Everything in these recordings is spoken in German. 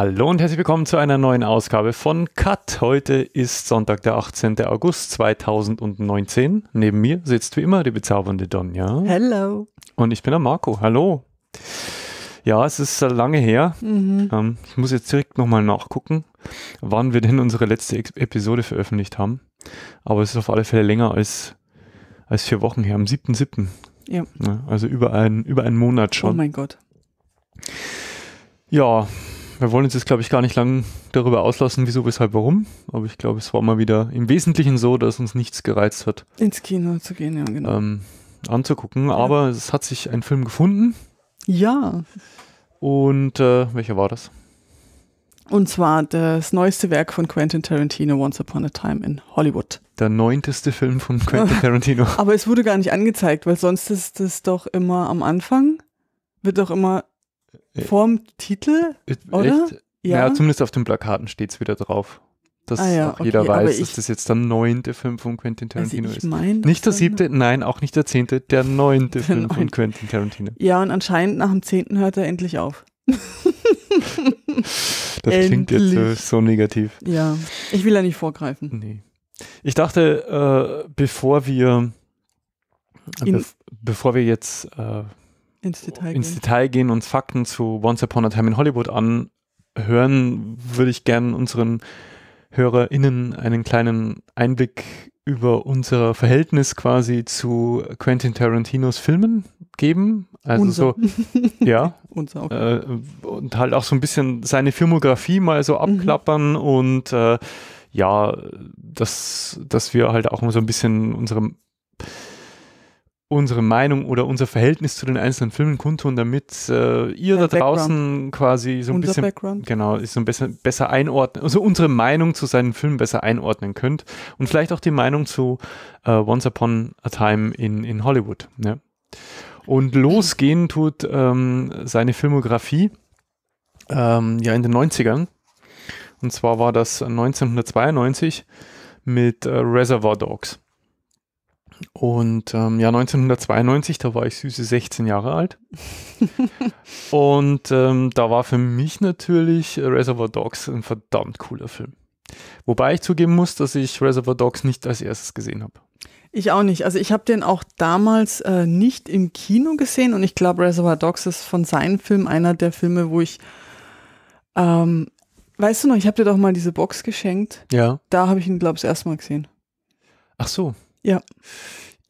Hallo und herzlich willkommen zu einer neuen Ausgabe von Cut. Heute ist Sonntag, der 18. August 2019. Neben mir sitzt wie immer die bezaubernde Donja. Hello. Und ich bin der Marco. Hallo. Ja, es ist lange her. Mhm. Ähm, ich muss jetzt direkt nochmal nachgucken, wann wir denn unsere letzte Episode veröffentlicht haben. Aber es ist auf alle Fälle länger als, als vier Wochen her, am 7.7. Ja. Also über, ein, über einen Monat schon. Oh mein Gott. Ja, wir wollen uns jetzt, glaube ich, gar nicht lang darüber auslassen, wieso, weshalb, warum. Aber ich glaube, es war mal wieder im Wesentlichen so, dass uns nichts gereizt hat. Ins Kino zu gehen, ja, genau. Ähm, anzugucken. Ja. Aber es hat sich ein Film gefunden. Ja. Und äh, welcher war das? Und zwar das neueste Werk von Quentin Tarantino, Once Upon a Time in Hollywood. Der neunteste Film von Quentin Tarantino. Aber es wurde gar nicht angezeigt, weil sonst ist das doch immer am Anfang, wird doch immer äh, Vorm Titel, Echt? oder? Ja. Naja, zumindest auf den Plakaten steht es wieder drauf. Dass ah ja, auch okay, jeder weiß, dass das jetzt der neunte Film von Quentin also Tarantino also ich mein, ist. Nicht der siebte, nein, auch nicht der zehnte, der neunte der Film neunte. von Quentin Tarantino. Ja, und anscheinend nach dem zehnten hört er endlich auf. das klingt jetzt so, äh, so, negativ. Ja, ich will ja nicht vorgreifen. Nee. Ich dachte, äh, bevor wir, In bevor wir jetzt äh, ins Detail, ins gehen. Detail gehen, uns Fakten zu Once Upon a Time in Hollywood anhören, würde ich gerne unseren HörerInnen einen kleinen Einblick über unser Verhältnis quasi zu Quentin Tarantinos Filmen geben. Also unser. so, ja. unser, okay. äh, und halt auch so ein bisschen seine Filmografie mal so mhm. abklappern mhm. und äh, ja, dass, dass wir halt auch mal so ein bisschen unserem unsere Meinung oder unser Verhältnis zu den einzelnen Filmen kundtun, damit äh, ihr Ein da draußen Background. quasi so ein unser bisschen Background. genau ist so ein bisschen besser einordnen, also unsere Meinung zu seinen Filmen besser einordnen könnt und vielleicht auch die Meinung zu äh, Once Upon a Time in, in Hollywood. Ne? Und losgehen tut ähm, seine Filmografie ähm, ja in den 90ern. Und zwar war das 1992 mit äh, Reservoir Dogs. Und ähm, ja, 1992, da war ich süße 16 Jahre alt. und ähm, da war für mich natürlich Reservoir Dogs ein verdammt cooler Film. Wobei ich zugeben muss, dass ich Reservoir Dogs nicht als erstes gesehen habe. Ich auch nicht. Also ich habe den auch damals äh, nicht im Kino gesehen und ich glaube, Reservoir Dogs ist von seinen Filmen einer der Filme, wo ich ähm, Weißt du noch, ich habe dir doch mal diese Box geschenkt. Ja. Da habe ich ihn, glaube ich, das erste Mal gesehen. Ach so. Ja.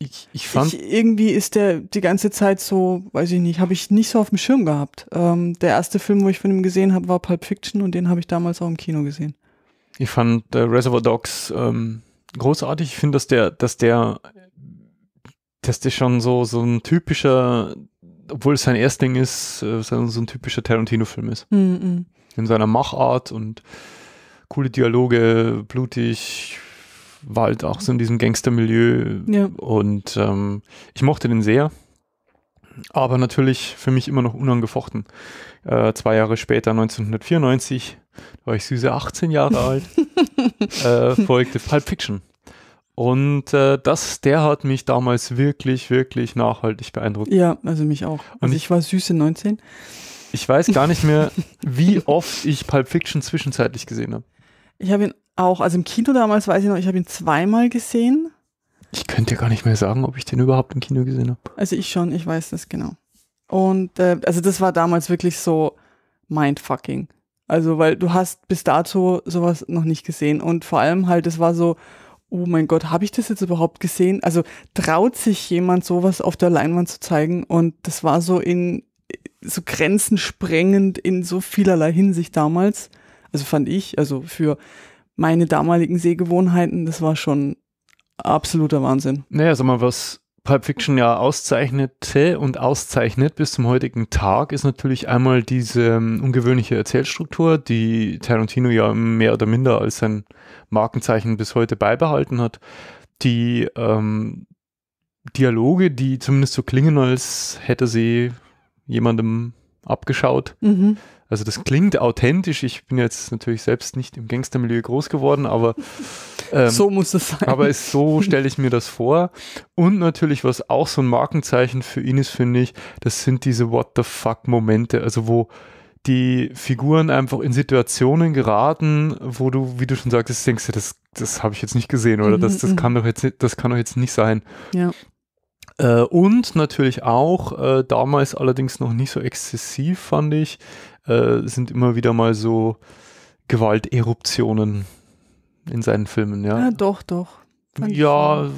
Ich, ich fand. Ich, irgendwie ist der die ganze Zeit so, weiß ich nicht, habe ich nicht so auf dem Schirm gehabt. Ähm, der erste Film, wo ich von ihm gesehen habe, war Pulp Fiction und den habe ich damals auch im Kino gesehen. Ich fand äh, Reservoir Dogs ähm, großartig. Ich finde, dass der, dass der, dass der schon so, so ein typischer, obwohl es sein Erstling ist, äh, so ein typischer Tarantino-Film ist. Mm -mm. In seiner Machart und coole Dialoge, blutig, war halt auch so in diesem Gangstermilieu ja. und ähm, ich mochte den sehr, aber natürlich für mich immer noch unangefochten. Äh, zwei Jahre später, 1994, da war ich süße 18 Jahre alt, äh, folgte Pulp Fiction. Und äh, das, der hat mich damals wirklich, wirklich nachhaltig beeindruckt. Ja, also mich auch. Und also ich war süße 19. Ich weiß gar nicht mehr, wie oft ich Pulp Fiction zwischenzeitlich gesehen habe. Ich habe ihn auch, also im Kino damals weiß ich noch, ich habe ihn zweimal gesehen. Ich könnte gar nicht mehr sagen, ob ich den überhaupt im Kino gesehen habe. Also ich schon, ich weiß das genau. Und äh, also das war damals wirklich so mindfucking. Also weil du hast bis dato sowas noch nicht gesehen und vor allem halt, es war so, oh mein Gott, habe ich das jetzt überhaupt gesehen? Also traut sich jemand sowas auf der Leinwand zu zeigen und das war so in so grenzensprengend in so vielerlei Hinsicht damals. Also fand ich, also für meine damaligen Sehgewohnheiten, das war schon absoluter Wahnsinn. Naja, sag mal, was Pulp Fiction ja auszeichnete und auszeichnet bis zum heutigen Tag, ist natürlich einmal diese ähm, ungewöhnliche Erzählstruktur, die Tarantino ja mehr oder minder als sein Markenzeichen bis heute beibehalten hat. Die ähm, Dialoge, die zumindest so klingen, als hätte sie jemandem abgeschaut. Mhm. Also das klingt authentisch. Ich bin jetzt natürlich selbst nicht im Gangstermilieu groß geworden, aber ähm, so muss es sein. Aber es, so stelle ich mir das vor. Und natürlich, was auch so ein Markenzeichen für ihn ist, finde ich, das sind diese What the fuck Momente, also wo die Figuren einfach in Situationen geraten, wo du, wie du schon sagtest, denkst du, das, das habe ich jetzt nicht gesehen oder das, mhm, das mhm. kann doch jetzt, das kann doch jetzt nicht sein. Ja. Äh, und natürlich auch, äh, damals allerdings noch nicht so exzessiv, fand ich, äh, sind immer wieder mal so Gewalteruptionen in seinen Filmen, ja. Ja, ah, doch, doch. Fand ja.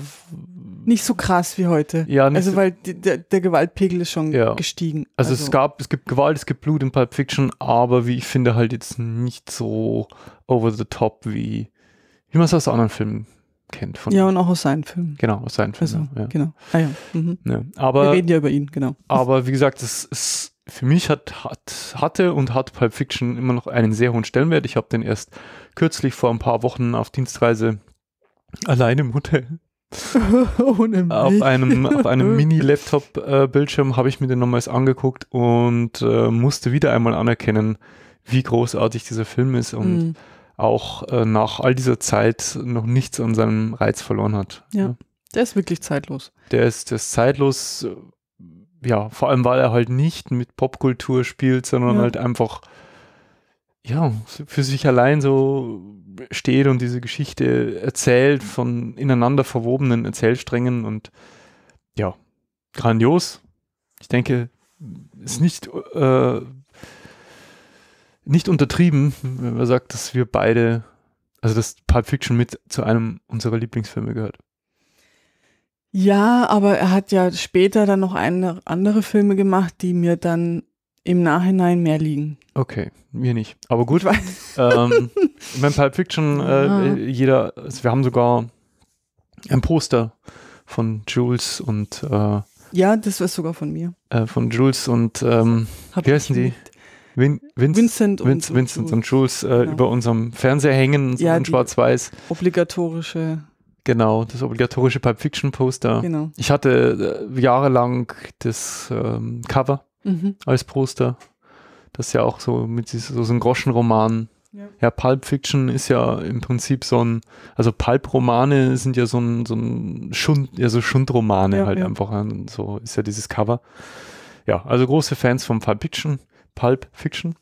Nicht so krass wie heute. Ja, nicht also, weil die, der, der, Gewaltpegel ist schon ja. gestiegen. Also, also, es gab, es gibt Gewalt, es gibt Blut in Pulp Fiction, aber wie ich finde, halt jetzt nicht so over the top wie, wie man es aus anderen Filmen kennt. Von ja, und auch aus seinen Filmen. Genau, aus seinen Filmen. Also, ja. genau. Ah, ja. Mhm. Ja, aber, Wir reden ja über ihn, genau. Aber wie gesagt, es ist für mich hat, hat, hatte und hat Pulp Fiction immer noch einen sehr hohen Stellenwert. Ich habe den erst kürzlich vor ein paar Wochen auf Dienstreise allein im Hotel Ohne mich. Auf einem, auf einem Mini-Laptop-Bildschirm äh, habe ich mir den nochmals angeguckt und äh, musste wieder einmal anerkennen, wie großartig dieser Film ist und mm. auch äh, nach all dieser Zeit noch nichts an seinem Reiz verloren hat. Ja, ja. der ist wirklich zeitlos. Der ist, der ist zeitlos ja, vor allem, weil er halt nicht mit Popkultur spielt, sondern ja. halt einfach, ja, für sich allein so steht und diese Geschichte erzählt von ineinander verwobenen Erzählsträngen und ja, grandios. Ich denke, ist nicht, äh, nicht untertrieben, wenn man sagt, dass wir beide, also dass Pulp Fiction mit zu einem unserer Lieblingsfilme gehört. Ja, aber er hat ja später dann noch eine, andere Filme gemacht, die mir dann im Nachhinein mehr liegen. Okay, mir nicht. Aber gut, weil ähm, mein Pulp Fiction, äh, jeder, also wir haben sogar ein Poster von Jules und äh, Ja, das war sogar von mir. Äh, von Jules und ähm, wie heißen die? Win Vince, Vincent, und, Vince, Vincent und Jules, und Jules äh, ja. Genau. über unserem Fernseher hängen, so ja, in Schwarz-Weiß. Obligatorische Genau, das obligatorische Pulp Fiction Poster. Genau. Ich hatte äh, jahrelang das ähm, Cover mhm. als Poster. Das ist ja auch so mit diesem, so, so einem Groschenroman. Ja. ja, Pulp Fiction ist ja im Prinzip so ein, also Pulp-Romane sind ja so ein, so ein Schund, ja so Schundromane ja, halt ja. einfach. So ist ja dieses Cover. Ja, also große Fans von Pulp Fiction. Pulp Fiction.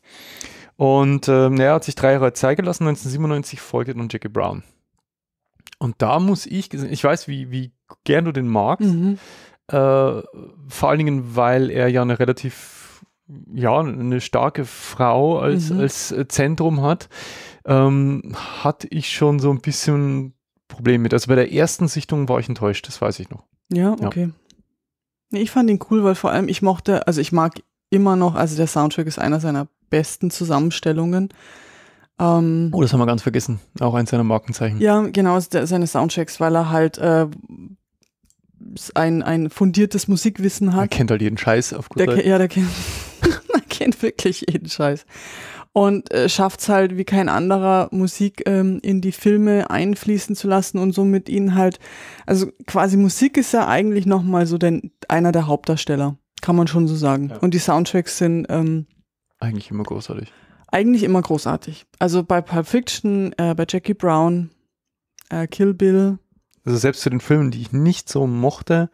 Und ähm, er hat sich drei Jahre Zeit gelassen, 1997 folgte dann Jackie Brown. Und da muss ich, ich weiß, wie, wie gern du den magst, mhm. äh, vor allen Dingen, weil er ja eine relativ, ja, eine starke Frau als, mhm. als Zentrum hat, ähm, hatte ich schon so ein bisschen Probleme mit. Also bei der ersten Sichtung war ich enttäuscht, das weiß ich noch. Ja, okay. Ja. Nee, ich fand ihn cool, weil vor allem ich mochte, also ich mag immer noch, also der Soundtrack ist einer seiner besten Zusammenstellungen. Ähm, oh, das haben wir ganz vergessen. Auch eins seiner Markenzeichen. Ja, genau, also seine Soundchecks, weil er halt äh, ein, ein fundiertes Musikwissen hat. Er kennt halt jeden Scheiß auf gut der, Zeit. Ja, der kennt, er kennt wirklich jeden Scheiß. Und äh, schafft es halt wie kein anderer, Musik ähm, in die Filme einfließen zu lassen und somit ihn halt, also quasi Musik ist ja eigentlich nochmal so denn einer der Hauptdarsteller, kann man schon so sagen. Ja. Und die Soundtracks sind ähm, eigentlich immer großartig eigentlich immer großartig. Also bei Pulp Fiction, äh, bei Jackie Brown, äh, Kill Bill. Also selbst zu den Filmen, die ich nicht so mochte.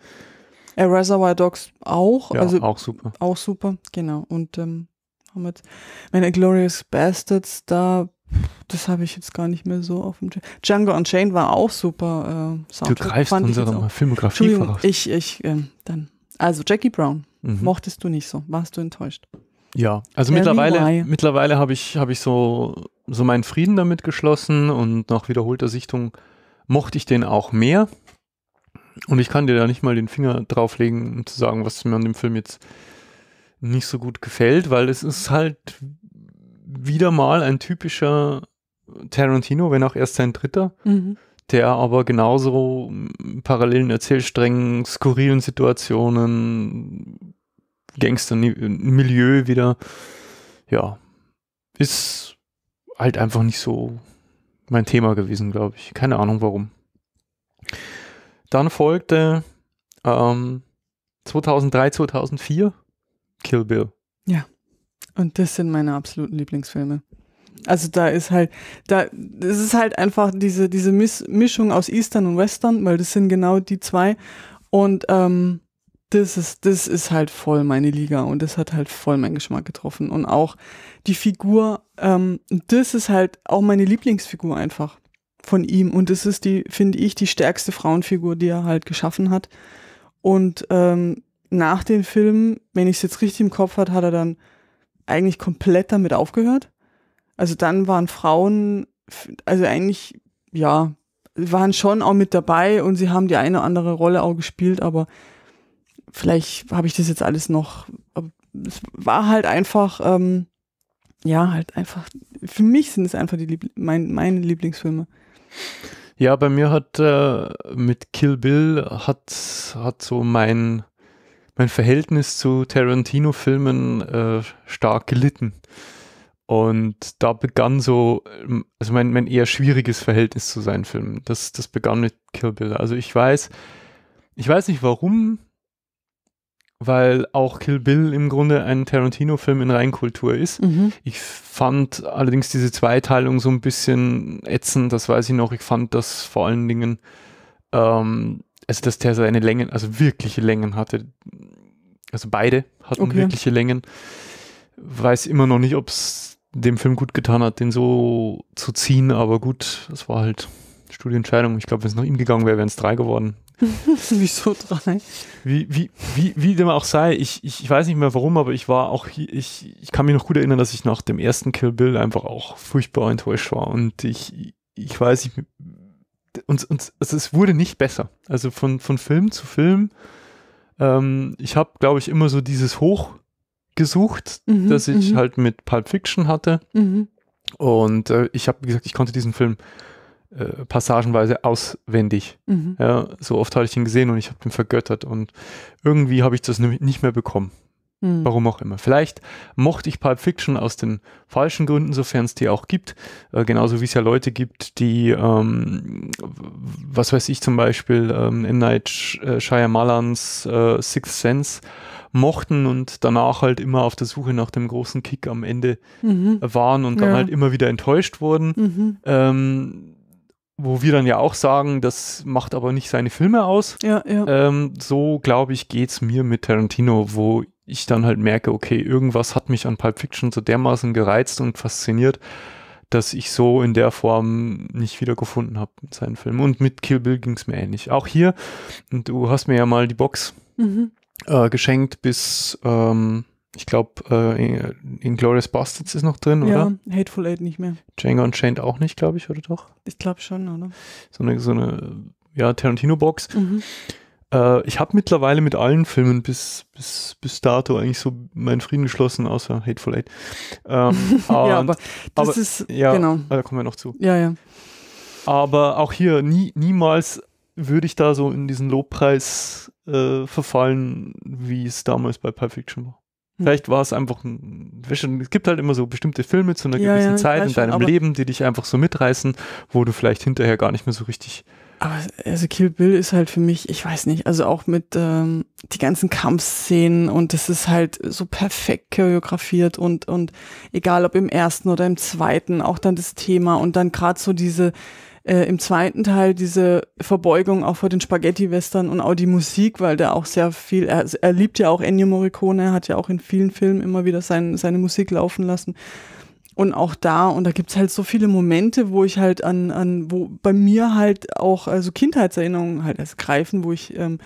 Äh, Reservoir Dogs auch. Ja, also auch super. Auch super, genau. Und ähm, haben wir jetzt, meine Glorious Bastards, da, das habe ich jetzt gar nicht mehr so auf dem Ch Django Unchained war auch super. Äh, du greifst unsere Filmografie voraus. Ich, ich, äh, dann. Also Jackie Brown, mhm. mochtest du nicht so, warst du enttäuscht? Ja, also Tell mittlerweile, mittlerweile habe ich, hab ich so, so meinen Frieden damit geschlossen und nach wiederholter Sichtung mochte ich den auch mehr. Und ich kann dir da nicht mal den Finger drauflegen, um zu sagen, was mir an dem Film jetzt nicht so gut gefällt, weil es ist halt wieder mal ein typischer Tarantino, wenn auch erst sein dritter, mhm. der aber genauso parallelen Erzählsträngen, skurrilen Situationen, Gangster-Milieu wieder. Ja, ist halt einfach nicht so mein Thema gewesen, glaube ich. Keine Ahnung warum. Dann folgte ähm, 2003, 2004 Kill Bill. Ja, und das sind meine absoluten Lieblingsfilme. Also da ist halt, da das ist halt einfach diese, diese Mischung aus Eastern und Western, weil das sind genau die zwei. Und ähm, das ist, das ist halt voll meine Liga und das hat halt voll meinen Geschmack getroffen. Und auch die Figur, ähm, das ist halt auch meine Lieblingsfigur einfach von ihm. Und das ist die, finde ich, die stärkste Frauenfigur, die er halt geschaffen hat. Und ähm, nach den Filmen, wenn ich es jetzt richtig im Kopf hat, hat er dann eigentlich komplett damit aufgehört. Also dann waren Frauen, also eigentlich, ja, waren schon auch mit dabei und sie haben die eine oder andere Rolle auch gespielt, aber vielleicht habe ich das jetzt alles noch. Ähm, es war halt einfach, ähm, ja, halt einfach, für mich sind es einfach die Liebl mein, meine Lieblingsfilme. Ja, bei mir hat äh, mit Kill Bill hat, hat so mein, mein Verhältnis zu Tarantino-Filmen äh, stark gelitten. Und da begann so, ähm, also mein, mein eher schwieriges Verhältnis zu seinen Filmen. Das, das begann mit Kill Bill. Also ich weiß, ich weiß nicht warum, weil auch Kill Bill im Grunde ein Tarantino-Film in Reinkultur ist. Mhm. Ich fand allerdings diese Zweiteilung so ein bisschen ätzend, das weiß ich noch. Ich fand das vor allen Dingen, ähm, also dass der seine Längen, also wirkliche Längen hatte. Also beide hatten okay. wirkliche Längen. Weiß immer noch nicht, ob es dem Film gut getan hat, den so zu ziehen, aber gut, das war halt Studienentscheidung. Ich glaube, wenn es nach ihm gegangen wäre, wären es drei geworden. Wieso drei? Wie, wie, wie, wie dem auch sei, ich, ich, ich, weiß nicht mehr warum, aber ich war auch, ich, ich kann mich noch gut erinnern, dass ich nach dem ersten Kill Bill einfach auch furchtbar enttäuscht war und ich, ich weiß, ich, uns, uns, also es wurde nicht besser. Also von, von Film zu Film. Ähm, ich habe, glaube ich, immer so dieses Hoch gesucht, mhm, das ich m mhm. -m. halt mit Pulp Fiction hatte. Mhm. Und äh, ich habe, gesagt, ich konnte diesen Film äh, passagenweise auswendig. Mhm. Ja, so oft hatte ich ihn gesehen und ich habe ihn vergöttert und irgendwie habe ich das nicht mehr bekommen. Mhm. Warum auch immer. Vielleicht mochte ich Pulp Fiction aus den falschen Gründen, sofern es die auch gibt. Äh, genauso wie es ja Leute gibt, die, ähm, was weiß ich zum Beispiel, ähm, M. Night äh, Shyamalans äh, Sixth Sense mochten und danach halt immer auf der Suche nach dem großen Kick am Ende mhm. waren und dann ja. halt immer wieder enttäuscht wurden. Mhm. Ähm, wo wir dann ja auch sagen, das macht aber nicht seine Filme aus. Ja, ja. Ähm, so, glaube ich, geht es mir mit Tarantino, wo ich dann halt merke, okay, irgendwas hat mich an Pulp Fiction so dermaßen gereizt und fasziniert, dass ich so in der Form nicht wiedergefunden habe mit seinen Filmen. Und mit Kill Bill ging es mir ähnlich. Auch hier, du hast mir ja mal die Box mhm. äh, geschenkt bis, ähm, ich glaube, äh, Inglourious Bastards ist noch drin, ja, oder? Ja, Hateful Aid nicht mehr. Django Unchained auch nicht, glaube ich, oder doch? Ich glaube schon, oder? So eine, so eine ja, Tarantino-Box. Mhm. Äh, ich habe mittlerweile mit allen Filmen bis, bis, bis dato eigentlich so meinen Frieden geschlossen, außer Hateful Aid. Ähm, ja, aber das aber, ist, ja, genau. Äh, da kommen wir noch zu. Ja, ja. Aber auch hier, nie, niemals würde ich da so in diesen Lobpreis äh, verfallen, wie es damals bei Pulp war. Hm. Vielleicht war es einfach ein, es gibt halt immer so bestimmte Filme zu einer ja, gewissen ja, Zeit in deinem schon, Leben, die dich einfach so mitreißen, wo du vielleicht hinterher gar nicht mehr so richtig. Aber also Kill Bill ist halt für mich, ich weiß nicht, also auch mit ähm, die ganzen Kampfszenen und das ist halt so perfekt choreografiert und und egal ob im ersten oder im zweiten, auch dann das Thema und dann gerade so diese äh, im zweiten Teil diese Verbeugung auch vor den Spaghetti-Western und auch die Musik, weil der auch sehr viel, er, er liebt ja auch Ennio Morricone, er hat ja auch in vielen Filmen immer wieder sein, seine Musik laufen lassen. Und auch da, und da gibt's halt so viele Momente, wo ich halt an, an, wo bei mir halt auch, also Kindheitserinnerungen halt erst greifen, wo ich, ähm,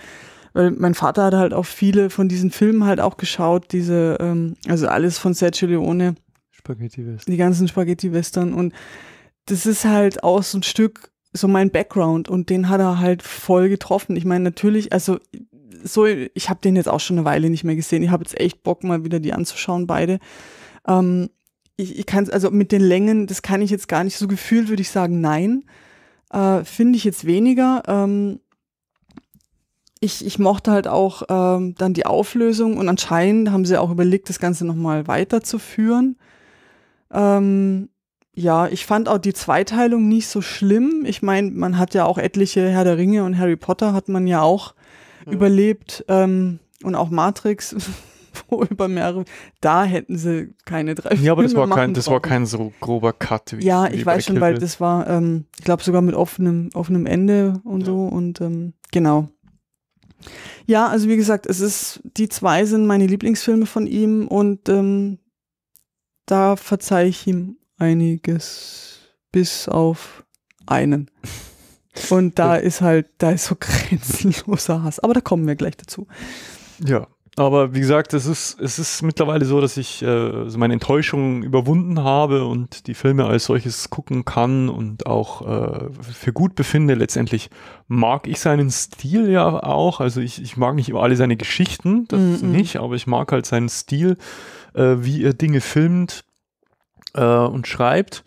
weil mein Vater hat halt auch viele von diesen Filmen halt auch geschaut, diese, ähm, also alles von Sergio Leone. Spaghetti Western. Die ganzen Spaghetti Western und das ist halt auch so ein Stück so mein Background und den hat er halt voll getroffen. Ich meine, natürlich, also so, ich habe den jetzt auch schon eine Weile nicht mehr gesehen. Ich habe jetzt echt Bock, mal wieder die anzuschauen, beide. Ähm, ich, ich kann es, also mit den Längen, das kann ich jetzt gar nicht. So gefühlt würde ich sagen, nein. Äh, Finde ich jetzt weniger. Ähm, ich, ich mochte halt auch ähm, dann die Auflösung und anscheinend haben sie auch überlegt, das Ganze nochmal weiterzuführen. Ähm, ja, ich fand auch die Zweiteilung nicht so schlimm. Ich meine, man hat ja auch etliche Herr der Ringe und Harry Potter hat man ja auch mhm. überlebt ähm, und auch Matrix. wo über mehrere, da hätten sie keine drei Ja, aber das war kein, das war kein so grober Cut. Wie, ja, ich wie weiß schon, weil das war, ähm, ich glaube sogar mit offenem, offenem Ende und ja. so und ähm, genau. Ja, also wie gesagt, es ist, die zwei sind meine Lieblingsfilme von ihm und ähm, da verzeihe ich ihm einiges bis auf einen. Und da ist halt, da ist so grenzenloser Hass. Aber da kommen wir gleich dazu. Ja, aber wie gesagt, es ist, es ist mittlerweile so, dass ich äh, meine Enttäuschung überwunden habe und die Filme als solches gucken kann und auch äh, für gut befinde. Letztendlich mag ich seinen Stil ja auch. Also ich, ich mag nicht über alle seine Geschichten, das mm -mm. nicht, aber ich mag halt seinen Stil, äh, wie er Dinge filmt äh, und schreibt.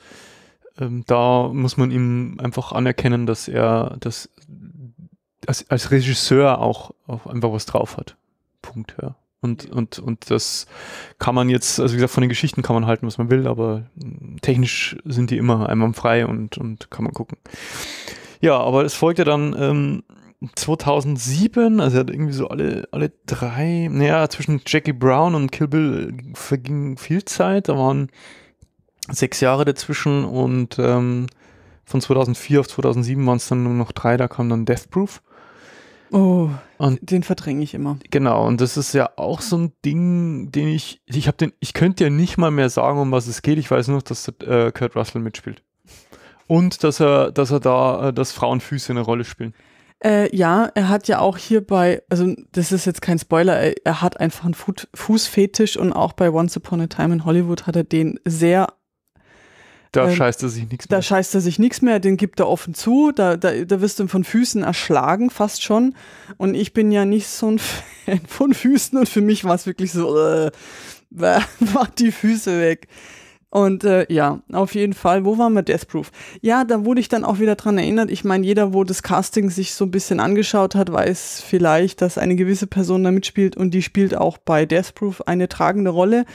Ähm, da muss man ihm einfach anerkennen, dass er das als, als Regisseur auch, auch einfach was drauf hat. Punkt, ja. Und, und, und das kann man jetzt, also wie gesagt, von den Geschichten kann man halten, was man will, aber mm, technisch sind die immer einwandfrei und, und kann man gucken. Ja, aber es folgte dann ähm, 2007, also er hat irgendwie so alle, alle drei, naja, zwischen Jackie Brown und Kill Bill verging viel Zeit, da waren sechs Jahre dazwischen und ähm, von 2004 auf 2007 waren es dann nur noch drei, da kam dann Death Proof. Oh, und den verdränge ich immer. Genau, und das ist ja auch so ein Ding, den ich, ich habe den, ich könnte ja nicht mal mehr sagen, um was es geht. Ich weiß nur, dass äh, Kurt Russell mitspielt. Und dass er, dass er da, äh, dass Frauenfüße eine Rolle spielen. Äh, ja, er hat ja auch hierbei, also das ist jetzt kein Spoiler, er, er hat einfach einen Fußfetisch und auch bei Once Upon a Time in Hollywood hat er den sehr da ähm, scheißt er sich nichts mehr. Da scheißt er sich nichts mehr, den gibt er offen zu, da, da, da wirst du von Füßen erschlagen, fast schon. Und ich bin ja nicht so ein Fan von Füßen und für mich war es wirklich so, äh, mach die Füße weg. Und äh, ja, auf jeden Fall, wo waren wir Death Proof? Ja, da wurde ich dann auch wieder dran erinnert. Ich meine, jeder, wo das Casting sich so ein bisschen angeschaut hat, weiß vielleicht, dass eine gewisse Person da mitspielt und die spielt auch bei Death Proof eine tragende Rolle.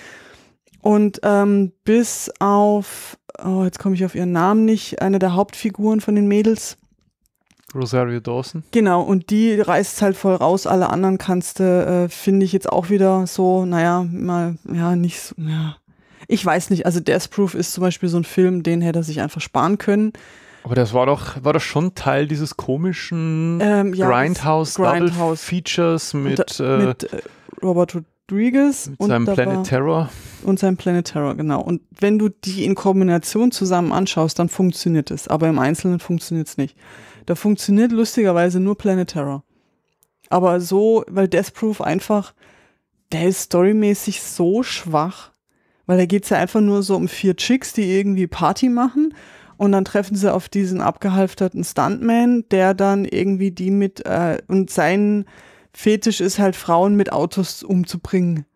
Und ähm, bis auf oh, jetzt komme ich auf ihren Namen nicht, eine der Hauptfiguren von den Mädels. Rosario Dawson. Genau, und die reißt halt voll raus. Alle anderen kannst du, äh, finde ich jetzt auch wieder so, naja, mal, ja, nicht so, ja. Ich weiß nicht, also Death Proof ist zum Beispiel so ein Film, den hätte er sich einfach sparen können. Aber das war doch, war doch schon Teil dieses komischen ähm, ja, Grindhouse, Grindhouse Double Features mit, und, äh, mit äh, Robert Rodriguez. Mit und seinem Planet Terror. Und seinem Planet Terror, genau. Und wenn du die in Kombination zusammen anschaust, dann funktioniert es. Aber im Einzelnen funktioniert es nicht. Da funktioniert lustigerweise nur Planet Terror. Aber so, weil Death Proof einfach, der ist storymäßig so schwach. Weil da geht es ja einfach nur so um vier Chicks, die irgendwie Party machen. Und dann treffen sie auf diesen abgehalfterten Stuntman, der dann irgendwie die mit äh, und seinen Fetisch ist halt, Frauen mit Autos umzubringen.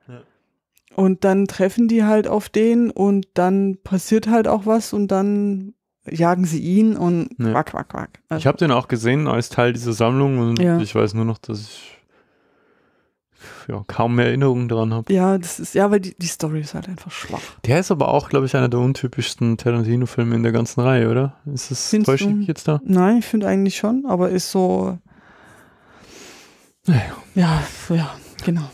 Und dann treffen die halt auf den und dann passiert halt auch was und dann jagen sie ihn und ja. quack, quack, quack. Also ich habe den auch gesehen als Teil dieser Sammlung und ja. ich weiß nur noch, dass ich ja, kaum mehr Erinnerungen dran habe. Ja, das ist, ja, weil die, die Story ist halt einfach schwach. Der ist aber auch, glaube ich, einer der untypischsten Tarantino-Filme in der ganzen Reihe, oder? Ist das täuschend jetzt da? Nein, ich finde eigentlich schon, aber ist so naja. Ja, ja, genau.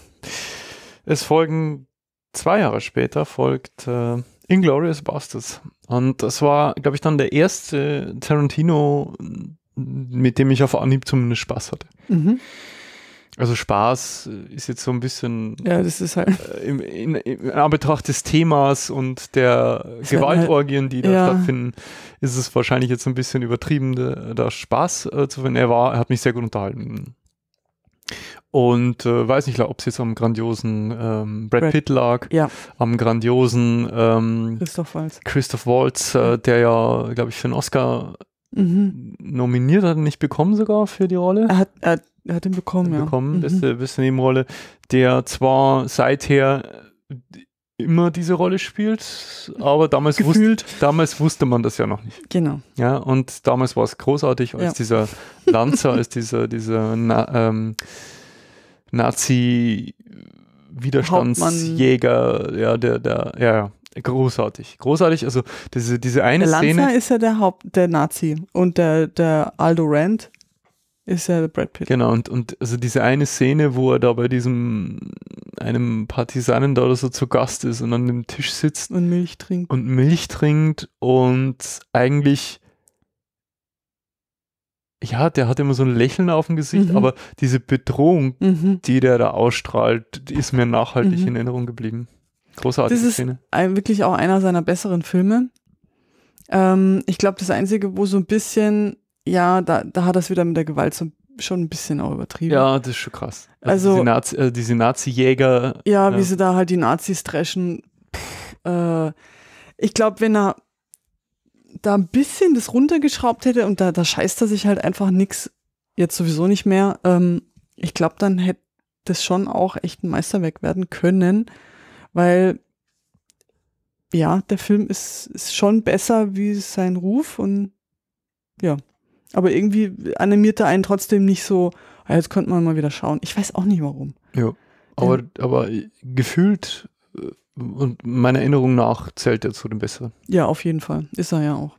Es folgen zwei Jahre später folgt äh, Inglorious Bastards. Und das war, glaube ich, dann der erste Tarantino, mm, mit dem ich auf Anhieb zumindest Spaß hatte. Mhm. Also Spaß ist jetzt so ein bisschen ja, das ist halt äh, in, in, Anbetracht des Themas und der halt Gewaltorgien, die da ja. stattfinden, ist es wahrscheinlich jetzt ein bisschen übertrieben, da, da Spaß äh, zu finden. Er war, er hat mich sehr gut unterhalten. Und äh, weiß nicht, ob es jetzt am grandiosen ähm, Brad, Brad, Pitt lag, ja. am grandiosen ähm, Christoph Waltz, Christoph Waltz äh, der ja, glaube ich, für einen Oscar mhm. nominiert hat, nicht bekommen sogar für die Rolle. Er hat, er, er hat ihn bekommen, ja. Bekommen, mhm. beste, beste Nebenrolle, der zwar seither äh, immer diese Rolle spielt, aber damals, wusste, damals wusste man das ja noch nicht. Genau. Ja, und damals war es großartig, als ja. dieser Lanzer, als dieser, dieser na, ähm, Nazi-Widerstandsjäger, ja, der, der, ja, großartig. Großartig, also diese, diese eine der Lanza Szene. ist ja der Haupt, der Nazi und der, der Aldo Rand ist ja der Brad Pitt. Genau, und, und also diese eine Szene, wo er da bei diesem, einem Partisanen da oder so zu Gast ist und an dem Tisch sitzt. Und Milch trinkt. Und Milch trinkt und eigentlich ja, der hat immer so ein Lächeln auf dem Gesicht, mhm. aber diese Bedrohung, mhm. die der da ausstrahlt, die ist mir nachhaltig mhm. in Erinnerung geblieben. Großartige das Szene. Ein, wirklich auch einer seiner besseren Filme. Ähm, ich glaube, das Einzige, wo so ein bisschen, ja, da, da hat er es wieder mit der Gewalt so schon ein bisschen auch übertrieben. Ja, das ist schon krass. Also, also diese, Nazi, also diese Nazi-Jäger. Ja, ja, wie sie da halt die Nazis dreschen. Pff, äh, ich glaube, wenn er da ein bisschen das runtergeschraubt hätte und da, da scheißt er sich halt einfach nix, jetzt sowieso nicht mehr, ähm, ich glaube, dann hätte das schon auch echt ein Meisterwerk werden können, weil ja, der Film ist, ist schon besser wie sein Ruf und ja. Aber irgendwie animiert er einen trotzdem nicht so, ah, jetzt könnte man mal wieder schauen. Ich weiß auch nicht warum. Ja. Aber, aber gefühlt äh, und meiner Erinnerung nach zählt er zu den Besseren. Ja, auf jeden Fall. Ist er ja auch.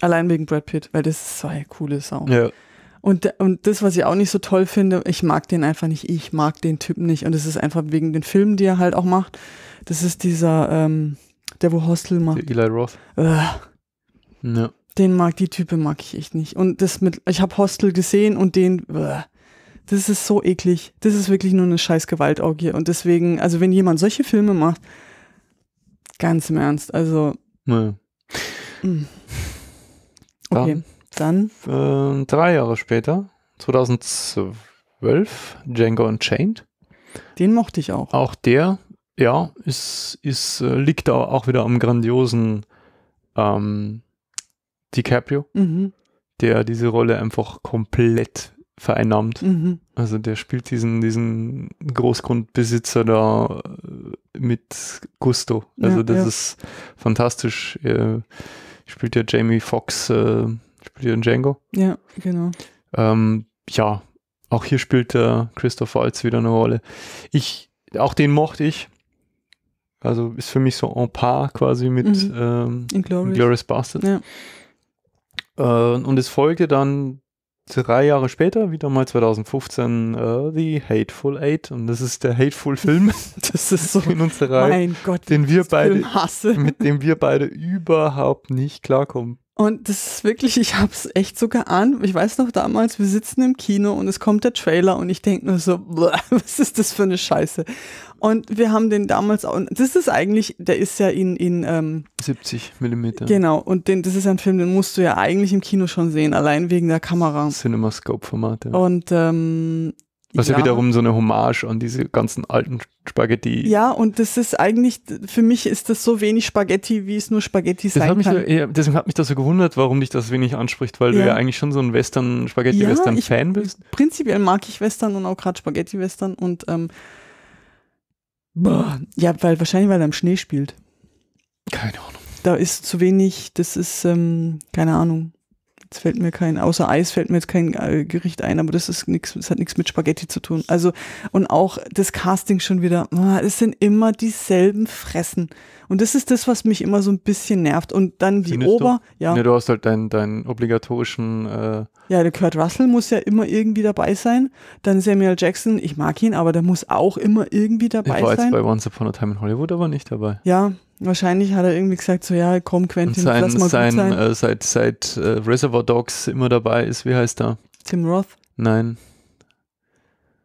Allein wegen Brad Pitt, weil das ist so eine coole Sau. Ja. Und, und das, was ich auch nicht so toll finde, ich mag den einfach nicht. Ich mag den Typen nicht. Und es ist einfach wegen den Filmen, die er halt auch macht. Das ist dieser, ähm, der wo Hostel macht. Eli Roth. Äh. Ja. Den mag, die Type mag ich echt nicht. Und das mit, ich habe Hostel gesehen und den, äh. Das ist so eklig. Das ist wirklich nur eine scheiß Gewaltorgie. Und deswegen, also wenn jemand solche Filme macht, ganz im Ernst, also. Naja. Mm. Okay, dann. dann. Äh, drei Jahre später, 2012, Django Unchained. Den mochte ich auch. Auch der, ja, ist, ist, äh, liegt auch wieder am grandiosen ähm, DiCaprio, mhm. der diese Rolle einfach komplett vereinnahmt. Mhm. Also der spielt diesen, diesen Großgrundbesitzer da äh, mit Gusto. Also ja, das ja. ist fantastisch. Er spielt ja Jamie Foxx, äh, spielt ja Django. Ja, genau. Ähm, ja, auch hier spielt der Christoph Waltz wieder eine Rolle. Ich, auch den mochte ich. Also ist für mich so en par quasi mit mhm. ähm, Inglourious Bastard. Ja. Äh, und es folgte dann drei Jahre später, wieder mal 2015, uh, äh, The Hateful Eight. Und das ist der Hateful Film. das ist so in unserer Reihe, Gott, den wir beide, mit dem wir beide überhaupt nicht klarkommen. Und das ist wirklich, ich habe es echt so geahnt. Ich weiß noch damals, wir sitzen im Kino und es kommt der Trailer und ich denke nur so, was ist das für eine Scheiße? Und wir haben den damals auch, das ist eigentlich, der ist ja in, in ähm, 70 Millimeter. Genau, und den, das ist ein Film, den musst du ja eigentlich im Kino schon sehen, allein wegen der Kamera. Cinemascope-Format, ja. Und ähm, was also ja. ja. wiederum so eine Hommage an diese ganzen alten Spaghetti. Ja, und das ist eigentlich, für mich ist das so wenig Spaghetti, wie es nur Spaghetti das sein hat mich, kann. Ja, deswegen hat mich das so gewundert, warum dich das wenig anspricht, weil ja. du ja eigentlich schon so ein Western, Spaghetti-Western-Fan bist. Prinzipiell mag ich Western und auch gerade Spaghetti-Western und ähm, Boah. Ja, weil wahrscheinlich, weil er im Schnee spielt. Keine Ahnung. Da ist zu wenig, das ist, ähm, keine Ahnung. Jetzt fällt mir kein, außer Eis fällt mir jetzt kein äh, Gericht ein, aber das ist nichts, das hat nichts mit Spaghetti zu tun. Also, und auch das Casting schon wieder, ah, es sind immer dieselben Fressen. Und das ist das, was mich immer so ein bisschen nervt. Und dann die Findest Ober, du? ja. Ja, du hast halt deinen, deinen obligatorischen. Äh ja, der Kurt Russell muss ja immer irgendwie dabei sein. Dann Samuel Jackson, ich mag ihn, aber der muss auch immer irgendwie dabei sein. Ich war jetzt bei Once Upon a Time in Hollywood aber nicht dabei. Ja, Wahrscheinlich hat er irgendwie gesagt, so ja, komm Quentin, sein, lass mal sein, gut sein. Äh, seit seit äh, Reservoir Dogs immer dabei ist, wie heißt er? Tim Roth? Nein.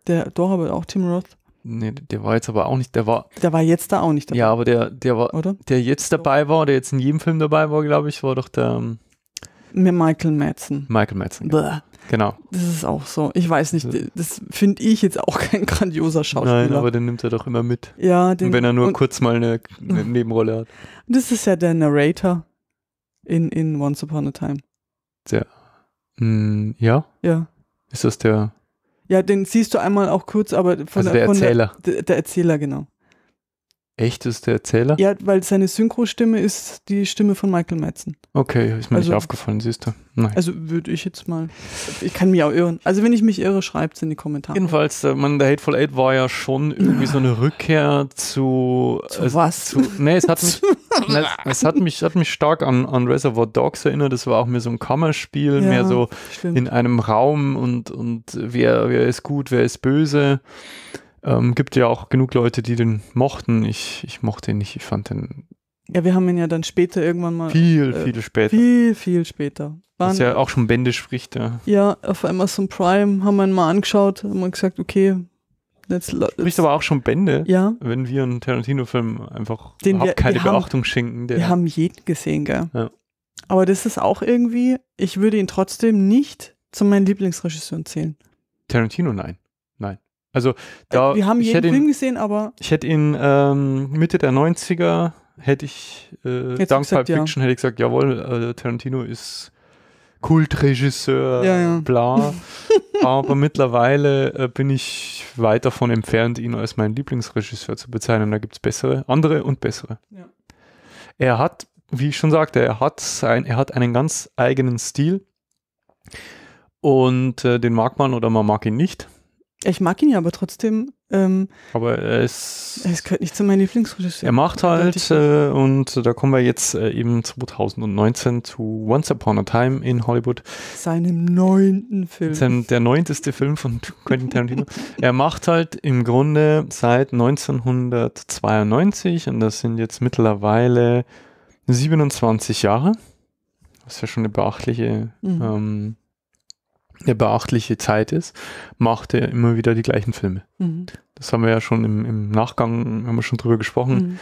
Der, doch, aber auch Tim Roth. Nee, der war jetzt aber auch nicht, der war. Der war jetzt da auch nicht dabei. Ja, aber der, der war, oder? der jetzt dabei war, der jetzt in jedem Film dabei war, glaube ich, war doch der. Ähm, Michael Madsen. Michael Madsen. Ja. Genau. Genau. Das ist auch so. Ich weiß nicht, also das finde ich jetzt auch kein grandioser Schauspieler. Nein, aber den nimmt er doch immer mit. Ja, den, und wenn er nur und, kurz mal eine, eine Nebenrolle hat. Das ist ja der Narrator in, in Once Upon a Time. Der. Mh, hm, ja? Ja. Ist das der. Ja, den siehst du einmal auch kurz, aber von also der, der Erzähler. Der, der, Erzähler, genau echteste Erzähler? Ja, weil seine Synchrostimme ist die Stimme von Michael Madsen. Okay, ist mir also, nicht aufgefallen, siehst du. Nein. Also würde ich jetzt mal. Ich kann mich auch irren. Also wenn ich mich irre, schreibt es in die Kommentare. Jedenfalls, äh, man, der Hateful Eight war ja schon irgendwie so eine Rückkehr zu. Zu äh, was? Zu, nee, es hat mich, ne, es hat mich, hat mich stark an, an Reservoir Dogs erinnert. Das war auch mehr so ein Kammerspiel, ja, mehr so stimmt. in einem Raum und, und wer, wer ist gut, wer ist böse. Ähm, gibt ja auch genug Leute, die den mochten. Ich, ich mochte ihn nicht. Ich fand den. Ja, wir haben ihn ja dann später irgendwann mal. Viel, äh, viel später. Viel, viel später. Wann, Was ja auch schon Bände spricht, ja. Ja, auf Amazon Prime haben wir ihn mal angeschaut, haben wir gesagt, okay. Jetzt, spricht aber auch schon Bände, ja. wenn wir einen Tarantino-Film einfach Den überhaupt keine wir Beachtung haben, schenken. wir haben jeden gesehen, gell? Ja. Aber das ist auch irgendwie, ich würde ihn trotzdem nicht zu meinen Lieblingsregisseuren zählen. Tarantino, nein. Also äh, da, wir haben jeden Film ihn, gesehen, aber ich hätte ihn ähm, Mitte der 90er hätte ich äh, dank gesagt, Pulp Fiction ja. hätte ich gesagt, jawohl, äh, Tarantino ist Kultregisseur, ja, ja. bla. aber mittlerweile äh, bin ich weit davon entfernt, ihn als meinen Lieblingsregisseur zu bezeichnen. Da gibt es bessere, andere und bessere. Ja. Er hat, wie ich schon sagte, er hat, sein, er hat einen ganz eigenen Stil. Und äh, den mag man oder man mag ihn nicht. Ich mag ihn ja, aber trotzdem. Ähm, aber er ist. Es gehört nicht zu meinen Lieblingsregisseuren. Er macht halt, äh, und da kommen wir jetzt äh, eben 2019 zu Once Upon a Time in Hollywood. Seinem neunten Film. Sein, der neunteste Film von Quentin Tarantino. er macht halt im Grunde seit 1992, und das sind jetzt mittlerweile 27 Jahre. Das ist ja schon eine beachtliche. Mhm. Ähm, eine beachtliche Zeit ist, macht er immer wieder die gleichen Filme. Mhm. Das haben wir ja schon im, im, Nachgang, haben wir schon drüber gesprochen. Mhm.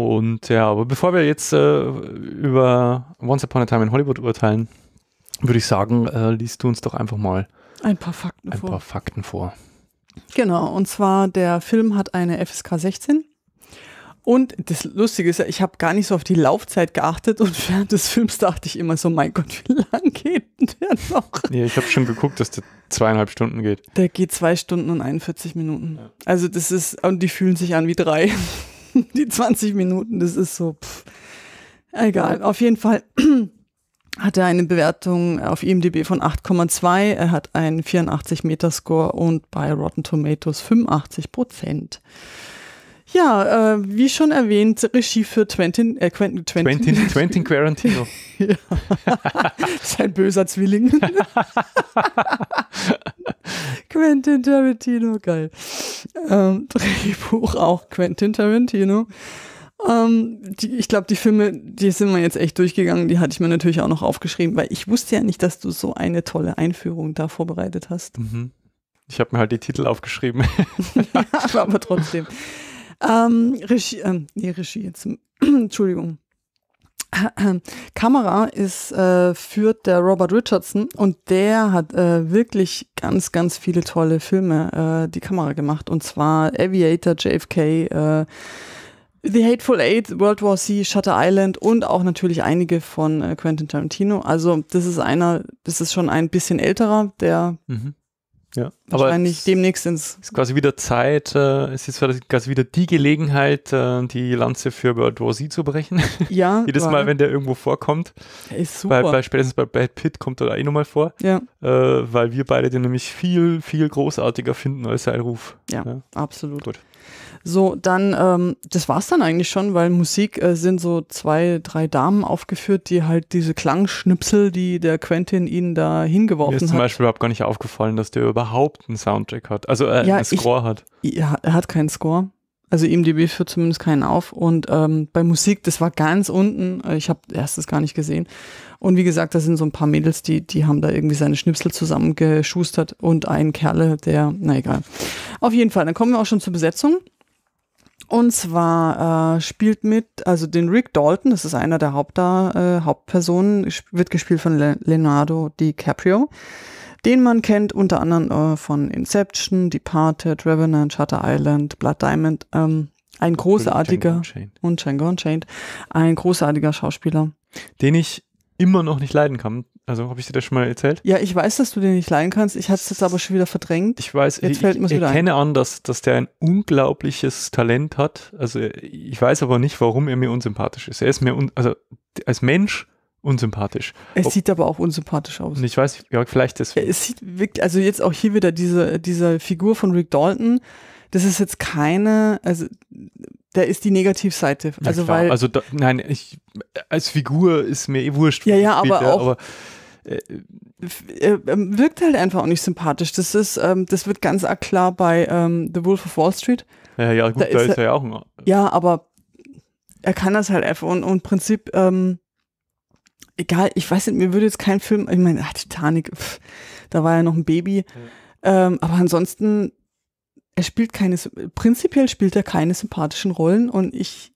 Und ja, aber bevor wir jetzt äh, über Once Upon a Time in Hollywood urteilen, würde ich sagen, äh, liest du uns doch einfach mal ein paar Fakten ein vor. Ein paar Fakten vor. Genau, und zwar der Film hat eine FSK 16. Und das Lustige ist ja, ich habe gar nicht so auf die Laufzeit geachtet und während des Films dachte ich immer so, mein Gott, wie lang geht der noch? Nee, ich habe schon geguckt, dass der zweieinhalb Stunden geht. Der geht zwei Stunden und 41 Minuten. Ja. Also das ist, und die fühlen sich an wie drei. die 20 Minuten, das ist so, pff. egal. Auf jeden Fall hat er eine Bewertung auf IMDb von 8,2, er hat einen 84 Meter Score und bei Rotten Tomatoes 85 Prozent. Ja, äh, wie schon erwähnt, Regie für Quentin, äh, Quentin, Quentin. Quentin, Quentin Quarantino. Sein böser Zwilling. Quentin Tarantino, geil. Ähm, Drehbuch auch Quentin Tarantino. Ähm, die, ich glaube, die Filme, die sind wir jetzt echt durchgegangen, die hatte ich mir natürlich auch noch aufgeschrieben, weil ich wusste ja nicht, dass du so eine tolle Einführung da vorbereitet hast. Mhm. Ich habe mir halt die Titel aufgeschrieben. ja, aber trotzdem. Ähm, Regie, äh, nee, Regie jetzt, Entschuldigung. Kamera ist äh, führt der Robert Richardson und der hat äh, wirklich ganz ganz viele tolle Filme äh, die Kamera gemacht und zwar Aviator, JFK, äh, The Hateful Eight, World War C, Shutter Island und auch natürlich einige von äh, Quentin Tarantino. Also das ist einer, das ist schon ein bisschen älterer, der mhm. ja wahrscheinlich demnächst ins. Ist quasi wieder Zeit, äh, es ist quasi wieder die Gelegenheit, äh, die Lanze für Bird War Z zu brechen. Ja. Jedes Mal, wenn der irgendwo vorkommt. Der ist super. Bei, bei, spätestens bei Bad Pitt kommt er da eh nochmal vor. Ja. Äh, weil wir beide den nämlich viel, viel großartiger finden als Seilruf. Ja, ja. absolut. Gut. So, dann, ähm, das war's dann eigentlich schon, weil Musik äh, sind so zwei, drei Damen aufgeführt, die halt diese Klangschnipsel, die der Quentin ihnen da hingeworfen hat. Mir ist zum hat. Beispiel überhaupt gar nicht aufgefallen, dass der überhaupt überhaupt einen Soundtrack hat, also äh, ja, einen Score ich, hat. Ja, er hat keinen Score. Also IMDb führt zumindest keinen auf. Und ähm, bei Musik, das war ganz unten. Äh, ich habe erstes gar nicht gesehen. Und wie gesagt, da sind so ein paar Mädels, die, die haben da irgendwie seine Schnipsel zusammengeschustert und ein Kerle, der, na egal. Auf jeden Fall, dann kommen wir auch schon zur Besetzung. Und zwar äh, spielt mit, also den Rick Dalton, das ist einer der Hauptda äh, Hauptpersonen, wird gespielt von Le Leonardo DiCaprio den man kennt unter anderem äh, von Inception, Departed, Revenant, Shutter Island, Blood Diamond. Ähm, ein großartiger und Django Unchained, ein großartiger Schauspieler, den ich immer noch nicht leiden kann. Also habe ich dir das schon mal erzählt? Ja, ich weiß, dass du den nicht leiden kannst. Ich hatte es jetzt aber schon wieder verdrängt. Ich weiß, jetzt ich, fällt mir's ich erkenne ein. an, dass, dass der ein unglaubliches Talent hat. Also ich weiß aber nicht, warum er mir unsympathisch ist. Er ist mir, also als Mensch unsympathisch. Es Ob, sieht aber auch unsympathisch aus. Und Ich weiß, ja, vielleicht deswegen. Es sieht wirklich, also jetzt auch hier wieder diese, diese Figur von Rick Dalton, das ist jetzt keine, also da ist die Negativseite. Also, ja, weil, also da, nein, ich, als Figur ist mir eh wurscht. Ja, ja, später, aber auch. Aber, äh, äh, ähm, wirkt halt einfach auch nicht sympathisch. Das ist, ähm, das wird ganz klar bei ähm, The Wolf of Wall Street. Ja, ja, gut, da, da ist, er, ja auch ein. Ja, aber er kann das halt einfach und, und im Prinzip ähm, egal, ich weiß nicht, mir würde jetzt kein Film, ich meine, ah, Titanic, pff, da war ja noch ein Baby. Ja. Ähm, aber ansonsten, er spielt keine, prinzipiell spielt er keine sympathischen Rollen und ich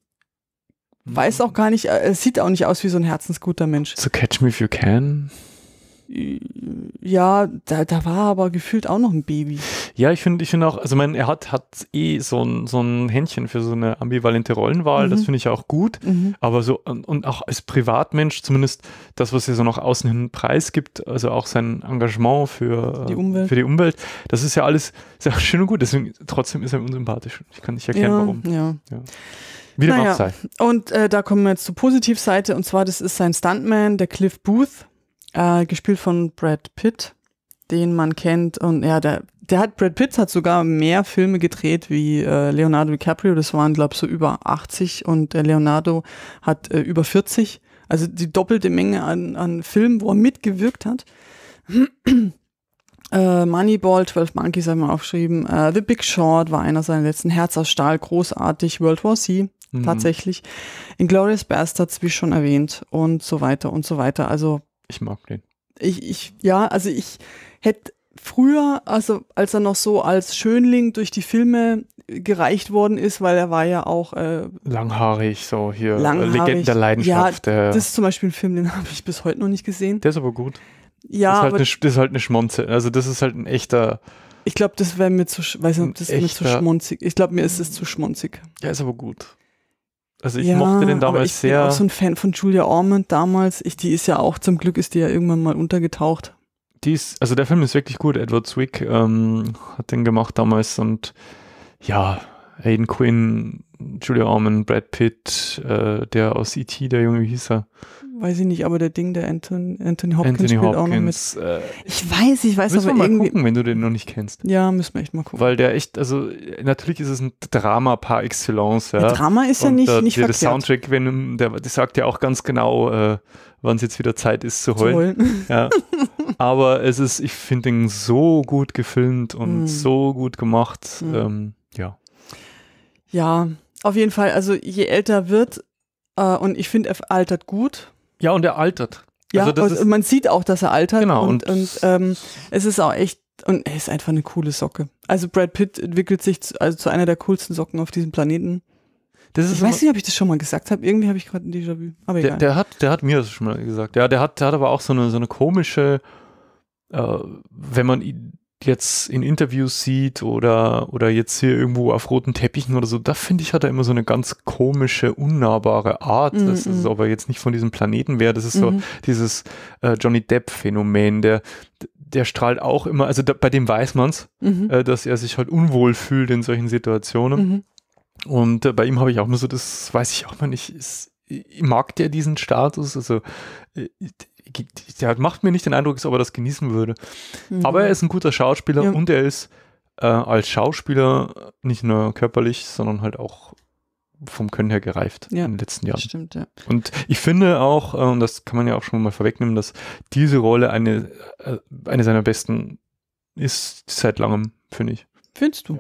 mhm. weiß auch gar nicht, äh, es sieht auch nicht aus wie so ein herzensguter Mensch. So Catch Me If You Can ja, da, da war aber gefühlt auch noch ein Baby. Ja, ich finde ich find auch, also mein, er hat, hat eh so ein, so ein Händchen für so eine ambivalente Rollenwahl, mhm. das finde ich auch gut. Mhm. Aber so, und, und, auch als Privatmensch, zumindest das, was er so nach außen hin preisgibt, also auch sein Engagement für die Umwelt, für die Umwelt das ist ja alles sehr schön und gut. Deswegen trotzdem ist er unsympathisch. Ich kann nicht erkennen, ja, warum. Ja. ja. Wie dem naja. auch sei. Und äh, da kommen wir jetzt zur Positivseite, und zwar, das ist sein Stuntman, der Cliff Booth äh, gespielt von Brad Pitt, den man kennt. Und ja, der, der hat, Brad Pitt hat sogar mehr Filme gedreht wie äh, Leonardo DiCaprio. Das waren, glaube ich, so über 80 und äh, Leonardo hat äh, über 40. Also die doppelte Menge an, an Filmen, wo er mitgewirkt hat. äh, Moneyball, 12 Monkeys haben wir aufgeschrieben. Äh, The Big Short war einer seiner letzten Herz aus Stahl, großartig. World War Z, mhm. tatsächlich. Inglourious Bastards, wie schon erwähnt. Und so weiter und so weiter. Also ich mag den. Ich, ich, ja, also ich hätte früher, also als er noch so als Schönling durch die Filme gereicht worden ist, weil er war ja auch äh, langhaarig, so hier äh, langhaarig. Legenden der Leidenschaft. Ja, äh, das ist zum Beispiel ein Film, den habe ich bis heute noch nicht gesehen. Der ist aber gut. Ja, das ist halt, eine, das ist halt eine Schmonze. Also das ist halt ein echter. Ich glaube, das wäre mir zu, weiß nicht, das ist mir zu schmonzig. Ich glaube, mir ist es zu schmonzig. Ja, ist aber gut. Also ich ja, mochte den damals ich sehr. Ich bin auch so ein Fan von Julia Ormond damals. Ich, die ist ja auch, zum Glück ist die ja irgendwann mal untergetaucht. Die ist, also der Film ist wirklich gut. Edward Zwick ähm, hat den gemacht damals und ja, Aiden Quinn Julia Ormond, Brad Pitt, äh, der aus E.T., der Junge, wie hieß er? Weiß ich nicht, aber der Ding, der Anton, Anthony Hopkins Anthony spielt Hopkins, auch noch mit. Äh, ich weiß, ich weiß, aber wir mal irgendwie. gucken, wenn du den noch nicht kennst. Ja, müssen wir echt mal gucken. Weil der echt, also natürlich ist es ein Drama par excellence. Ja. Drama ist ja nicht, äh, nicht der, verkehrt. Der Soundtrack, wenn, der, der sagt ja auch ganz genau, äh, wann es jetzt wieder Zeit ist zu heulen. Zu heulen. Ja. Aber es ist, ich finde den so gut gefilmt und mm. so gut gemacht. Mm. Ähm, ja. Ja, auf jeden Fall, also je älter wird, äh, und ich finde, er altert gut. Ja, und er altert. Ja, also und, und man sieht auch, dass er altert. Genau. Und, und, und ähm, es ist auch echt, und er ist einfach eine coole Socke. Also Brad Pitt entwickelt sich zu, also zu einer der coolsten Socken auf diesem Planeten. Das ist ich weiß nicht, ob ich das schon mal gesagt habe. Irgendwie habe ich gerade ein Déjà-vu. Aber der, Der, hat, der hat mir das schon mal gesagt. Ja, der hat, der hat aber auch so eine, so eine komische, äh, wenn man jetzt in Interviews sieht oder, oder jetzt hier irgendwo auf roten Teppichen oder so, da finde ich, hat er immer so eine ganz komische, unnahbare Art. Mm, das mm. ist aber jetzt nicht von diesem Planeten wäre, das ist mm. so mhm. dieses äh, Johnny Depp-Phänomen, der, der strahlt auch immer, also da, bei dem weiß man's, -hmm. äh, dass er sich halt unwohl fühlt in solchen Situationen. -hmm. Und äh, bei ihm habe ich auch immer so, das weiß ich auch mal nicht, ist, mag der diesen Status? Also äh, der macht mir nicht den Eindruck, als ob er das genießen würde. Mhm. Aber er mhm. ist ein guter Schauspieler ja. und er ist äh, als Schauspieler nicht nur körperlich, sondern halt auch vom Können her gereift ja, in den letzten Jahren. Stimmt, ja. Und ich finde auch, äh, und das kann man ja auch schon mal vorwegnehmen, dass diese Rolle eine, äh, eine seiner besten ist seit langem, finde ich. Findest du?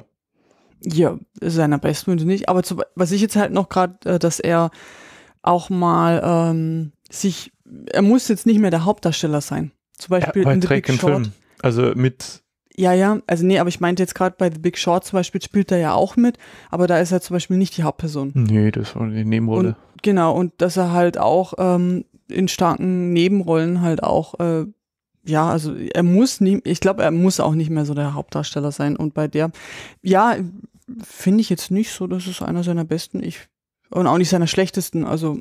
Ja, ja seiner besten und nicht. Aber zu, was ich jetzt halt noch gerade, äh, dass er auch mal ähm, sich er muss jetzt nicht mehr der Hauptdarsteller sein. Zum Beispiel ja, in The Big Short. Film. Also mit. Ja, ja, also nee, aber ich meinte jetzt gerade bei The Big Short zum Beispiel spielt er ja auch mit, aber da ist er zum Beispiel nicht die Hauptperson. Nee, das war eine Nebenrolle. Und, genau, und dass er halt auch ähm, in starken Nebenrollen halt auch, äh, ja, also er muss nicht, ich glaube, er muss auch nicht mehr so der Hauptdarsteller sein. Und bei der, ja, finde ich jetzt nicht so, dass es einer seiner besten, ich, und auch nicht seiner schlechtesten, also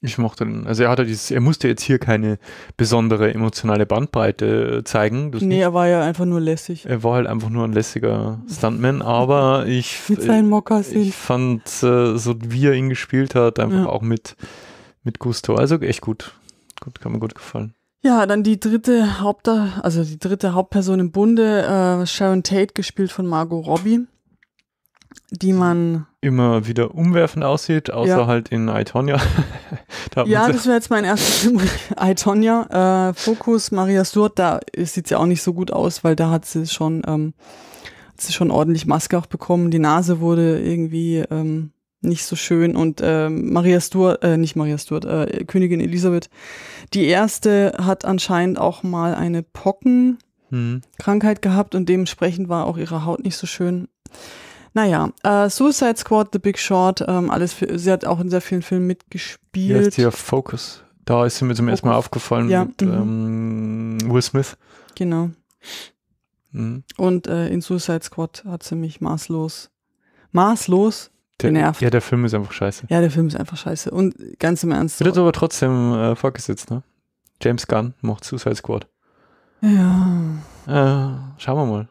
ich mochte den. Also er hatte dieses, er musste jetzt hier keine besondere emotionale Bandbreite äh, zeigen. Das nee, nicht. er war ja einfach nur lässig. Er war halt einfach nur ein lässiger Stuntman, aber ich, mit seinen ich fand äh, so, wie er ihn gespielt hat, einfach ja. auch mit, mit Gusto. Also echt gut. Gut, kann mir gut gefallen. Ja, dann die dritte Haupt, also die dritte Hauptperson im Bunde, äh, Sharon Tate, gespielt von Margot Robbie, die man immer wieder umwerfend aussieht, außer ja. halt in Itonia. gemacht Ja, das wäre jetzt mein erstes Itonia. Äh, Fokus, Maria Sturt, da sieht ja auch nicht so gut aus, weil da hat sie schon, ähm, hat sie schon ordentlich Maske auch bekommen. Die Nase wurde irgendwie ähm, nicht so schön. Und äh, Maria Sturt, äh, nicht Maria Sturt, äh, Königin Elisabeth, die erste hat anscheinend auch mal eine Pockenkrankheit hm. gehabt und dementsprechend war auch ihre Haut nicht so schön. Naja, äh, Suicide Squad, The Big Short, ähm, alles. Für, sie hat auch in sehr vielen Filmen mitgespielt. Hier ist hier Focus. Da ist sie mir zum ersten Mal aufgefallen ja, mit mhm. ähm, Will Smith. Genau. Mhm. Und äh, in Suicide Squad hat sie mich maßlos, maßlos der, genervt. Ja, der Film ist einfach scheiße. Ja, der Film ist einfach scheiße. Und ganz im Ernst. Wird aber trotzdem äh, vorgesetzt, ne? James Gunn macht Suicide Squad. Ja. Äh, schauen wir mal.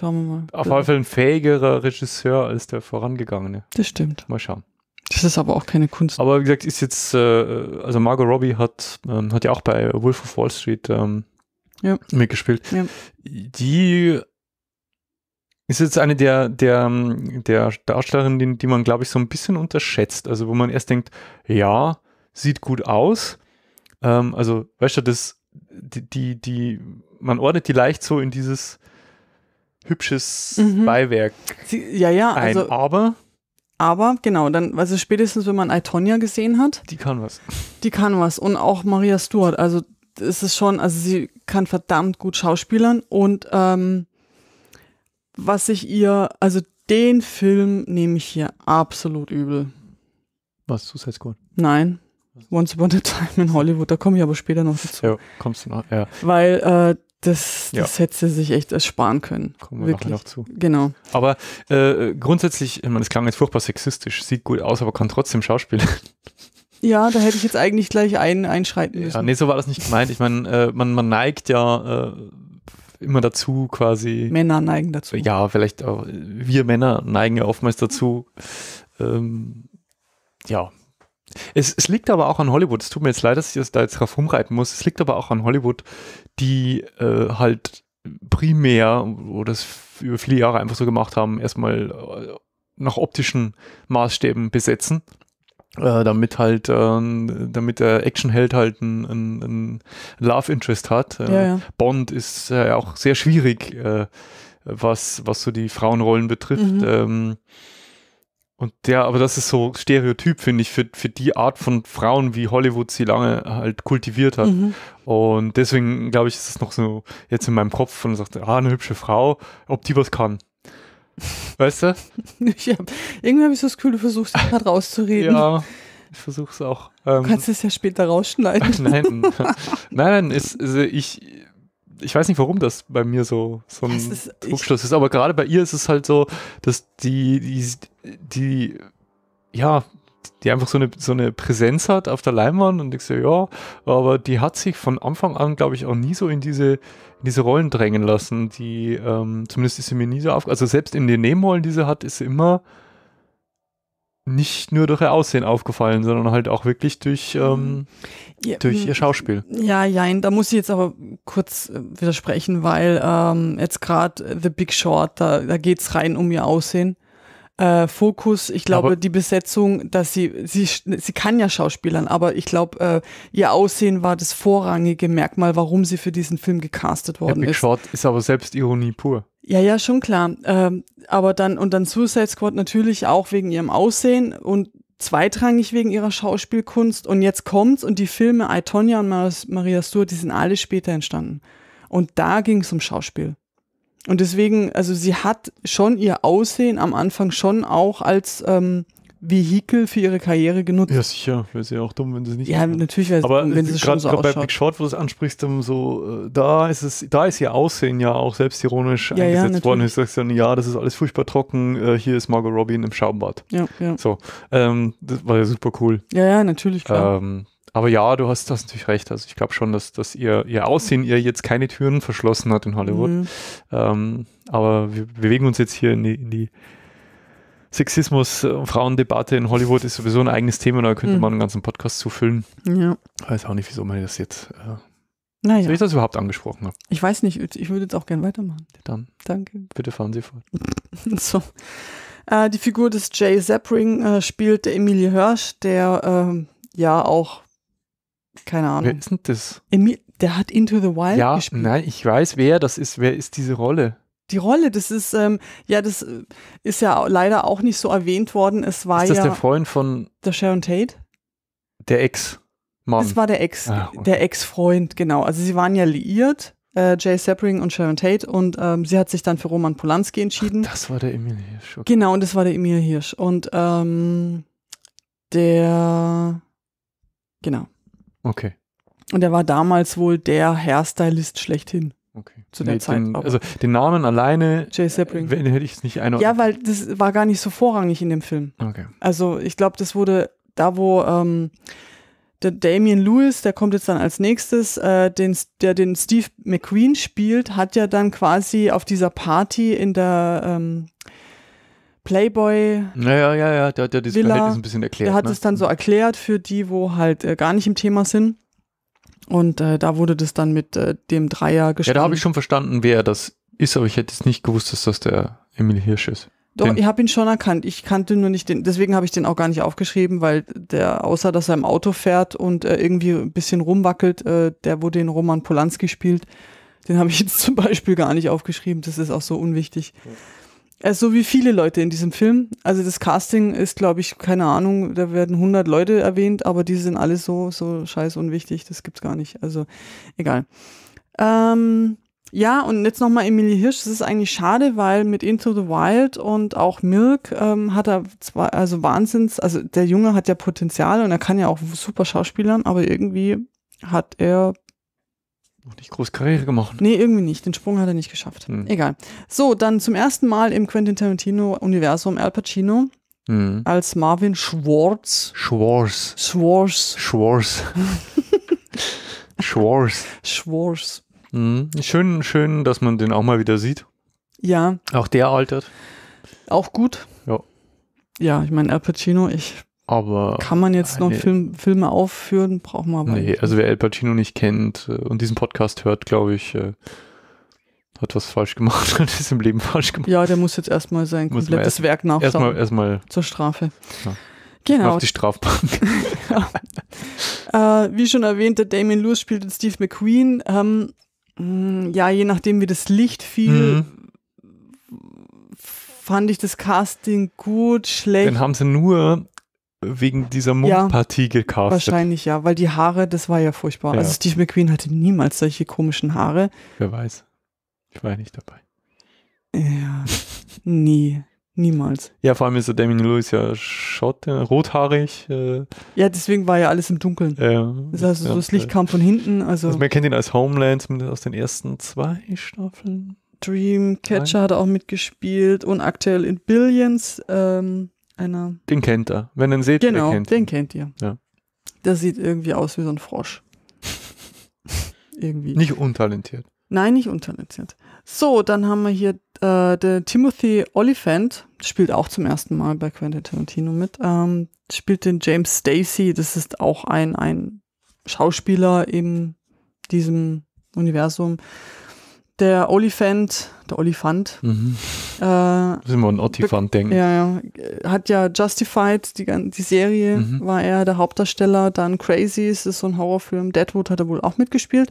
Schauen wir mal. Auf jeden Fall ein fähigerer Regisseur als der vorangegangene. Das stimmt. Mal schauen. Das ist aber auch keine Kunst. Aber wie gesagt, ist jetzt, äh, also Margot Robbie hat, ähm, hat ja auch bei Wolf of Wall Street ähm, ja. mitgespielt. Ja. Die ist jetzt eine der, der, ähm, der Darstellerinnen, die, die man, glaube ich, so ein bisschen unterschätzt. Also wo man erst denkt, ja, sieht gut aus. Ähm, also, weißt du, das, die, die, die, man ordnet die leicht so in dieses hübsches mhm. Beiwerk Sie, ja, ja, ein. Also, aber aber genau, dann, also spätestens, wenn man Itonia gesehen hat. Die kann was. Die kann was. Und auch Maria Stewart. Also ist schon, also sie kann verdammt gut schauspielern. Und ähm, was ich ihr, also den Film nehme ich hier absolut übel. Was, Suicide Squad? Nein. Once Upon a Time in Hollywood, da komme ich aber später noch dazu. Ja, kommst du noch, ja. Weil äh, das, das ja. hätte sie sich echt ersparen können. Kommen wir Wirklich. noch zu. Genau. Aber äh, grundsätzlich, ich meine, es klang jetzt furchtbar sexistisch, sieht gut aus, aber kann trotzdem Schauspiel. Ja, da hätte ich jetzt eigentlich gleich ein, einschreiten müssen. Ja, nee, so war das nicht gemeint. Ich meine, äh, man, man neigt ja äh, immer dazu quasi. Männer neigen dazu. Ja, vielleicht auch. Wir Männer neigen ja oftmals dazu. Ähm, ja, es, es, liegt aber auch an Hollywood. Es tut mir jetzt leid, dass ich das da jetzt drauf rumreiten muss. Es liegt aber auch an Hollywood, die äh, halt primär, wo das über viele Jahre einfach so gemacht haben, erstmal äh, nach optischen Maßstäben besetzen. Äh, damit halt, äh, damit der Actionheld halt ein, ein, Love Interest hat. Äh, ja, ja. Bond ist äh, ja auch sehr schwierig, äh, was, was so die Frauenrollen betrifft. Mhm. Ähm, und ja, aber das ist so Stereotyp, finde ich, für, für die Art von Frauen, wie Hollywood sie lange halt kultiviert hat. Mhm. Und deswegen, glaube ich, ist es noch so jetzt in meinem Kopf und sagt, ah, eine hübsche Frau, ob die was kann. Weißt du? Ich hab, irgendwie habe ich so das Gefühl, du versuchst gerade rauszureden. Ja, ich versuche es auch. Ähm, du kannst es ja später rausschneiden. nein, nein, nein ist, also ich, ich weiß nicht, warum das bei mir so, so ein ist, ist, aber gerade bei ihr ist es halt so, dass die, die, die ja, die einfach so eine, so eine Präsenz hat auf der Leinwand und ich so, ja, aber die hat sich von Anfang an, glaube ich, auch nie so in diese, in diese Rollen drängen lassen, die, ähm, zumindest ist sie mir nie so auf, also selbst in den Nebenrollen, die sie hat, ist sie immer, nicht nur durch ihr Aussehen aufgefallen, sondern halt auch wirklich durch, ähm, ja, durch ihr Schauspiel. Ja, jein, da muss ich jetzt aber kurz äh, widersprechen, weil ähm, jetzt gerade The Big Short, da, da geht es rein um ihr Aussehen. Äh, Fokus, ich glaube, aber die Besetzung, dass sie, sie, sie kann ja Schauspielern, aber ich glaube, äh, ihr Aussehen war das vorrangige Merkmal, warum sie für diesen Film gecastet worden ja, Big ist. Big Short ist aber selbst Ironie pur. Ja, ja, schon klar. Ähm, aber dann, und dann Suicide Squad natürlich auch wegen ihrem Aussehen und zweitrangig wegen ihrer Schauspielkunst. Und jetzt kommt's und die Filme I, Tonya und Maria Stuart, die sind alle später entstanden. Und da ging's um Schauspiel. Und deswegen, also sie hat schon ihr Aussehen am Anfang schon auch als ähm, Vehikel für ihre Karriere genutzt. Ja, sicher. Wäre sie ja auch dumm, wenn sie nicht Ja, machen. natürlich wäre es Aber wenn sie schon so ausschaut. bei Big Short, wo du es ansprichst, ähm, so, äh, da ist es, da ist ihr Aussehen ja auch selbstironisch ja, eingesetzt ja, worden. Du sagst dann, ja, das ist alles furchtbar trocken, äh, hier ist Margot Robin im einem Schaumbad. Ja, ja. So. Ähm, das war ja super cool. Ja, ja, natürlich, klar. Ähm, aber ja, du hast, hast natürlich recht. Also ich glaube schon, dass, dass ihr, ihr Aussehen ihr jetzt keine Türen verschlossen hat in Hollywood. Mhm. Ähm, aber wir bewegen uns jetzt hier in die, in die Sexismus Frauendebatte in Hollywood ist sowieso ein eigenes Thema, da könnte mhm. man einen ganzen Podcast zufüllen. Ja. Ich weiß auch nicht, wieso man das jetzt, äh, naja. So ich das überhaupt angesprochen habe. Ich weiß nicht, ich würde jetzt auch gerne weitermachen. Dann. Danke. Bitte fahren Sie fort. so. Äh, die Figur des Jay Zeppering äh, spielt der Emilie Hirsch, der äh, ja auch, keine Ahnung. Wer ist denn das? Emil der hat Into the Wild ja, gespielt. Nein, ich weiß, wer das ist. Wer ist diese Rolle? die Rolle. Das ist, ähm, ja, das äh, ist ja leider auch nicht so erwähnt worden. Es war ist das ja der Freund von der Sharon Tate? Der Ex-Mann. Das war der Ex, ah, okay. der Ex-Freund, genau. Also sie waren ja liiert, äh, Jay Sebring und Sharon Tate und ähm, sie hat sich dann für Roman Polanski entschieden. Ach, das war der Emil Hirsch. Okay. Genau, und das war der Emil Hirsch. Und ähm, der, genau. Okay. Und er war damals wohl der Hairstylist schlechthin. Okay. Zu nee, der Zeit. Den, also den Namen alleine Jay Sebring. Wenn, hätte ich es nicht einordnen. Ja, weil das war gar nicht so vorrangig in dem Film. Okay. Also ich glaube, das wurde da, wo ähm, der Damian Lewis, der kommt jetzt dann als nächstes, äh, den, der den Steve McQueen spielt, hat ja dann quasi auf dieser Party in der ähm, Playboy. Ja, ja, ja, der hat ja dieses Verhältnis ein bisschen erklärt. Der hat ne? es dann so erklärt für die, wo halt äh, gar nicht im Thema sind. Und äh, da wurde das dann mit äh, dem Dreier gespielt. Ja, da habe ich schon verstanden, wer das ist, aber ich hätte jetzt nicht gewusst, dass das der Emil Hirsch ist. Doch, den. ich habe ihn schon erkannt. Ich kannte nur nicht den, deswegen habe ich den auch gar nicht aufgeschrieben, weil der, außer dass er im Auto fährt und äh, irgendwie ein bisschen rumwackelt, äh, der, wurde in Roman Polanski spielt, den habe ich jetzt zum Beispiel gar nicht aufgeschrieben. Das ist auch so unwichtig. Okay. Äh, so wie viele Leute in diesem Film. Also das Casting ist, glaube ich, keine Ahnung, da werden 100 Leute erwähnt, aber die sind alle so, so scheiß unwichtig, das gibt's gar nicht. Also egal. Ähm, ja, und jetzt nochmal Emily Hirsch, das ist eigentlich schade, weil mit Into the Wild und auch Mirk ähm, hat er zwar, also Wahnsinns, also der Junge hat ja Potenzial und er kann ja auch super Schauspielern, aber irgendwie hat er noch nicht groß Karriere gemacht. Nee, irgendwie nicht. Den Sprung hat er nicht geschafft. Hm. Egal. So, dann zum ersten Mal im Quentin Tarantino-Universum Al Pacino hm. als Marvin Schwartz. Schwartz. Schwartz. Schwartz. Schwartz. Schwartz. Mhm. Schön, schön, dass man den auch mal wieder sieht. Ja. Auch der altert. Auch gut. Ja. Ja, ich meine, Al Pacino, ich aber kann man jetzt noch Film, Filme aufführen? Braucht man aber. Nee, also nicht. also wer El Pacino nicht kennt äh, und diesen Podcast hört, glaube ich, äh, hat was falsch gemacht und ist im Leben falsch gemacht. Ja, der muss jetzt erstmal sein muss komplettes erst, Werk nachschauen. Erstmal, erstmal. Zur Strafe. Ja. Genau. Auf die Strafbank. ja. äh, wie schon erwähnt, der Damien Lewis spielt den Steve McQueen. Ähm, mh, mm, ja, je nachdem, wie das Licht fiel, mhm fand ich das Casting gut, schlecht. Dann haben sie nur wegen dieser Mumpfpartie ja, gekauft. Wahrscheinlich ja, weil die Haare, das war ja furchtbar. Ja. Also Steve McQueen hatte niemals solche komischen Haare. Wer weiß. Ich war ja nicht dabei. Ja, nie. Niemals. Ja, vor allem ist der Damien Lewis ja Schotte, rothaarig. Äh, ja, deswegen war ja alles im Dunkeln. Ja, das heißt, also ja, das Licht kam von hinten. Also, also man kennt ihn als Homeland aus den ersten zwei Staffeln. Dreamcatcher hat er auch mitgespielt und aktuell in Billions. Ähm, einer. Den kennt er. Wenn ihr ihn seht, genau, kennt den kennt ihr. Ja. Der sieht irgendwie aus wie so ein Frosch. irgendwie. Nicht untalentiert. Nein, nicht untalentiert. So, dann haben wir hier äh, der Timothy Oliphant, spielt auch zum ersten Mal bei Quentin Tarantino mit, ähm, spielt den James Stacy, das ist auch ein, ein Schauspieler in diesem Universum der Olifant, der Olifant, mhm. äh, da sind wir an denken. Ja, ja, hat ja Justified, die, die Serie, mhm. war er der Hauptdarsteller. Dann Crazy, es ist so ein Horrorfilm. Deadwood hat er wohl auch mitgespielt.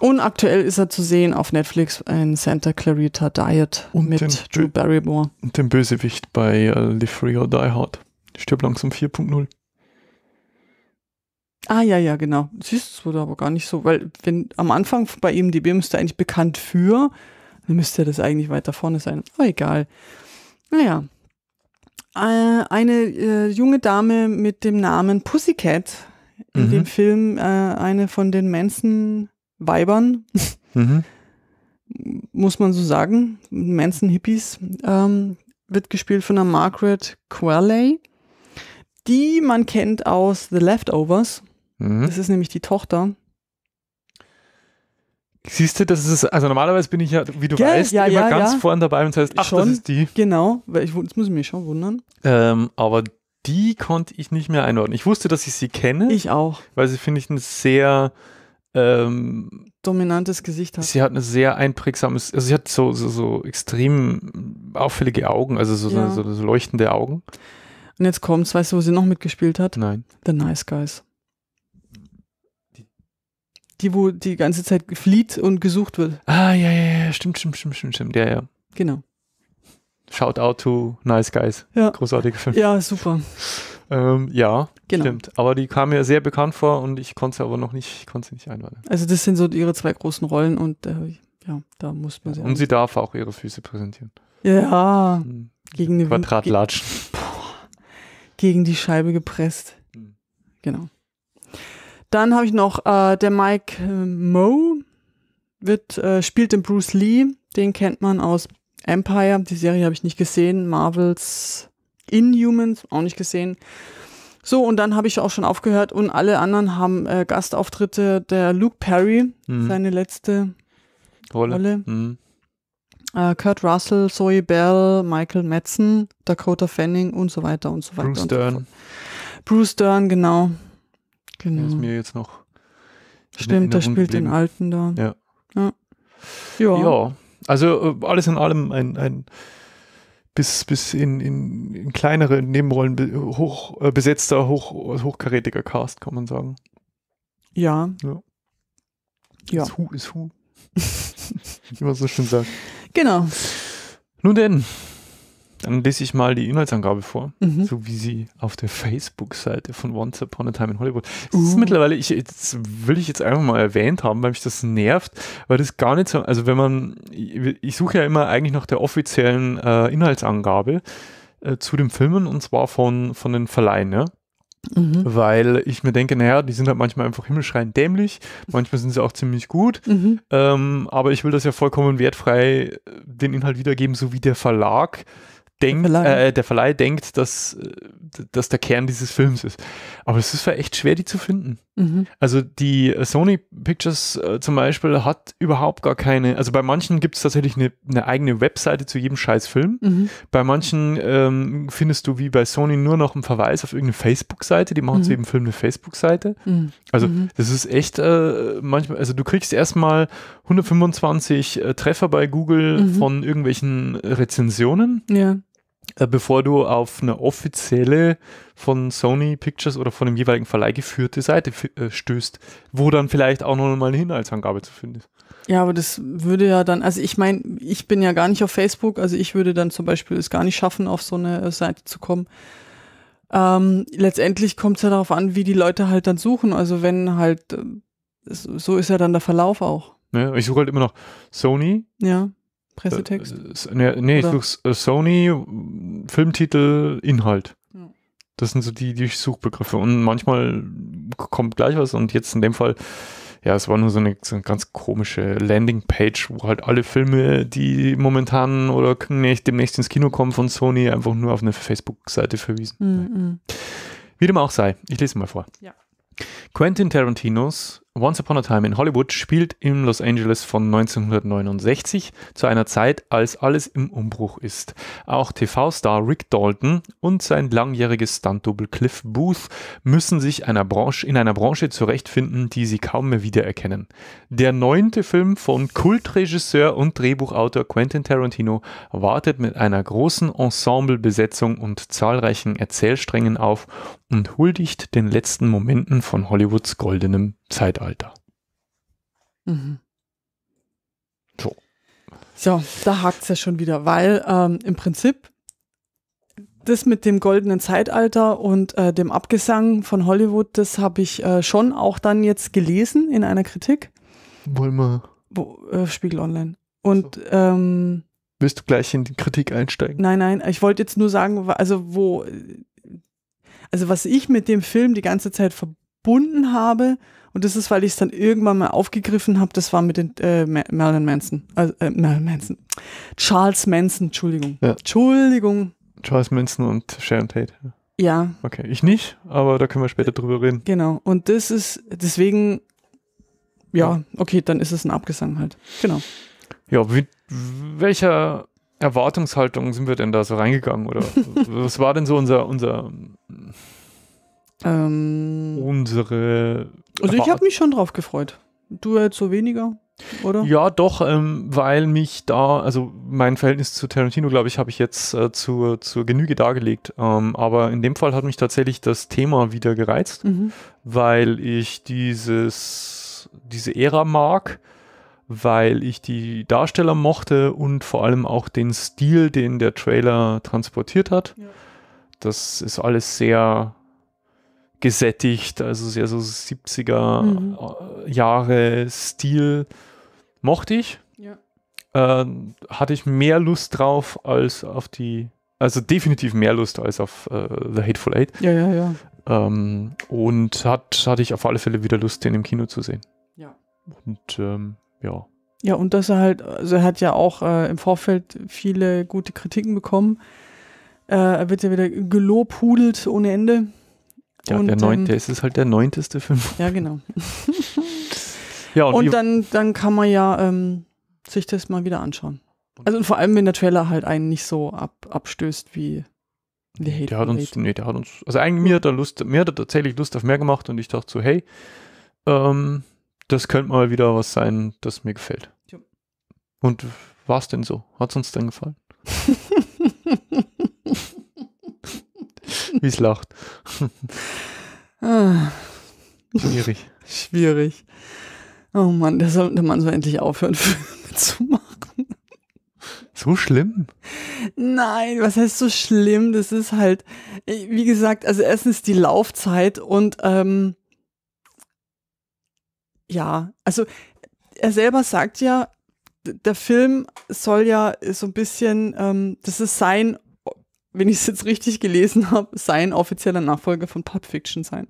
Und aktuell ist er zu sehen auf Netflix in Santa Clarita Diet und mit Drew Barrymore. Und dem Bösewicht bei uh, Live Free or Die Hard. Stirb langsam 4.0. Ah, ja, ja, genau. Siehst du, wurde aber gar nicht so, weil wenn am Anfang bei ihm e IMDb müsste eigentlich bekannt für, dann müsste das eigentlich weiter vorne sein. Aber oh, egal. Naja. Äh, eine äh, junge Dame mit dem Namen Pussycat in mhm. dem Film, äh, eine von den Manson-Weibern. Mhm. Muss man so sagen. Manson-Hippies. Ähm, wird gespielt von der Margaret Qualley, die man kennt aus The Leftovers. Mhm. Das ist nämlich die Tochter. Siehst du, das ist, also normalerweise bin ich ja, wie du Gell? weißt, ja, immer ja, ganz ja. vorne dabei und das heißt, ach, schon, das ist die. Genau, weil ich, das muss ich mich schon wundern. Ähm, aber die konnte ich nicht mehr einordnen. Ich wusste, dass ich sie kenne. Ich auch. Weil sie, finde ich, ein sehr ähm, dominantes Gesicht hat. Sie hat ein sehr einprägsames, also sie hat so, so, so extrem auffällige Augen, also so, ja. so, so leuchtende Augen. Und jetzt kommt's, weißt du, wo sie noch mitgespielt hat? Nein. The Nice Guys die, wo die ganze Zeit flieht und gesucht wird. Ah, ja, ja, ja, stimmt, stimmt, stimmt, stimmt, stimmt, ja, ja. Genau. Shout out to Nice Guys. Ja. Großartiger Film. Ja, super. Ähm, ja, genau. stimmt. Aber die kam mir sehr bekannt vor und ich konnte sie aber noch nicht, konnte sie nicht einweihen. Also das sind so ihre zwei großen Rollen und äh, ja, da muss man ja, sie. Und sie darf auch ihre Füße präsentieren. Ja. Mhm. Gegen eine Quadratlatschen. Ge gegen die Scheibe gepresst. Hm. Genau. Dann habe ich noch äh, der Mike äh, Moe wird äh, spielt den Bruce Lee, den kennt man aus Empire, die Serie habe ich nicht gesehen, Marvels Inhumans auch nicht gesehen. So, und dann habe ich auch schon aufgehört und alle anderen haben äh, Gastauftritte. Der Luke Perry, mhm. seine letzte Rolle. Rolle. Mhm. Äh, Kurt Russell, Zoe Bell, Michael Madsen, Dakota Fanning und so weiter und so weiter. Bruce Dern. Bruce Dern, genau. Genau. Das ist mir jetzt noch. Stimmt, das spielt den Alten da. Ja. Ja. ja. ja. Also äh, alles in allem ein, ein bis, bis in, in, in kleinere Nebenrollen hoch, äh, besetzter, hoch, also hochkarätiger Cast, kann man sagen. Ja. Ja. ja. Ist Hu ist Hu. Wie man so schön sagt. Genau. Nun denn, dann lese ich mal die Inhaltsangabe vor, mhm. so wie sie auf der Facebook-Seite von Once Upon a Time in Hollywood. Das ist uh. mittlerweile, ich, jetzt will ich jetzt einfach mal erwähnt haben, weil mich das nervt, weil das gar nicht so, also wenn man, ich, ich suche ja immer eigentlich nach der offiziellen äh, Inhaltsangabe äh, zu den Filmen und zwar von, von den Verleihen, ja? Mhm. Weil ich mir denke, naja, die sind halt manchmal einfach himmelschreiend dämlich, manchmal sind sie auch ziemlich gut, mhm. ähm, aber ich will das ja vollkommen wertfrei äh, den Inhalt wiedergeben, so wie der Verlag denkt, Verleih? Äh, der Verleih denkt, dass äh, das der Kern dieses Films ist. Aber es ist echt schwer, die zu finden. Mhm. Also die äh, Sony Pictures äh, zum Beispiel hat überhaupt gar keine, also bei manchen gibt es tatsächlich eine, eine, eigene Webseite zu jedem scheiß Film. Mhm. Bei manchen ähm, findest du wie bei Sony nur noch einen Verweis auf irgendeine Facebook-Seite, die machen mhm. zu jedem Film eine Facebook-Seite. Mhm. Also mhm. das ist echt äh, manchmal, also du kriegst erstmal 125 äh, Treffer bei Google mhm. von irgendwelchen Rezensionen. Ja. Äh, bevor du auf eine offizielle von Sony Pictures oder von dem jeweiligen Verleih geführte Seite äh, stößt, wo dann vielleicht auch noch mal eine Inhaltsangabe zu finden ist. Ja, aber das würde ja dann, also ich meine, ich bin ja gar nicht auf Facebook, also ich würde dann zum Beispiel es gar nicht schaffen, auf so eine äh, Seite zu kommen. Ähm, letztendlich kommt es ja darauf an, wie die Leute halt dann suchen. Also wenn halt, so ist ja dann der Verlauf auch. Ja, ich suche halt immer noch Sony. Ja. Pressetext? Äh, ne, nee, ich suche äh, Sony, Filmtitel, Inhalt. Das sind so die, die Suchbegriffe. Und manchmal kommt gleich was und jetzt in dem Fall, ja, es war nur so eine, so eine ganz komische Landingpage, wo halt alle Filme, die momentan oder nicht demnächst ins Kino kommen von Sony, einfach nur auf eine Facebook-Seite verwiesen. Mhm. mhm. Wie dem auch sei, ich lese mal vor. Ja. Quentin Tarantinos Once Upon a Time in Hollywood spielt in Los Angeles von 1969 zu einer Zeit, als alles im Umbruch ist. Auch TV-Star Rick Dalton und sein langjähriges Stunt-Double Cliff Booth müssen sich einer Branche, in einer Branche zurechtfinden, die sie kaum mehr wiedererkennen. Der neunte Film von Kultregisseur und Drehbuchautor Quentin Tarantino wartet mit einer großen Ensemblebesetzung und zahlreichen Erzählsträngen auf und huldigt den letzten Momenten von Hollywoods goldenem Zeitalter. Mhm. So. So, da hakt es ja schon wieder, weil ähm, im Prinzip das mit dem goldenen Zeitalter und äh, dem Abgesang von Hollywood, das habe ich äh, schon auch dann jetzt gelesen in einer Kritik. Wollen wir. Wo, äh, Spiegel Online. Und so. ähm, Willst du gleich in die Kritik einsteigen? Nein, nein, ich wollte jetzt nur sagen, also wo, also was ich mit dem Film die ganze Zeit verbunden habe, und das ist, weil ich es dann irgendwann mal aufgegriffen habe. Das war mit den äh, Marilyn Manson. Also, äh, Marilyn Manson. Charles Manson, Entschuldigung. Ja. Entschuldigung. Charles Manson und Sharon Tate. Ja. Okay, ich nicht, aber da können wir später drüber reden. Genau. Und das ist, deswegen, ja, okay, dann ist es ein Abgesang halt. Genau. Ja, wie, welcher Erwartungshaltung sind wir denn da so reingegangen? Oder was war denn so unser, unser ähm, unsere also ich habe mich schon drauf gefreut. Du jetzt so weniger, oder? Ja, doch, ähm, weil mich da, also mein Verhältnis zu Tarantino, glaube ich, habe ich jetzt äh, zur, zur Genüge dargelegt. Ähm, aber in dem Fall hat mich tatsächlich das Thema wieder gereizt, mhm. weil ich dieses, diese Ära mag, weil ich die Darsteller mochte und vor allem auch den Stil, den der Trailer transportiert hat. Ja. Das ist alles sehr gesättigt, also sehr so 70er mhm. Äh, Jahre Stil mochte ich. Ja. Äh, hatte ich mehr Lust drauf als auf die, also definitiv mehr Lust als auf äh, The Hateful Eight. Ja, ja, ja. Ähm, und hat, hatte ich auf alle Fälle wieder Lust, den im Kino zu sehen. Ja. Und ähm, ja. Ja, und dass er halt, also er hat ja auch äh, im Vorfeld viele gute Kritiken bekommen. Äh, er wird ja wieder gelobhudelt ohne Ende. Ja, und, der neunte, ähm, es ist halt der neunteste Film. Ja, genau. ja, und, und dann, dann kann man ja ähm, sich das mal wieder anschauen. Also und vor allem, wenn der Trailer halt einen nicht so ab, abstößt wie The Hate. Der hat uns, nee, der hat uns, also eigentlich mir hm. hat er Lust, mir hat er tatsächlich Lust auf mehr gemacht und ich dachte so, hey, ähm, das könnte mal wieder was sein, das mir gefällt. Ja. Und war es denn so? Hat es uns denn gefallen? wie es lacht. Ah. Schwierig. Schwierig. Oh Mann, da sollte man so endlich aufhören, Filme zu machen. So schlimm? Nein, was heißt so schlimm? Das ist halt, äh, wie gesagt, also erstens die Laufzeit und ähm, ja, also er selber sagt ja, der Film soll ja so ein bisschen, ähm, das ist sein wenn ich es jetzt richtig gelesen habe, sein offizieller Nachfolger von Pulp Fiction sein.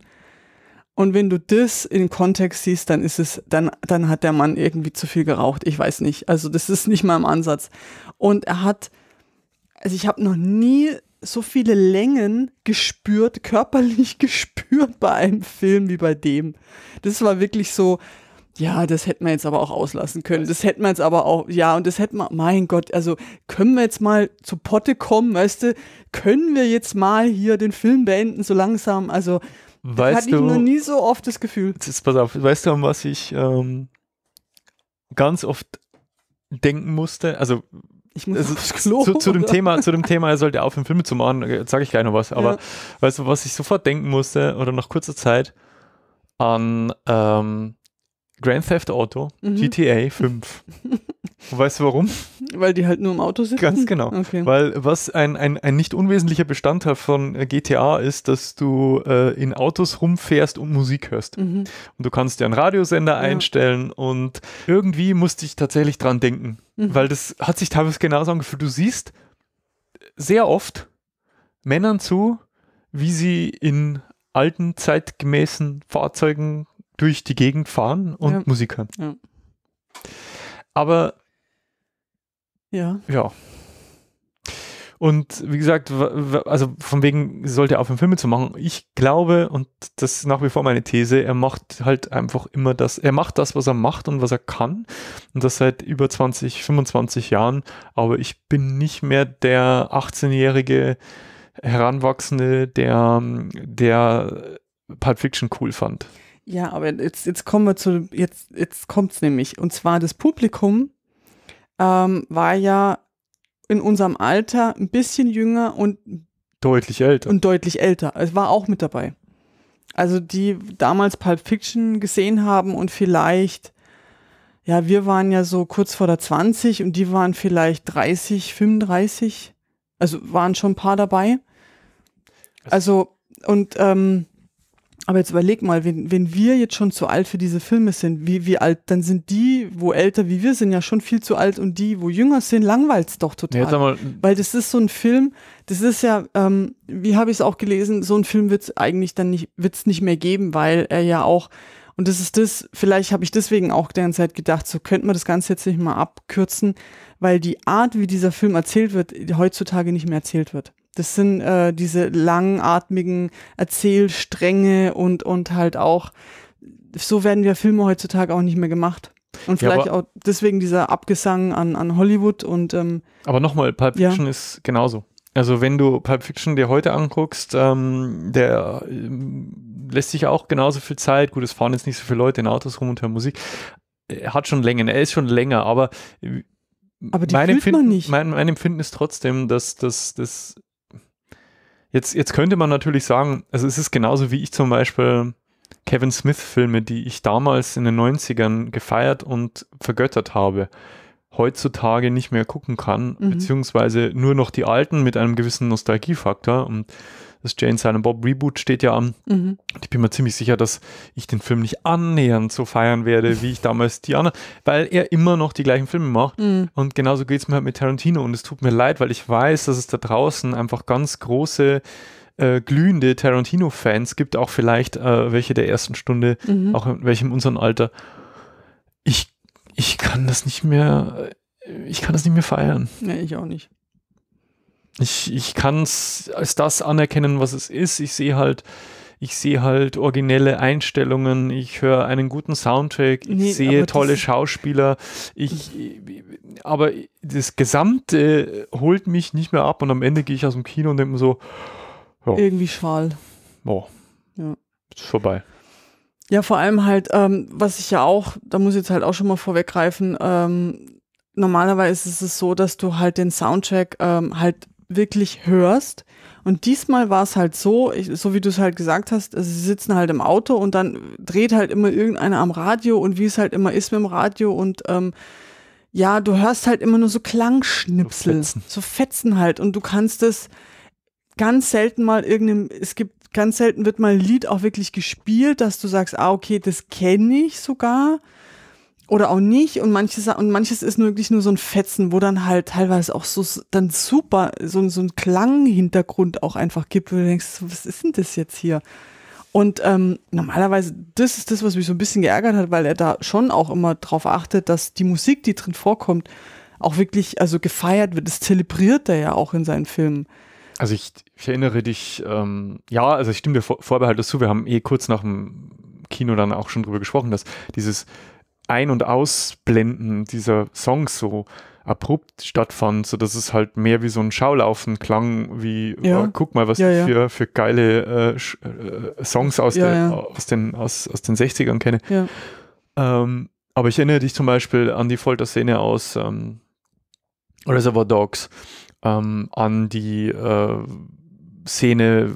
Und wenn du das in Kontext siehst, dann ist es, dann, dann hat der Mann irgendwie zu viel geraucht. Ich weiß nicht. Also das ist nicht mal im Ansatz. Und er hat, also ich habe noch nie so viele Längen gespürt, körperlich gespürt bei einem Film wie bei dem. Das war wirklich so, ja, das hätte man jetzt aber auch auslassen können. Das hätte man jetzt aber auch, ja, und das hätte man, mein Gott, also können wir jetzt mal zu Potte kommen, weißt du? Können wir jetzt mal hier den Film beenden, so langsam? Also, weißt hatte du, ich noch nie so oft das Gefühl. Jetzt pass auf, weißt du, an was ich ähm, ganz oft denken musste? Also, ich muss also, Klo, zu, zu, dem Thema, zu dem Thema, er sollte aufhören, Filme zu machen, äh, sage ich gleich noch was, aber ja. weißt du, was ich sofort denken musste oder nach kurzer Zeit an, ähm, Grand Theft Auto, mhm. GTA 5. Und weißt du warum? Weil die halt nur im Auto sitzen. Ganz genau. Okay. Weil was ein, ein, ein nicht unwesentlicher Bestandteil von äh, GTA ist, dass du äh, in Autos rumfährst und Musik hörst. Mhm. Und du kannst dir einen Radiosender ja. einstellen und irgendwie musste ich tatsächlich dran denken. Mhm. Weil das hat sich teilweise genauso angefühlt. Du siehst sehr oft Männern zu, wie sie in alten, zeitgemäßen Fahrzeugen durch die Gegend fahren und ja. hören. Ja. Aber ja. Ja. Und wie gesagt, also von wegen sollte er aufhören, Filme zu machen. Ich glaube, und das ist nach wie vor meine These, er macht halt einfach immer das, er macht das, was er macht und was er kann. Und das seit über 20, 25 Jahren. Aber ich bin nicht mehr der 18-jährige Heranwachsende, der, der Pulp Fiction cool fand. Ja, aber jetzt, jetzt kommen wir zu, jetzt, jetzt kommt's nämlich. Und zwar das Publikum ähm, war ja in unserem Alter ein bisschen jünger und deutlich älter. Und deutlich älter. Es war auch mit dabei. Also die damals Pulp Fiction gesehen haben und vielleicht, ja, wir waren ja so kurz vor der 20 und die waren vielleicht 30, 35. Also waren schon ein paar dabei. Also, also und ähm, aber jetzt überleg mal, wenn, wenn wir jetzt schon zu alt für diese Filme sind, wie, wie alt, dann sind die, wo älter wie wir sind, ja schon viel zu alt und die, wo jünger sind, langweilt's doch total. Nee, Weil das ist so ein Film, das ist ja, ähm, wie habe ich es auch gelesen, so ein Film wird's eigentlich dann nicht, wird's nicht mehr geben, weil er ja auch, und das ist das, vielleicht habe ich deswegen auch deren Zeit gedacht, so könnte man das Ganze jetzt nicht mal abkürzen, weil die Art, wie dieser Film erzählt wird, heutzutage nicht mehr erzählt wird. Das sind äh, diese langatmigen Erzählstränge und, und halt auch, so werden ja Filme heutzutage auch nicht mehr gemacht. Und vielleicht ja, auch deswegen dieser Abgesang an, an Hollywood und ähm, Aber nochmal, Pulp Fiction ja. ist genauso. Also wenn du Pulp Fiction dir heute anguckst, ähm, der ähm, lässt sich auch genauso viel Zeit. Gut, es fahren jetzt nicht so viele Leute in Autos rum und hören Musik. Er hat schon Längen, er ist schon länger, aber aber die mein fühlt Empfinden, man nicht. Mein, mein Empfinden ist trotzdem, dass, das. Jetzt, jetzt könnte man natürlich sagen, also es ist genauso wie ich zum Beispiel Kevin Smith-Filme, die ich damals in den 90ern gefeiert und vergöttert habe, heutzutage nicht mehr gucken kann, mhm. beziehungsweise nur noch die alten mit einem gewissen Nostalgiefaktor. Und das Jane Silent Bob Reboot steht ja an. Mhm. ich bin mir ziemlich sicher, dass ich den Film nicht annähernd so feiern werde, wie ich damals die anderen, weil er immer noch die gleichen Filme macht. Mhm. Und genauso geht es mir halt mit Tarantino. Und es tut mir leid, weil ich weiß, dass es da draußen einfach ganz große äh, glühende Tarantino-Fans gibt, auch vielleicht äh, welche der ersten Stunde, mhm. auch welche in unserem Alter. Ich, ich kann das nicht mehr, ich kann das nicht mehr feiern. Nee, ich auch nicht ich, ich kann es als das anerkennen, was es ist. Ich sehe halt, ich sehe halt originelle Einstellungen, ich höre einen guten Soundtrack, ich nee, sehe tolle Schauspieler, ich, aber das Gesamte holt mich nicht mehr ab und am Ende gehe ich aus dem Kino und denke mir so, ja. irgendwie schwal. Oh. Ja. Ist vorbei. Ja, vor allem halt, ähm, was ich ja auch, da muss ich jetzt halt auch schon mal vorweggreifen, ähm, normalerweise ist es so, dass du halt den Soundtrack ähm, halt wirklich hörst. Und diesmal war es halt so, ich, so wie du es halt gesagt hast, also sie sitzen halt im Auto und dann dreht halt immer irgendeiner am Radio und wie es halt immer ist mit dem Radio und ähm, ja, du hörst halt immer nur so Klangschnipsel, so Fetzen, so Fetzen halt und du kannst es ganz selten mal irgendeinem, es gibt ganz selten wird mal ein Lied auch wirklich gespielt, dass du sagst, ah okay, das kenne ich sogar oder auch nicht und manches und manches ist nur wirklich nur so ein Fetzen, wo dann halt teilweise auch so dann super so, so ein Klanghintergrund auch einfach gibt, wo du denkst, was ist denn das jetzt hier? Und ähm, normalerweise, das ist das, was mich so ein bisschen geärgert hat, weil er da schon auch immer drauf achtet, dass die Musik, die drin vorkommt, auch wirklich also gefeiert wird. Das zelebriert er ja auch in seinen Filmen. Also ich, ich erinnere dich, ähm, ja, also ich stimme dir vor, vorbehaltlos zu, wir haben eh kurz nach dem Kino dann auch schon drüber gesprochen, dass dieses ein- und Ausblenden dieser Songs so abrupt stattfand, sodass es halt mehr wie so ein Schaulaufen klang, wie ja. oh, guck mal, was ja, ja. Für, für geile äh, äh Songs aus, der, Aus, den, aus, aus den 60ern kenne. Ähm, aber ich erinnere dich zum Beispiel an die Folterszene aus ähm, Reservoir Dogs, ähm, an die äh, Szene,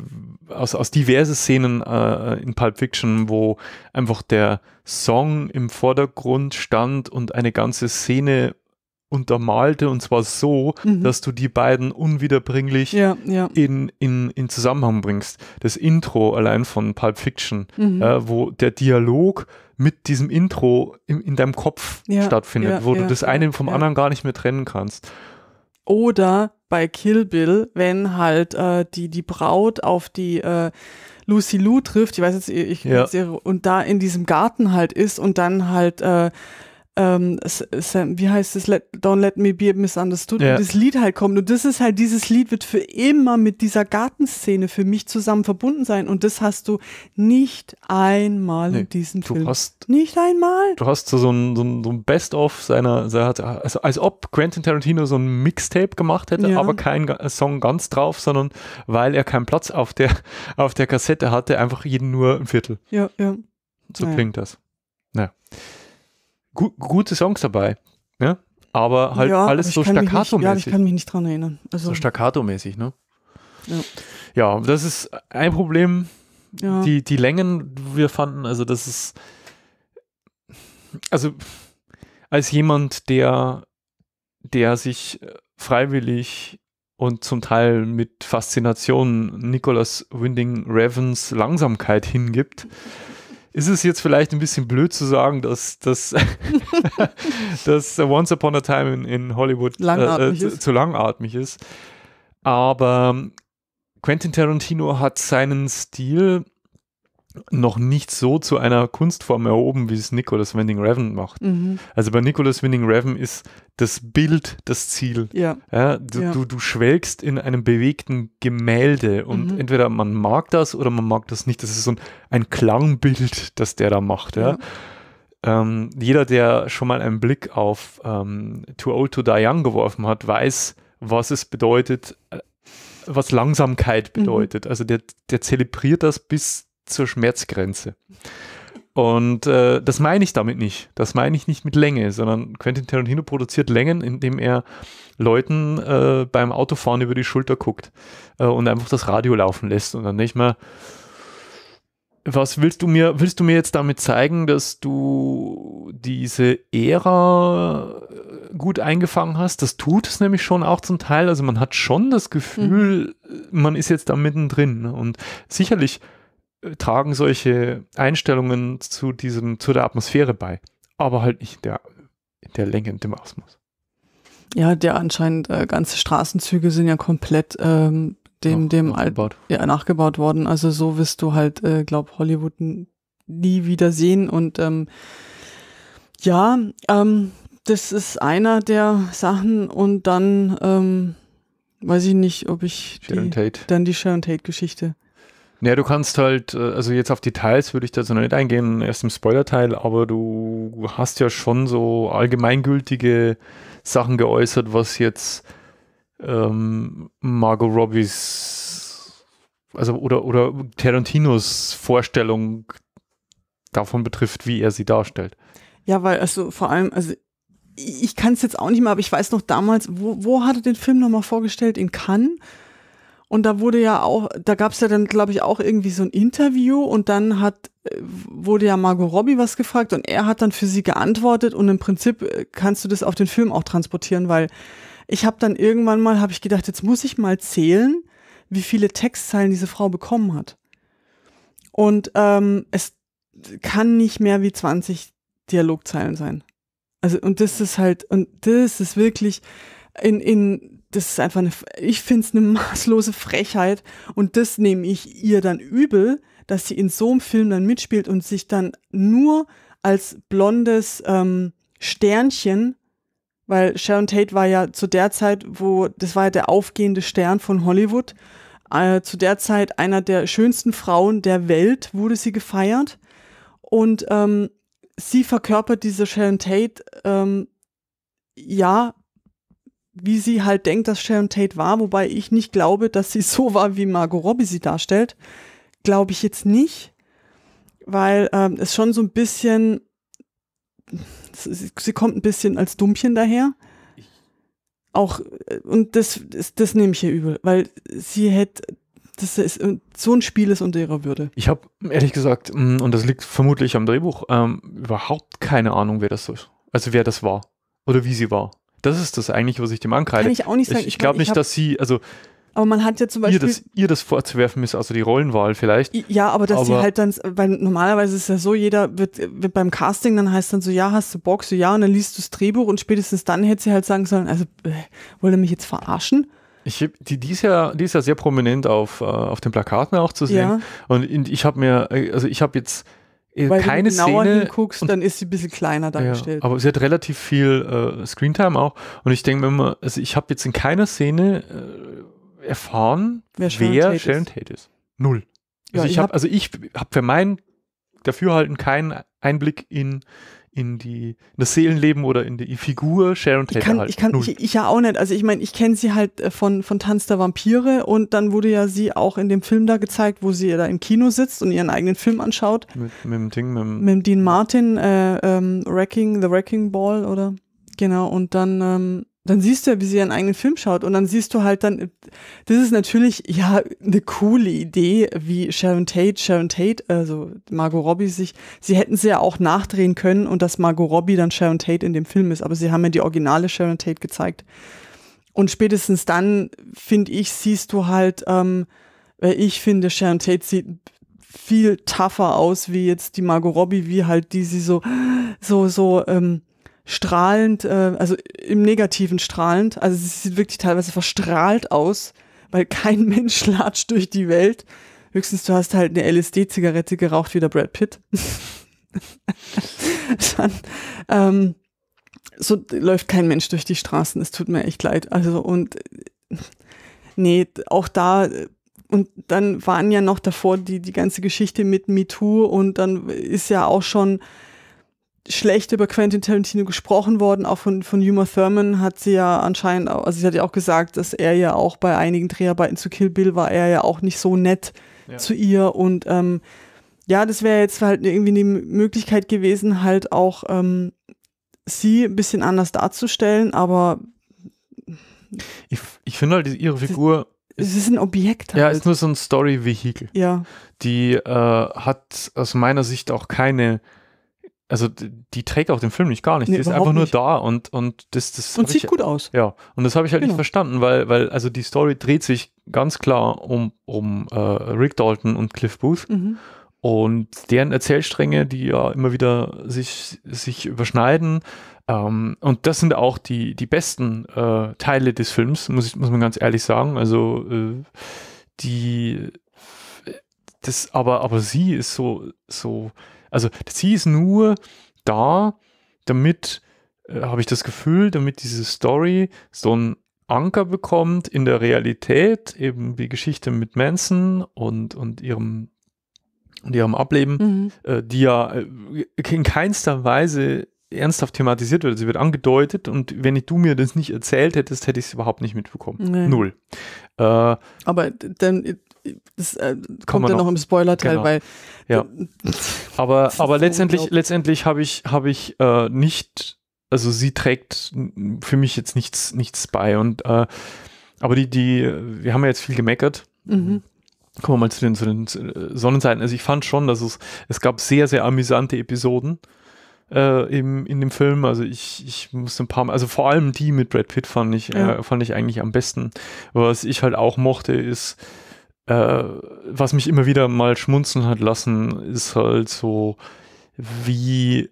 aus, aus diverse Szenen äh, äh, in Pulp Fiction, wo einfach der Song im Vordergrund stand und eine ganze Szene untermalte und zwar so, mhm. dass du die beiden unwiederbringlich ja, ja. In, in, in Zusammenhang bringst. Das Intro allein von Pulp Fiction, mhm. äh, wo der Dialog mit diesem Intro in, in deinem Kopf ja, stattfindet, wo du das eine vom anderen gar nicht mehr trennen kannst. Oder bei Kill Bill, wenn halt äh, die, die Braut auf die äh, Lucy Lou trifft, ich weiß jetzt, ich, ja. und da in diesem Garten halt ist und dann halt äh, ähm, Sam, äh, wie heißt es, let, Don't Let Me Be Misunderstood, ja. und das Lied halt kommt. Und das ist halt, dieses Lied wird für immer mit dieser Gartenszene für mich zusammen verbunden sein. Und das hast du nicht einmal nee, in diesem du Film. Hast, nicht einmal. Du hast so, ein, so ein, so ein Best-of seiner, also, also als ob Quentin Tarantino so ein Mixtape gemacht hätte, ja. aber keinen Song ganz drauf, sondern weil er keinen Platz auf der, auf der Kassette hatte, einfach jeden nur ein Viertel. Ja, ja. So naja. klingt das. Naja gu gute Songs dabei. Ne? Aber halt ja, alles aber so staccato-mäßig. Ja, ich kann mich nicht dran erinnern. Also, so staccato-mäßig, ne? Ja. ja, das ist ein Problem. Ja. Die, die Längen, wir fanden, also das ist. Also, als jemand, der, der sich äh, freiwillig und zum Teil mit Faszination Nicholas Winding Ravens Langsamkeit hingibt, ist es jetzt vielleicht ein bisschen blöd zu sagen, dass, dass, dass Once Upon a Time in, in Hollywood äh, langatmig äh, zu, zu langatmig ist. Aber Quentin Tarantino hat seinen Stil noch nicht so zu einer Kunstform erhoben, wie es Nicholas Winding Refn macht. Mhm. Also bei Nicholas Winding Refn ist das Bild das Ziel. Ja. ja, du, ja. Du, du, schwelgst in einem bewegten Gemälde und mhm. entweder man mag das oder man mag das nicht. Das ist so ein, ein Klangbild, das der da macht. Ja. Ähm, jeder, der schon mal einen Blick auf ähm, Too Old to Die Young geworfen hat, weiß, was es bedeutet, äh, was Langsamkeit mhm. bedeutet. Mhm. Also der, der zelebriert das bis zur Schmerzgrenze. Und äh, das meine ich damit nicht. Das meine ich nicht mit Länge, sondern Quentin Tarantino produziert Längen, indem er Leuten äh, beim Autofahren über die Schulter guckt äh, und einfach das Radio laufen lässt und dann nicht mal. Was willst du mir, willst du mir jetzt damit zeigen, dass du diese Ära äh, gut eingefangen hast? Das tut es nämlich schon auch zum Teil. Also man hat schon das Gefühl, mhm. man ist jetzt da mittendrin. Und sicherlich tragen solche Einstellungen zu diesem, zu der Atmosphäre bei, aber halt nicht in der, in der Länge, in dem Ausmaß. Ja, der anscheinend äh, ganze Straßenzüge sind ja komplett ähm, dem, dem nachgebaut. Alt, ja, nachgebaut worden. Also so wirst du halt, äh, glaub, Hollywood nie wieder sehen. Und ähm, ja, ähm, das ist einer der Sachen und dann ähm, weiß ich nicht, ob ich die, Tate. dann die Sharon Tate Geschichte. Naja, du kannst halt, äh, also jetzt auf Details würde ich da so nicht eingehen, erst im Spoiler-Teil, aber du hast ja schon so allgemeingültige Sachen geäußert, was jetzt ähm, Margot Robbys, also oder, oder Tarantinos Vorstellung davon betrifft, wie er sie darstellt. Ja, weil also vor allem, also ich kann es jetzt auch nicht mehr, aber ich weiß noch damals, wo, wo hat er den Film nochmal vorgestellt? In Cannes? Und da wurde ja auch, da gab es ja dann, glaube ich, auch irgendwie so ein Interview und dann hat, äh, wurde ja Margot Robbie was gefragt und er hat dann für sie geantwortet und im Prinzip äh, kannst du das auf den Film auch transportieren, weil ich habe dann irgendwann mal, habe ich gedacht, jetzt muss ich mal zählen, wie viele Textzeilen diese Frau bekommen hat. Und ähm, es kann nicht mehr wie 20 Dialogzeilen sein. Also, und das ist halt, und das ist wirklich in, in das ist einfach eine, ich finde es eine maßlose Frechheit und das nehme ich ihr dann übel, dass sie in so einem Film dann mitspielt und sich dann nur als blondes ähm, Sternchen, weil Sharon Tate war ja zu der Zeit, wo das war ja der aufgehende Stern von Hollywood, äh, zu der Zeit einer der schönsten Frauen der Welt wurde sie gefeiert und ähm, sie verkörpert diese Sharon Tate ähm, ja wie sie halt denkt, dass Sharon Tate war, wobei ich nicht glaube, dass sie so war, wie Margot Robbie sie darstellt. Glaube ich jetzt nicht, weil ähm, es schon so ein bisschen, sie kommt ein bisschen als Dummchen daher. Auch, äh, und das, das, das nehme ich hier übel, weil sie hätte das ist, äh, so ein Spiel ist unter ihrer Würde. Ich habe ehrlich gesagt, mm, und das liegt vermutlich am Drehbuch, ähm, überhaupt keine Ahnung, wer das ist. Also wer das war oder wie sie war. Das ist das eigentlich, was ich dem ankreide. Kann ich auch nicht sagen. Ich, ich glaube nicht, dass sie, also aber man hat ja zum Beispiel. Ihr das, ihr das vorzuwerfen ist, also die Rollenwahl vielleicht. Ja, aber dass aber sie halt dann, weil normalerweise ist ja so, jeder wird, wird beim Casting, dann heißt dann so, ja, hast du Bock, so ja, und dann liest du das Drehbuch und spätestens dann hätte sie halt sagen sollen, also äh, wollt ihr mich jetzt verarschen? Ich, die, die, ist ja, die ist ja sehr prominent auf, äh, auf den Plakaten auch zu sehen. Ja. Und ich habe mir, äh, also ich habe jetzt äh, Weil keine wenn du genauer Szene hinguckst, und, dann ist sie ein bisschen kleiner dargestellt. Ja, aber sie hat relativ viel äh, Screentime auch. Und ich denke mir immer, also ich habe jetzt in keiner Szene äh, erfahren, wer Sharon, Tate, ist. Tate, ist. Null. Also ja, ich habe hab, also hab für mein Dafürhalten keinen Einblick in in die in das Seelenleben oder in die Figur Sharon Tate ich kann, halt. Ich kann, ich, ich, ja auch nicht. Also ich meine, ich kenne sie halt äh, von, von Tanz der Vampire und dann wurde ja sie auch in dem Film da gezeigt, wo sie da im Kino sitzt und ihren eigenen Film anschaut. Mit, mit dem Ding, mit, dem, mit dem Dean Martin, äh, ähm, Wrecking, The Wrecking Ball oder genau und dann ähm, dann siehst du ja, wie sie ihren eigenen Film schaut und dann siehst du halt dann, das ist natürlich ja eine coole Idee, wie Sharon Tate, Sharon Tate, also Margot Robbie sich, sie hätten sie ja auch nachdrehen können und dass Margot Robbie dann Sharon Tate in dem Film ist, aber sie haben ja die originale Sharon Tate gezeigt. Und spätestens dann, finde ich, siehst du halt, ähm, weil ich finde, Sharon Tate sieht viel tougher aus wie jetzt die Margot Robbie, wie halt die sie so, so, so, ähm, strahlend, äh, also im Negativen strahlend. Also es sieht wirklich teilweise verstrahlt aus, weil kein Mensch latscht durch die Welt. Höchstens du hast halt eine LSD-Zigarette geraucht wie der Brad Pitt. Dann, ähm, so läuft kein Mensch durch die Straßen. Es tut mir echt leid. Also und nee, auch da und dann waren ja noch davor die, die ganze Geschichte mit MeToo und dann ist ja auch schon schlecht über Quentin Tarantino gesprochen worden. Auch von, von Uma Thurman hat sie ja anscheinend, also sie hat ja auch gesagt, dass er ja auch bei einigen Dreharbeiten zu Kill Bill war, er ja auch nicht so nett ja. zu ihr. Und ähm, ja, das wäre jetzt halt irgendwie eine Möglichkeit gewesen, halt auch ähm, sie ein bisschen anders darzustellen, aber. Ich, ich finde halt ihre Figur. Es ist ein Objekt. Halt. Ja, ist nur so ein Story-Vehikel. Ja. Die äh, hat aus meiner Sicht auch keine also die trägt auch den Film nicht gar nicht. Nee, die ist einfach nur nicht. da und, und das, das. Und sieht ich, gut aus. Ja. Und das habe ich halt genau. nicht verstanden, weil, weil, also die Story dreht sich ganz klar um, um äh, Rick Dalton und Cliff Booth. Mhm. Und deren Erzählstränge, die ja immer wieder sich, sich überschneiden. Ähm, und das sind auch die, die besten äh, Teile des Films, muss, ich, muss man ganz ehrlich sagen. Also äh, die das, aber, aber sie ist so, so also sie ist nur da, damit, äh, habe ich das Gefühl, damit diese Story so einen Anker bekommt in der Realität, eben die Geschichte mit Manson und, und ihrem und ihrem Ableben, mhm. äh, die ja äh, in keinster Weise ernsthaft thematisiert wird. Sie wird angedeutet und wenn du mir das nicht erzählt hättest, hätte ich es überhaupt nicht mitbekommen. Nee. Null. Äh, Aber dann das äh, kommt dann noch, im Spoiler-Teil, genau. weil. Ja. aber aber so letztendlich, letztendlich habe ich, hab ich äh, nicht, also sie trägt für mich jetzt nichts, nichts bei. Und äh, aber die, die, wir haben ja jetzt viel gemeckert. Mhm. Kommen wir mal zu den, zu den äh, Sonnenseiten. Also ich fand schon, dass es, es gab sehr, sehr amüsante Episoden äh, im, in dem Film. Also ich, ich musste ein paar Mal, also vor allem die mit Brad Pitt fand ich, äh, ja. äh, fand ich eigentlich am besten. Was ich halt auch mochte, ist, äh, was mich immer wieder mal schmunzeln hat lassen, ist halt so, wie,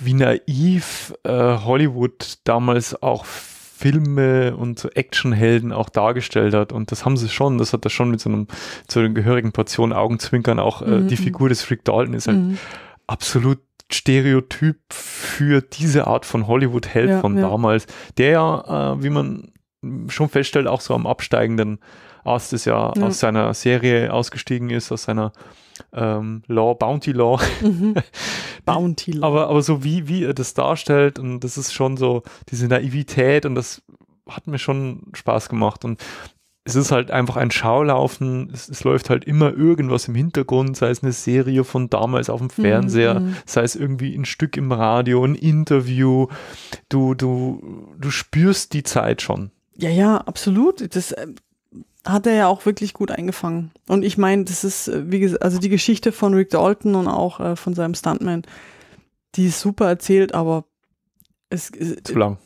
wie naiv äh, Hollywood damals auch Filme und so Actionhelden auch dargestellt hat. Und das haben sie schon, das hat er schon mit so einem, zu den gehörigen Portionen Augenzwinkern auch, äh, mm die Figur des Rick Dalton ist halt mm absolut Stereotyp für diese Art von Hollywood-Held ja, von ja. damals, der ja, äh, wie man schon feststellt, auch so am absteigenden Astes ja, ja, aus seiner Serie ausgestiegen ist, aus seiner ähm, Law, Bounty Law. Mhm. Bounty Law. aber, aber so wie, wie er das darstellt und das ist schon so diese Naivität und das hat mir schon Spaß gemacht und es ist halt einfach ein Schaulaufen, es, es, läuft halt immer irgendwas im Hintergrund, sei es eine Serie von damals auf dem Fernseher, mhm. mhm. sei es irgendwie ein Stück im Radio, ein Interview. Du, du, du spürst die Zeit schon. Ja, ja, absolut. Das äh, hat er ja auch wirklich gut eingefangen. Und ich meine, das ist, äh, wie gesagt, also die Geschichte von Rick Dalton und auch äh, von seinem Stuntman, die ist super erzählt, aber es ist. Äh, Zu lang.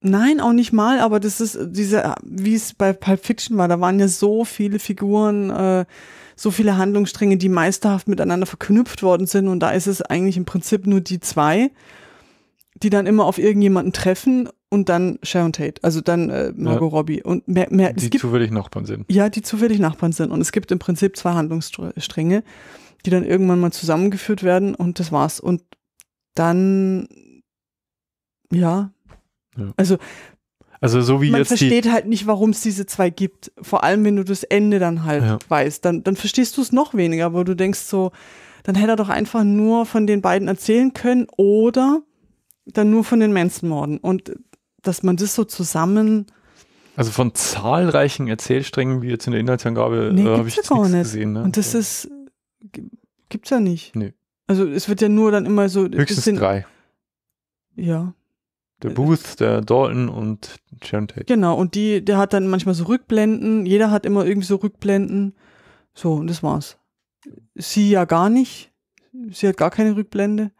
Nein, auch nicht mal, aber das ist äh, diese, wie es bei Pulp Fiction war, da waren ja so viele Figuren, äh, so viele Handlungsstränge, die meisterhaft miteinander verknüpft worden sind und da ist es eigentlich im Prinzip nur die zwei die dann immer auf irgendjemanden treffen und dann Sharon Tate, also dann äh, Margot ja. Robbie und mehr, mehr die es gibt, zufällig Nachbarn sind. Ja, die zufällig Nachbarn sind und es gibt im Prinzip zwei Handlungsstränge, die dann irgendwann mal zusammengeführt werden und das war's und dann ja. ja. Also also so wie man jetzt versteht halt nicht, warum es diese zwei gibt. Vor allem, wenn du das Ende dann halt ja. weißt, dann, dann verstehst du es noch weniger, wo du denkst so, dann hätte er doch einfach nur von den beiden erzählen können oder dann nur von den Menschenmorden. Und dass man das so zusammen. Also von zahlreichen Erzählsträngen, wie jetzt in der Inhaltsangabe, äh, nee, habe ich das gar nicht gesehen. Ne? Und das ist. gibt es ja nicht. Nee. Also es wird ja nur dann immer so. Höchstens bisschen, drei. Ja. Der Booth, der Dalton und Sharon Tate. Genau, und die, der hat dann manchmal so Rückblenden, jeder hat immer irgendwie so Rückblenden. So, und das war's. Sie ja gar nicht. Sie hat gar keine Rückblende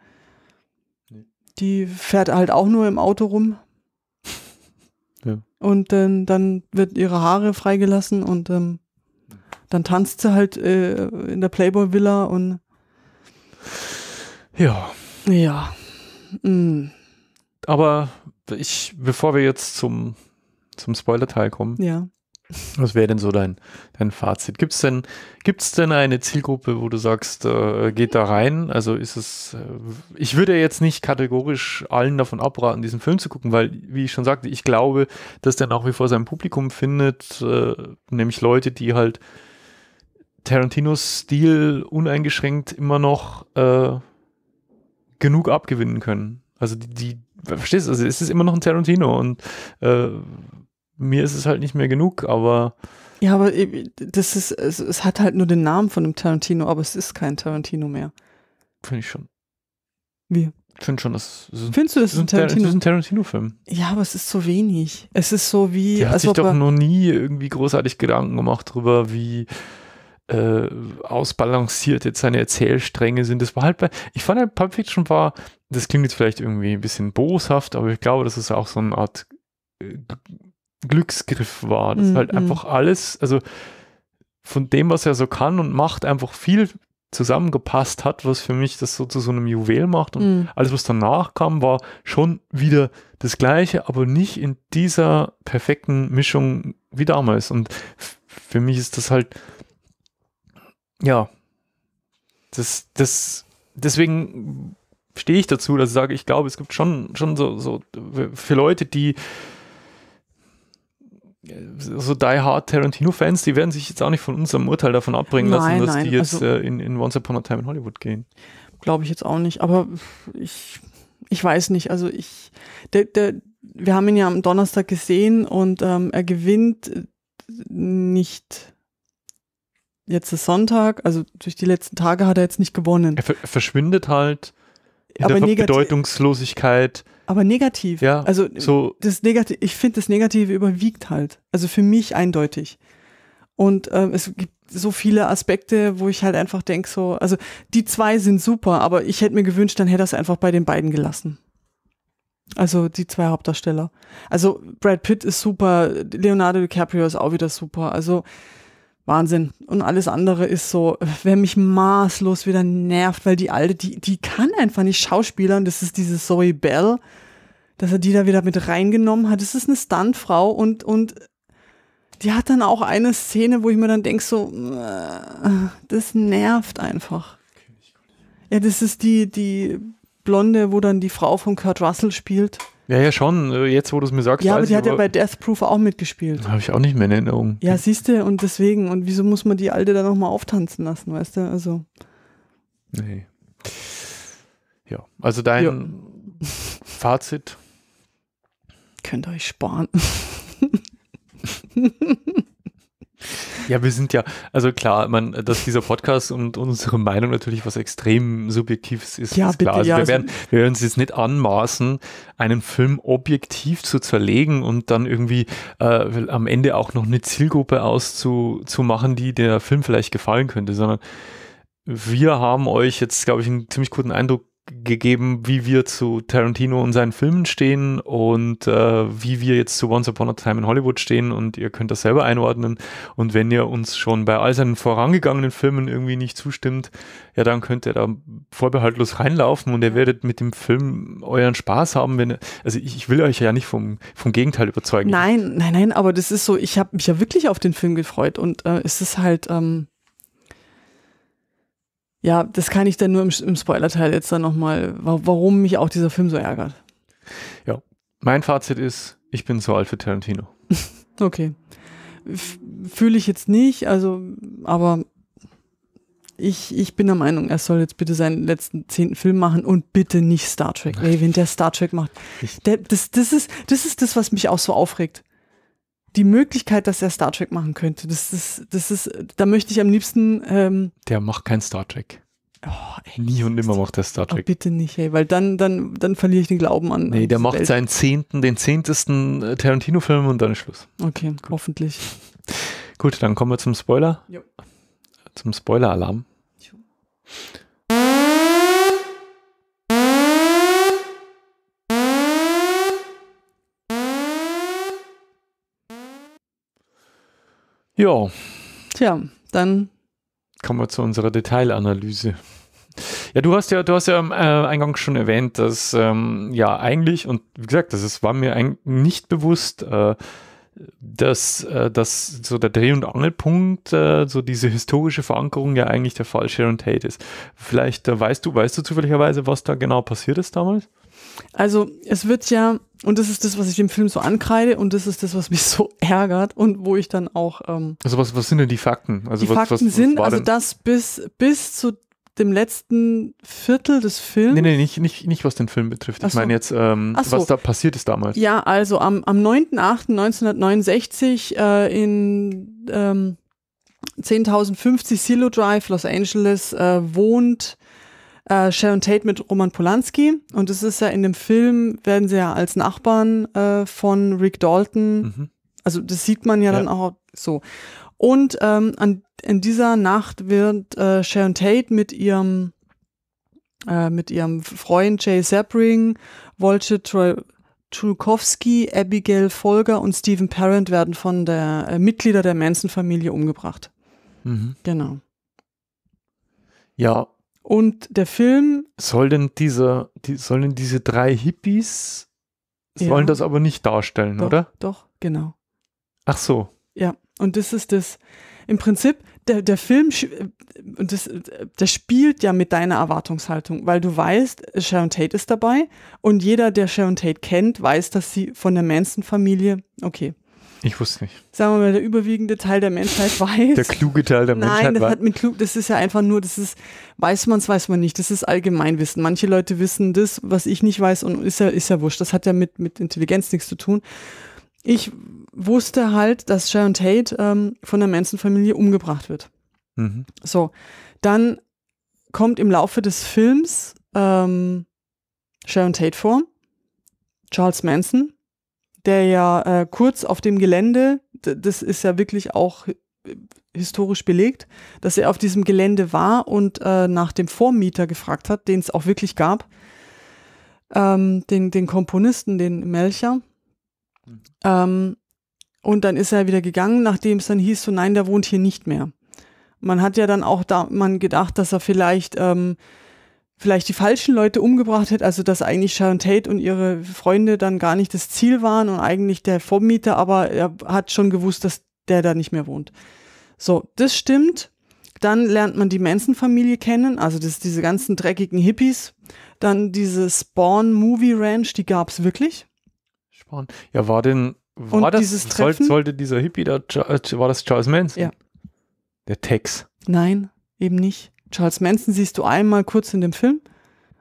die fährt halt auch nur im Auto rum. Ja. Und ähm, dann wird ihre Haare freigelassen und ähm, dann tanzt sie halt äh, in der Playboy Villa und ja. Ja. Mhm. Aber ich, bevor wir jetzt zum, zum Spoiler-Teil kommen, ja. Was wäre denn so dein, dein Fazit? Gibt es denn, gibt's denn eine Zielgruppe, wo du sagst, äh, geht da rein? Also ist es, äh, ich würde jetzt nicht kategorisch allen davon abraten, diesen Film zu gucken, weil, wie ich schon sagte, ich glaube, dass der nach wie vor sein Publikum findet, äh, nämlich Leute, die halt Tarantinos Stil uneingeschränkt immer noch äh, genug abgewinnen können. Also die, die verstehst du, also es ist immer noch ein Tarantino und äh, mir ist es halt nicht mehr genug, aber. Ja, aber das ist, es, es hat halt nur den Namen von einem Tarantino, aber es ist kein Tarantino mehr. Finde ich schon. Wie? Ich finde schon, das ist ein, Findest du, das ist ein Tarantino-Film? Tarantino ja, aber es ist so wenig. Es ist so wie. Der hat sich doch noch nie irgendwie großartig Gedanken gemacht darüber, wie äh, ausbalanciert jetzt seine Erzählstränge sind. Das war halt bei. Ich fand halt Pulp Fiction war, das klingt jetzt vielleicht irgendwie ein bisschen boshaft, aber ich glaube, das ist auch so eine Art äh, Glücksgriff war. Das halt mhm. halt einfach alles, also von dem, was er so kann und macht, einfach viel zusammengepasst hat, was für mich das so zu so einem Juwel macht. Und mhm. alles, was danach kam, war schon wieder das Gleiche, aber nicht in dieser perfekten Mischung wie damals. Und für mich ist das halt, ja, das, das, deswegen stehe ich dazu, dass ich sage, ich glaube, es gibt schon, schon so, so für Leute, die so die Hard Tarantino-Fans, die werden sich jetzt auch nicht von unserem Urteil davon abbringen nein, lassen, dass nein. die jetzt also, in, in Once Upon a Time in Hollywood gehen. Glaube ich jetzt auch nicht, aber ich, ich weiß nicht. Also ich, der, der, wir haben ihn ja am Donnerstag gesehen und ähm, er gewinnt nicht jetzt ist Sonntag, also durch die letzten Tage hat er jetzt nicht gewonnen. Er verschwindet halt in aber der Bedeutungslosigkeit aber negativ. Ja, also so das Negative, ich finde, das Negative überwiegt halt. Also für mich eindeutig. Und ähm, es gibt so viele Aspekte, wo ich halt einfach denke, so, also die zwei sind super, aber ich hätte mir gewünscht, dann hätte das einfach bei den beiden gelassen. Also die zwei Hauptdarsteller. Also Brad Pitt ist super, Leonardo DiCaprio ist auch wieder super. Also Wahnsinn. Und alles andere ist so, wer mich maßlos wieder nervt, weil die alte, die, die kann einfach nicht schauspielern. Das ist diese Zoe Bell, dass er die da wieder mit reingenommen hat. Das ist eine Stuntfrau und, und die hat dann auch eine Szene, wo ich mir dann denke, so, äh, das nervt einfach. Ja, das ist die, die Blonde, wo dann die Frau von Kurt Russell spielt. Ja, ja, schon. Äh, jetzt, wo du es mir sagst. Ja, aber die hat aber ja bei Death Proof auch mitgespielt. Habe ich auch nicht mehr in Erinnerung. Ja, siehst du, und deswegen. Und wieso muss man die Alte da nochmal auftanzen lassen, weißt du? Also. Nee. Ja, also dein ja. Fazit. Könnt ihr euch sparen. Ja, wir sind ja, also klar, man, dass dieser Podcast und unsere Meinung natürlich was extrem Subjektives ist, ja, ist klar. Bitte, also ja, wir, also werden, wir werden uns jetzt nicht anmaßen, einen Film objektiv zu zerlegen und dann irgendwie äh, am Ende auch noch eine Zielgruppe auszumachen, die der Film vielleicht gefallen könnte, sondern wir haben euch jetzt, glaube ich, einen ziemlich guten Eindruck gegeben, wie wir zu Tarantino und seinen Filmen stehen und äh, wie wir jetzt zu Once Upon a Time in Hollywood stehen und ihr könnt das selber einordnen. Und wenn ihr uns schon bei all seinen vorangegangenen Filmen irgendwie nicht zustimmt, ja, dann könnt ihr da vorbehaltlos reinlaufen und ihr werdet mit dem Film euren Spaß haben. Wenn ihr, also ich, ich, will euch ja nicht vom, vom Gegenteil überzeugen. Nein, nein, nein, aber das ist so, ich habe mich ja wirklich auf den Film gefreut und äh, es ist halt... Ähm ja, das kann ich dann nur im, im Spoiler-Teil jetzt dann nochmal, warum mich auch dieser Film so ärgert. Ja, mein Fazit ist, ich bin zu alt für Tarantino. okay. Fühle ich jetzt nicht, also, aber ich, ich bin der Meinung, er soll jetzt bitte seinen letzten zehnten Film machen und bitte nicht Star Trek. Ey, wenn der Star Trek macht. Der, das, das, ist, das ist das, was mich auch so aufregt die Möglichkeit, dass er Star Trek machen könnte. Das ist, das ist, da möchte ich am liebsten. Ähm, der macht kein Star Trek. Oh, ey, Nie und nimmer macht er Star oh, Trek. Oh, bitte nicht, ey, weil dann, dann, dann verliere ich den Glauben an. Nee, der macht Welt. seinen zehnten, den zehntesten äh, Tarantino-Film und dann ist Schluss. Okay, Gut. hoffentlich. Gut, dann kommen wir zum Spoiler. Jo. Zum Spoiler-Alarm. Ja. Tja, dann kommen wir zu unserer Detailanalyse. Ja, du hast ja, du hast ja am ähm, äh, Eingang schon erwähnt, dass ähm, ja eigentlich, und wie gesagt, das ist, war mir eigentlich nicht bewusst, äh, dass, äh, dass so der Dreh- und Angelpunkt, äh, so diese historische Verankerung ja eigentlich der Fall Sharon Tate ist. Vielleicht äh, weißt du, weißt du zufälligerweise, was da genau passiert ist damals? Also es wird ja, und das ist das, was ich dem Film so ankreide und das ist das, was mich so ärgert und wo ich dann auch. Ähm, also was, was sind denn die Fakten? Also die was, Fakten was, was sind, also das bis, bis zu dem letzten Viertel des Films. Nee, nee, nicht, nicht, nicht was den Film betrifft. Ich so. meine jetzt, ähm, so. was da passiert ist damals. Ja, also am, am 9.8.1969 äh, in ähm, 10.050 Silo Drive, Los Angeles, äh, wohnt äh, Sharon Tate mit Roman Polanski. Und es ist ja in dem Film, werden sie ja als Nachbarn äh, von Rick Dalton. Mhm. Also das sieht man ja, ja, dann auch so. Und ähm, an, in dieser Nacht wird äh, Sharon Tate mit ihrem äh, mit ihrem Freund Jay Sebring, Wolche Trukowski, Abigail Folger und Stephen Parent werden von der äh, Mitglieder der Manson-Familie umgebracht. Mhm. Genau. Ja, und der Film. Soll denn diese, die, sollen diese drei Hippies sollen ja. das aber nicht darstellen, doch, oder? Doch, genau. Ach so. Ja, und das ist das. Im Prinzip, der, der Film, äh, das, der spielt ja mit deiner Erwartungshaltung, weil du weißt, Sharon Tate ist dabei und jeder, der Sharon Tate kennt, weiß, dass sie von der Manson-Familie, okay, ich wusste nicht. Sagen wir mal, der überwiegende Teil der Menschheit weiß. Der kluge Teil der Menschheit Nein, das weiß. hat mit klug, das ist ja einfach nur, das ist, weiß man es, weiß man nicht. Das ist Allgemeinwissen. Manche Leute wissen das, was ich nicht weiß und ist ja, ist ja wurscht. Das hat ja mit, mit Intelligenz nichts zu tun. Ich wusste halt, dass Sharon Tate ähm, von der Manson-Familie umgebracht wird. Mhm. So, dann kommt im Laufe des Films ähm, Sharon Tate vor, Charles Manson, der ja äh, kurz auf dem Gelände, das ist ja wirklich auch äh, historisch belegt, dass er auf diesem Gelände war und äh, nach dem Vormieter gefragt hat, den es auch wirklich gab, ähm, den, den Komponisten, den Melcher. Mhm. Ähm, und dann ist er wieder gegangen, nachdem es dann hieß, so nein, der wohnt hier nicht mehr. Man hat ja dann auch da man gedacht, dass er vielleicht ähm, vielleicht die falschen Leute umgebracht hat, also dass eigentlich Sharon Tate und ihre Freunde dann gar nicht das Ziel waren und eigentlich der Vormieter, aber er hat schon gewusst, dass der da nicht mehr wohnt. So, das stimmt. Dann lernt man die Manson-Familie kennen, also das, diese ganzen dreckigen Hippies. Dann diese Spawn Movie Ranch, die gab es wirklich. Spawn. Ja, war denn, war und das, dieses Treffen? sollte dieser Hippie da, äh, war das Charles Manson? Ja. Der Tex. Nein, eben nicht. Charles Manson siehst du einmal kurz in dem Film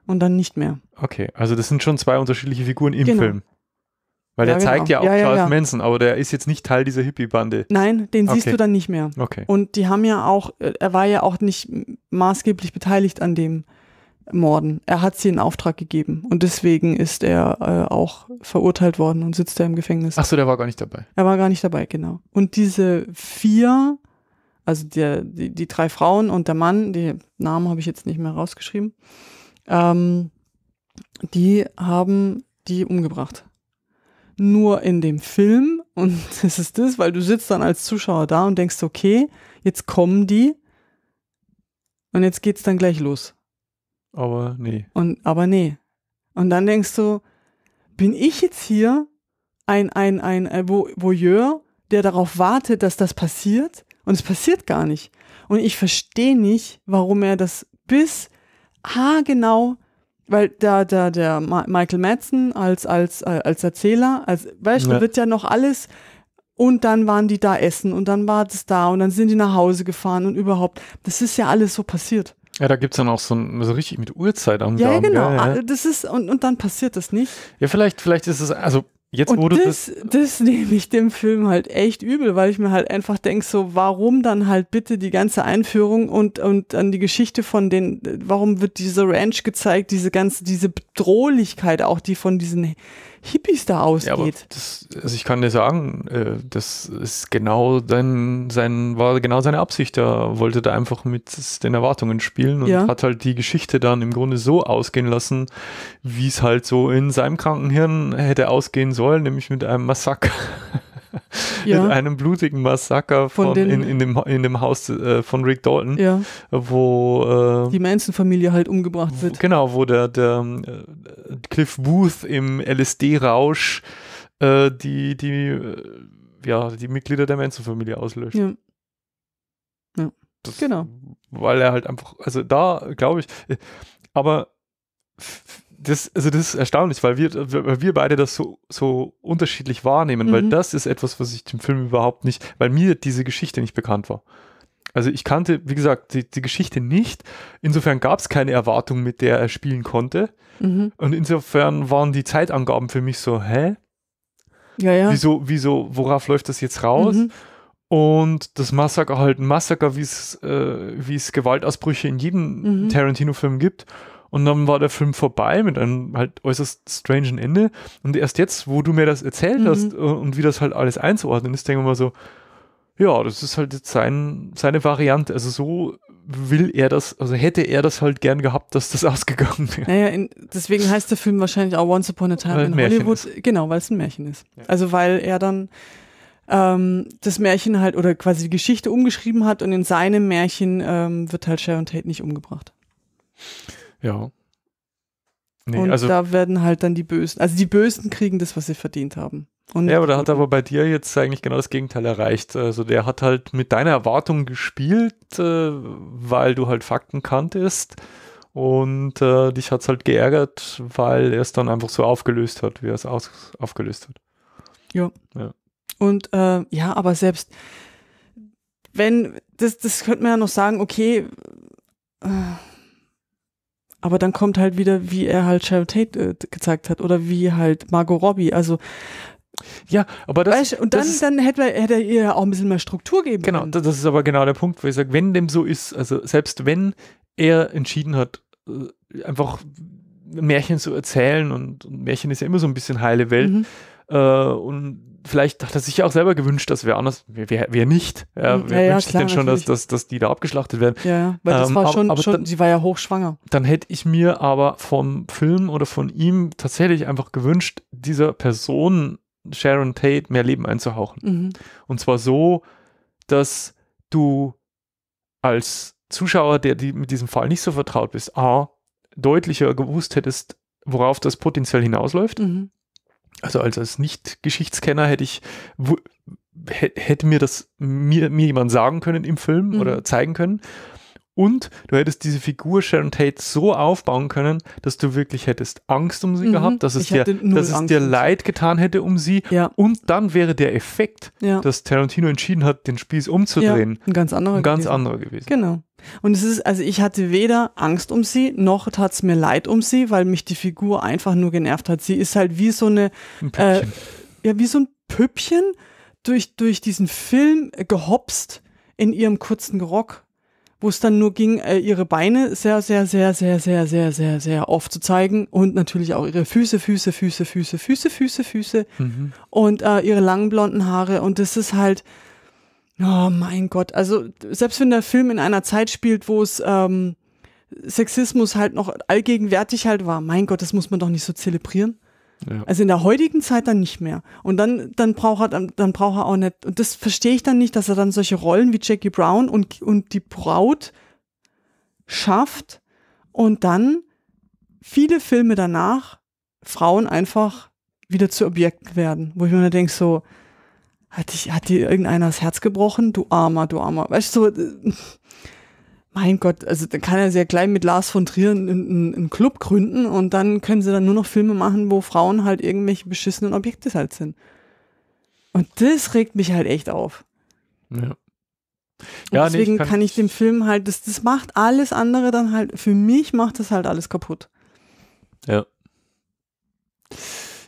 und dann nicht mehr. Okay, also das sind schon zwei unterschiedliche Figuren im genau. Film. Weil ja, der zeigt genau. ja auch ja, Charles ja, Manson, aber der ist jetzt nicht Teil dieser Hippie-Bande. Nein, den okay. siehst du dann nicht mehr. Okay. Und die haben ja auch, er war ja auch nicht maßgeblich beteiligt an dem Morden. Er hat sie in Auftrag gegeben und deswegen ist er äh, auch verurteilt worden und sitzt da im Gefängnis. Achso, der war gar nicht dabei. Er war gar nicht dabei, genau. Und diese vier also die, die, die drei Frauen und der Mann, die Namen habe ich jetzt nicht mehr rausgeschrieben, ähm, die haben die umgebracht. Nur in dem Film, und das ist das, weil du sitzt dann als Zuschauer da und denkst, okay, jetzt kommen die und jetzt geht's dann gleich los. Aber nee. Und aber nee. Und dann denkst du, bin ich jetzt hier ein, ein, ein, ein Voyeur, der darauf wartet, dass das passiert? Und es passiert gar nicht. Und ich verstehe nicht, warum er das bis haargenau, weil da der, der, der Michael Madsen als, als, äh, als Erzähler, als, weißt du, ja. wird ja noch alles und dann waren die da essen und dann war das da und dann sind die nach Hause gefahren und überhaupt. Das ist ja alles so passiert. Ja, da gibt es dann auch so, ein, so richtig mit Uhrzeit am Ja, genau. Gell, ja. Ah, das ist, und, und dann passiert das nicht. Ja, vielleicht, vielleicht ist es, also Jetzt und wurde das, das, das nehme ich dem Film halt echt übel, weil ich mir halt einfach denke, so, warum dann halt bitte die ganze Einführung und, und dann die Geschichte von den, warum wird diese Ranch gezeigt, diese ganze, diese Bedrohlichkeit auch, die von diesen Hippies da ausgeht. Ja, das, also ich kann dir sagen, äh, das ist genau sein, sein, war genau seine Absicht. Er wollte da einfach mit den Erwartungen spielen und ja. hat halt die Geschichte dann im Grunde so ausgehen lassen, wie es halt so in seinem kranken Hirn hätte ausgehen sollen, nämlich mit einem Massaker. ja. in einem blutigen Massaker von, von den, in, in, dem, in dem Haus äh, von Rick Dalton, ja. wo äh, die Manson-Familie halt umgebracht wird. Wo, genau, wo der, der äh, Cliff Booth im LSD-Rausch äh, die, die, äh, ja, die Mitglieder der Manson-Familie auslöscht. Ja. ja. Das, genau. Weil er halt einfach, also da glaube ich, äh, aber das, also das ist erstaunlich, weil wir, weil wir beide das so, so unterschiedlich wahrnehmen, mhm. weil das ist etwas, was ich dem Film überhaupt nicht, weil mir diese Geschichte nicht bekannt war. Also ich kannte, wie gesagt, die, die Geschichte nicht. Insofern gab es keine Erwartung, mit der er spielen konnte. Mhm. Und insofern waren die Zeitangaben für mich so, hä? Ja, ja. Wieso, wieso, worauf läuft das jetzt raus? Mhm. Und das Massaker halt ein Massaker, wie es äh, Gewaltausbrüche in jedem mhm. Tarantino-Film gibt. Und dann war der Film vorbei mit einem halt äußerst strangen Ende. Und erst jetzt, wo du mir das erzählt mhm. hast äh, und wie das halt alles einzuordnen ist, denke ich mal so, ja, das ist halt jetzt sein, seine Variante. Also so will er das, also hätte er das halt gern gehabt, dass das ausgegangen wäre. Naja, in, deswegen heißt der Film wahrscheinlich auch Once Upon a Time in Märchen Hollywood. Ist. Genau, weil es ein Märchen ist. Ja. Also weil er dann ähm, das Märchen halt oder quasi die Geschichte umgeschrieben hat und in seinem Märchen ähm, wird halt Sharon Tate nicht umgebracht. Ja. Nee, und also, da werden halt dann die Bösen, also die Bösen kriegen das, was sie verdient haben. Und ja, aber da hat aber bei dir jetzt eigentlich genau das Gegenteil erreicht. Also der hat halt mit deiner Erwartung gespielt, äh, weil du halt Fakten kanntest und äh, dich hat es halt geärgert, weil er es dann einfach so aufgelöst hat, wie er es aufgelöst hat. Ja. ja. Und äh, ja, aber selbst wenn, das, das könnte man ja noch sagen, okay, äh, aber dann kommt halt wieder, wie er halt Sharon Tate äh, gezeigt hat oder wie halt Margot Robbie. Also ja, aber das. Weißt, und dann, das ist, dann hätte, hätte er ihr ja auch ein bisschen mehr Struktur geben genau, können. Genau, das ist aber genau der Punkt, wo ich sage, wenn dem so ist, also selbst wenn er entschieden hat, äh, einfach Märchen zu erzählen und, und Märchen ist ja immer so ein bisschen heile Welt mhm. äh, und vielleicht hat er sich ja auch selber gewünscht, dass wer anders, wer, wer nicht, ja, wer ja, wünscht ja, klar, denn schon, dass, dass, dass die da abgeschlachtet werden. Ja, ja. weil das ähm, war schon, aber, schon dann, sie war ja hochschwanger. Dann hätte ich mir aber vom Film oder von ihm tatsächlich einfach gewünscht, dieser Person Sharon Tate mehr Leben einzuhauchen. Mhm. Und zwar so, dass du als Zuschauer, der die, mit diesem Fall nicht so vertraut bist, A, deutlicher gewusst hättest, worauf das potenziell hinausläuft. Mhm also als, als Nicht-Geschichtskenner hätte ich, hätte mir das mir, mir jemand sagen können im Film mhm. oder zeigen können. Und du hättest diese Figur Sharon Tate so aufbauen können, dass du wirklich hättest Angst um sie mhm, gehabt, dass es, dir, dass es dir leid getan hätte um sie. Ja. Und dann wäre der Effekt, ja. dass Tarantino entschieden hat, den Spieß umzudrehen, ja, ein ganz anderer ein ganz gewesen. anderer gewesen. Genau. Und es ist, also ich hatte weder Angst um sie, noch tat es mir leid um sie, weil mich die Figur einfach nur genervt hat. Sie ist halt wie so eine, ein äh, ja, wie so ein Püppchen durch, durch diesen Film gehopst in ihrem kurzen Rock wo es dann nur ging, äh, ihre Beine sehr, sehr, sehr, sehr, sehr, sehr, sehr, sehr oft zu zeigen und natürlich auch ihre Füße, Füße, Füße, Füße, Füße, Füße, Füße mhm. und äh, ihre langen blonden Haare. Und das ist halt, oh mein Gott, also selbst wenn der Film in einer Zeit spielt, wo es ähm, Sexismus halt noch allgegenwärtig halt war, mein Gott, das muss man doch nicht so zelebrieren. Ja. Also in der heutigen Zeit dann nicht mehr. Und dann, dann braucht er, dann braucht er auch nicht. Und das verstehe ich dann nicht, dass er dann solche Rollen wie Jackie Brown und, und die Braut schafft und dann viele Filme danach Frauen einfach wieder zu Objekten werden, wo ich mir denke, so, hat, dich, hat dir irgendeiner das Herz gebrochen? Du armer, du armer. Weißt du, so, äh, mein Gott, also dann kann er sehr klein mit Lars von Trier einen, einen, Club gründen und dann können sie dann nur noch Filme machen, wo Frauen halt irgendwelche beschissenen Objekte halt sind. Und das regt mich halt echt auf. Ja. ja deswegen nee, ich kann, kann, ich dem Film halt, das, das macht alles andere dann halt, für mich macht das halt alles kaputt. Ja.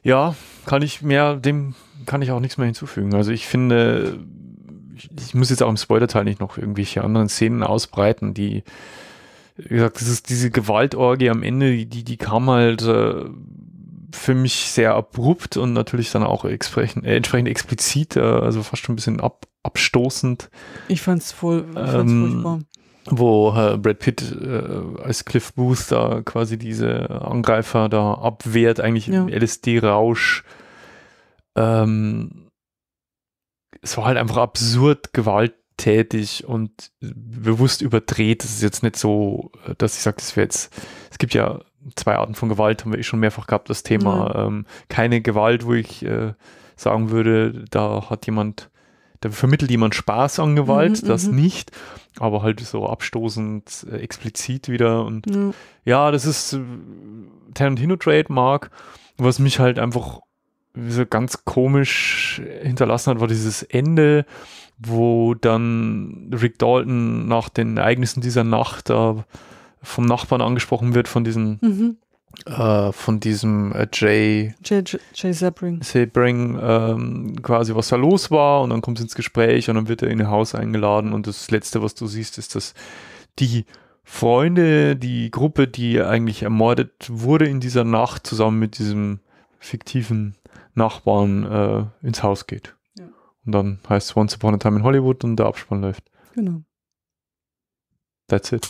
Ja, kann ich mehr, dem kann ich auch nichts mehr hinzufügen. Also ich finde, ich muss jetzt auch im Spoilerteil nicht noch irgendwelche anderen Szenen ausbreiten, die, wie gesagt, das ist diese Gewaltorgie am Ende, die, die kam halt äh, für mich sehr abrupt und natürlich dann auch entsprechend, äh, entsprechend explizit, äh, also fast schon ein bisschen ab, abstoßend. Ich fand's voll, ähm, furchtbar wo äh, Brad Pitt äh, als Cliff Booth da quasi diese Angreifer da abwehrt, eigentlich ja. im LSD-Rausch. Ähm, es war halt einfach absurd gewalttätig und bewusst überdreht. Es ist jetzt nicht so, äh, dass ich sage, das wäre jetzt, es gibt ja zwei Arten von Gewalt, haben wir eh schon mehrfach gehabt, das Thema. Ja. Mhm. Ähm, keine Gewalt, wo ich äh, sagen würde, da hat jemand da vermittelt jemand Spaß an Gewalt, mhm, das m mhm. -m. nicht, aber halt so abstoßend äh, explizit wieder. Und mhm. ja, das ist äh, Tarantino-Trademark, was mich halt einfach so ganz komisch hinterlassen hat, war dieses Ende, wo dann Rick Dalton nach den Ereignissen dieser Nacht äh, vom Nachbarn angesprochen wird, von diesem, mhm. äh, von diesem äh, Jay, Jay, Jay Sebring, Sebring ähm, quasi, was da los war und dann kommt es ins Gespräch und dann wird er in ihr Haus eingeladen und das Letzte, was du siehst, ist, dass die Freunde, die Gruppe, die eigentlich ermordet wurde in dieser Nacht, zusammen mit diesem fiktiven Nachbarn äh, ins Haus geht. Ja. Und dann heißt es Once Upon a Time in Hollywood und der Abspann läuft. Genau. That's it.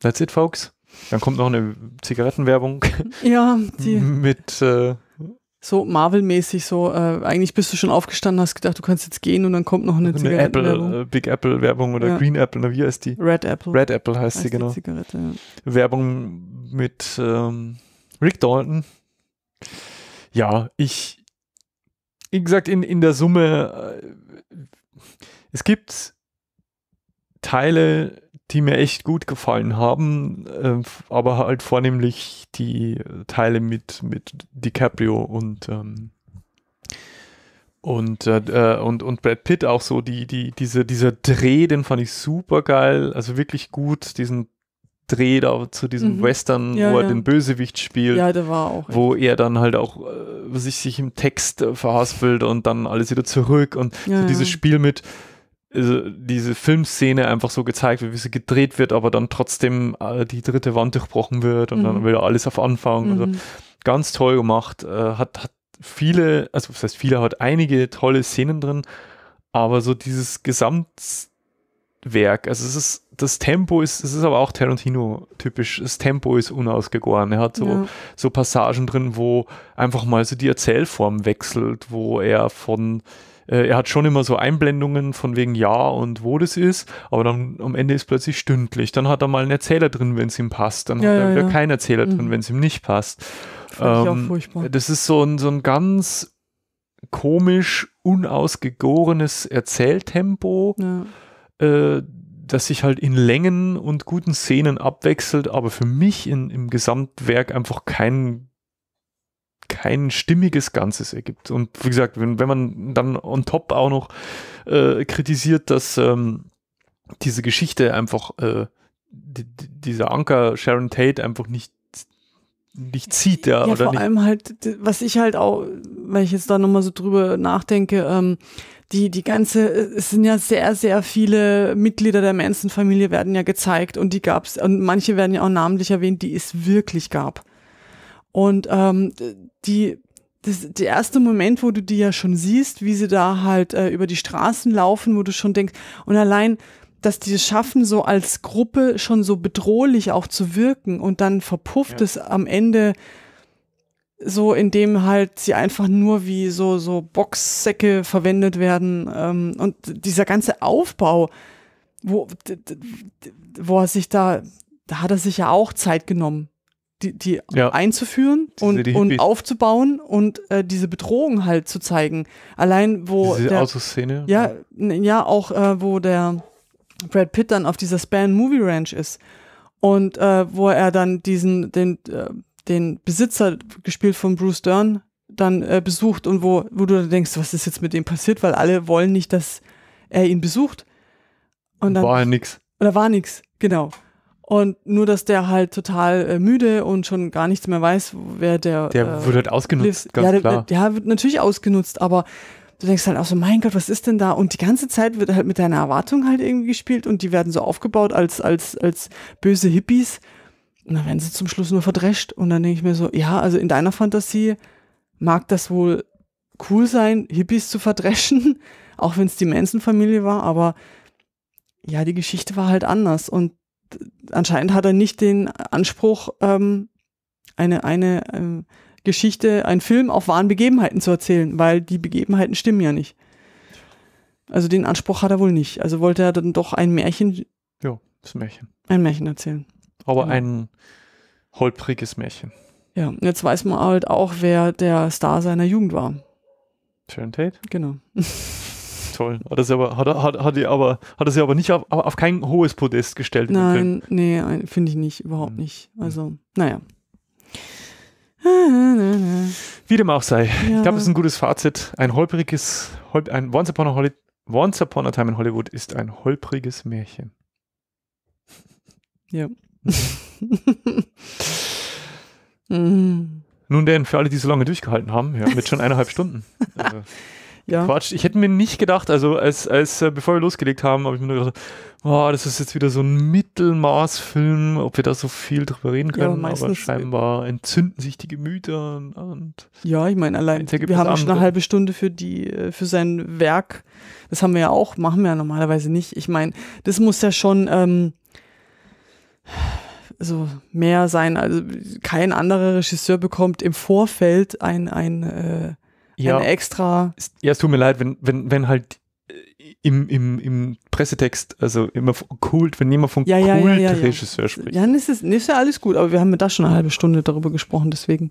That's it, folks. Dann kommt noch eine Zigarettenwerbung. Ja, die. mit. Äh, so Marvel-mäßig, so äh, eigentlich bist du schon aufgestanden, hast gedacht, du kannst jetzt gehen und dann kommt noch eine, eine Zigarettenwerbung. Apple, äh, Big Apple-Werbung oder ja. Green Apple, oder wie heißt die? Red Apple. Red Apple heißt, heißt sie, genau. Zigarette, ja. Werbung mit ähm, Rick Dalton ja, ich, wie gesagt, in, in der Summe, äh, es gibt Teile, die mir echt gut gefallen haben, äh, aber halt vornehmlich die äh, Teile mit, mit DiCaprio und, ähm, und, äh, äh, und, und Brad Pitt auch so, die, die, diese, dieser Dreh, den fand ich super geil, also wirklich gut, diesen Dreh da zu diesem mhm. Western, ja, wo er ja. den Bösewicht spielt. Ja, der war auch. Wo echt. er dann halt auch äh, sich, sich im Text äh, verhaspelt und dann alles wieder zurück und ja, so dieses Spiel mit also diese Filmszene einfach so gezeigt wird, wie sie gedreht wird, aber dann trotzdem äh, die dritte Wand durchbrochen wird und mhm. dann wieder alles auf Anfang. Mhm. Also ganz toll gemacht, äh, hat, hat viele, also das heißt viele, hat einige tolle Szenen drin, aber so dieses Gesamt Werk. Also es ist, das Tempo ist, es ist aber auch Tarantino-typisch. Das Tempo ist unausgegoren. Er hat so, ja. so Passagen drin, wo einfach mal so die Erzählform wechselt, wo er von, äh, er hat schon immer so Einblendungen von wegen Ja und wo das ist, aber dann am Ende ist plötzlich stündlich. Dann hat er mal einen Erzähler drin, wenn es ihm passt. Dann ja, hat er ja, wieder keinen Erzähler mhm. drin, wenn es ihm nicht passt. Ähm, das ist so ein, so ein ganz komisch unausgegorenes Erzähltempo. Ja äh, das sich halt in Längen und guten Szenen abwechselt, aber für mich in, im Gesamtwerk einfach kein, kein stimmiges Ganzes ergibt. Und wie gesagt, wenn, wenn man dann on top auch noch äh, kritisiert, dass ähm, diese Geschichte einfach, äh, die, dieser Anker Sharon Tate einfach nicht nicht zieht, ja. ja oder vor nicht. allem halt, was ich halt auch, weil ich jetzt da nochmal so drüber nachdenke, ähm, die, die ganze, es sind ja sehr, sehr viele Mitglieder der Manson-Familie werden ja gezeigt und die gab's, und manche werden ja auch namentlich erwähnt, die es wirklich gab. Und ähm, die, das, der erste Moment, wo du die ja schon siehst, wie sie da halt äh, über die Straßen laufen, wo du schon denkst, und allein, dass die es schaffen, so als Gruppe schon so bedrohlich auch zu wirken und dann verpufft ja. es am Ende so, indem halt sie einfach nur wie so, so Boxsäcke verwendet werden. Ähm, und dieser ganze Aufbau, wo, wo er sich da, da hat er sich ja auch Zeit genommen, die, die ja. einzuführen und, die und aufzubauen und äh, diese Bedrohung halt zu zeigen. Allein wo. Diese der, Autoszene? Ja, ja, auch äh, wo der Brad Pitt dann auf dieser Span Movie Ranch ist. Und äh, wo er dann diesen, den, äh, den Besitzer, gespielt von Bruce Dern, dann äh, besucht und wo, wo du dann denkst, was ist jetzt mit dem passiert, weil alle wollen nicht, dass er ihn besucht. Und dann war ja nix. Oder war nix, genau. Und nur, dass der halt total äh, müde und schon gar nichts mehr weiß, wer der. Der äh, wird halt ausgenutzt, ganz ja, der, klar. Der, der wird natürlich ausgenutzt, aber du denkst halt auch so, mein Gott, was ist denn da? Und die ganze Zeit wird halt mit deiner Erwartung halt irgendwie gespielt und die werden so aufgebaut als, als, als böse Hippies, und dann werden sie zum Schluss nur verdrescht. Und dann denke ich mir so, ja, also in deiner Fantasie mag das wohl cool sein, Hippies zu verdreschen, auch wenn es die Manson-Familie war, aber ja, die Geschichte war halt anders. Und anscheinend hat er nicht den Anspruch, ähm, eine, eine ähm, Geschichte, einen Film auf wahren Begebenheiten zu erzählen, weil die Begebenheiten stimmen ja nicht. Also den Anspruch hat er wohl nicht. Also wollte er dann doch ein Märchen. Ja, das Märchen. Ein Märchen erzählen aber genau. ein holpriges Märchen. Ja, jetzt weiß man halt auch, wer der Star seiner Jugend war. Sharon Tate? Genau. Toll. Hat er sie aber, hat, hat, hat er aber, hat er sie aber nicht auf, auf kein hohes Podest gestellt. Nein, nee, finde ich nicht, überhaupt mhm. nicht. Hm. Also, naja. Wie dem auch sei. Ja. Ich glaube, es ist ein gutes Fazit. Ein holpriges, holp, ein Once Upon, a Holi Once Upon a Time in Hollywood ist ein holpriges Märchen. Ja. Nun denn, für alle, die so lange durchgehalten haben, ja, mit schon eineinhalb Stunden. Also, ja. Quatsch, ich hätte mir nicht gedacht, also als, als äh, bevor wir losgelegt haben, habe ich mir gedacht, boah, das ist jetzt wieder so ein Mittelmaßfilm, ob wir da so viel drüber reden können, ja, aber scheinbar entzünden sich die Gemüter und, und Ja, ich meine, allein wir haben schon eine halbe Stunde für die äh, für sein Werk. Das haben wir ja auch, machen wir ja normalerweise nicht. Ich meine, das muss ja schon ähm, also mehr sein. Also kein anderer Regisseur bekommt im Vorfeld ein, ein, äh, ja. ein extra. Ja, es tut mir leid, wenn, wenn, wenn halt äh, im, im, im Pressetext, also immer cool, wenn jemand von ja, ja, Kult-Regisseur ja, spricht. Ja, ist, ist, ja alles gut, aber wir haben da schon eine halbe Stunde darüber gesprochen, deswegen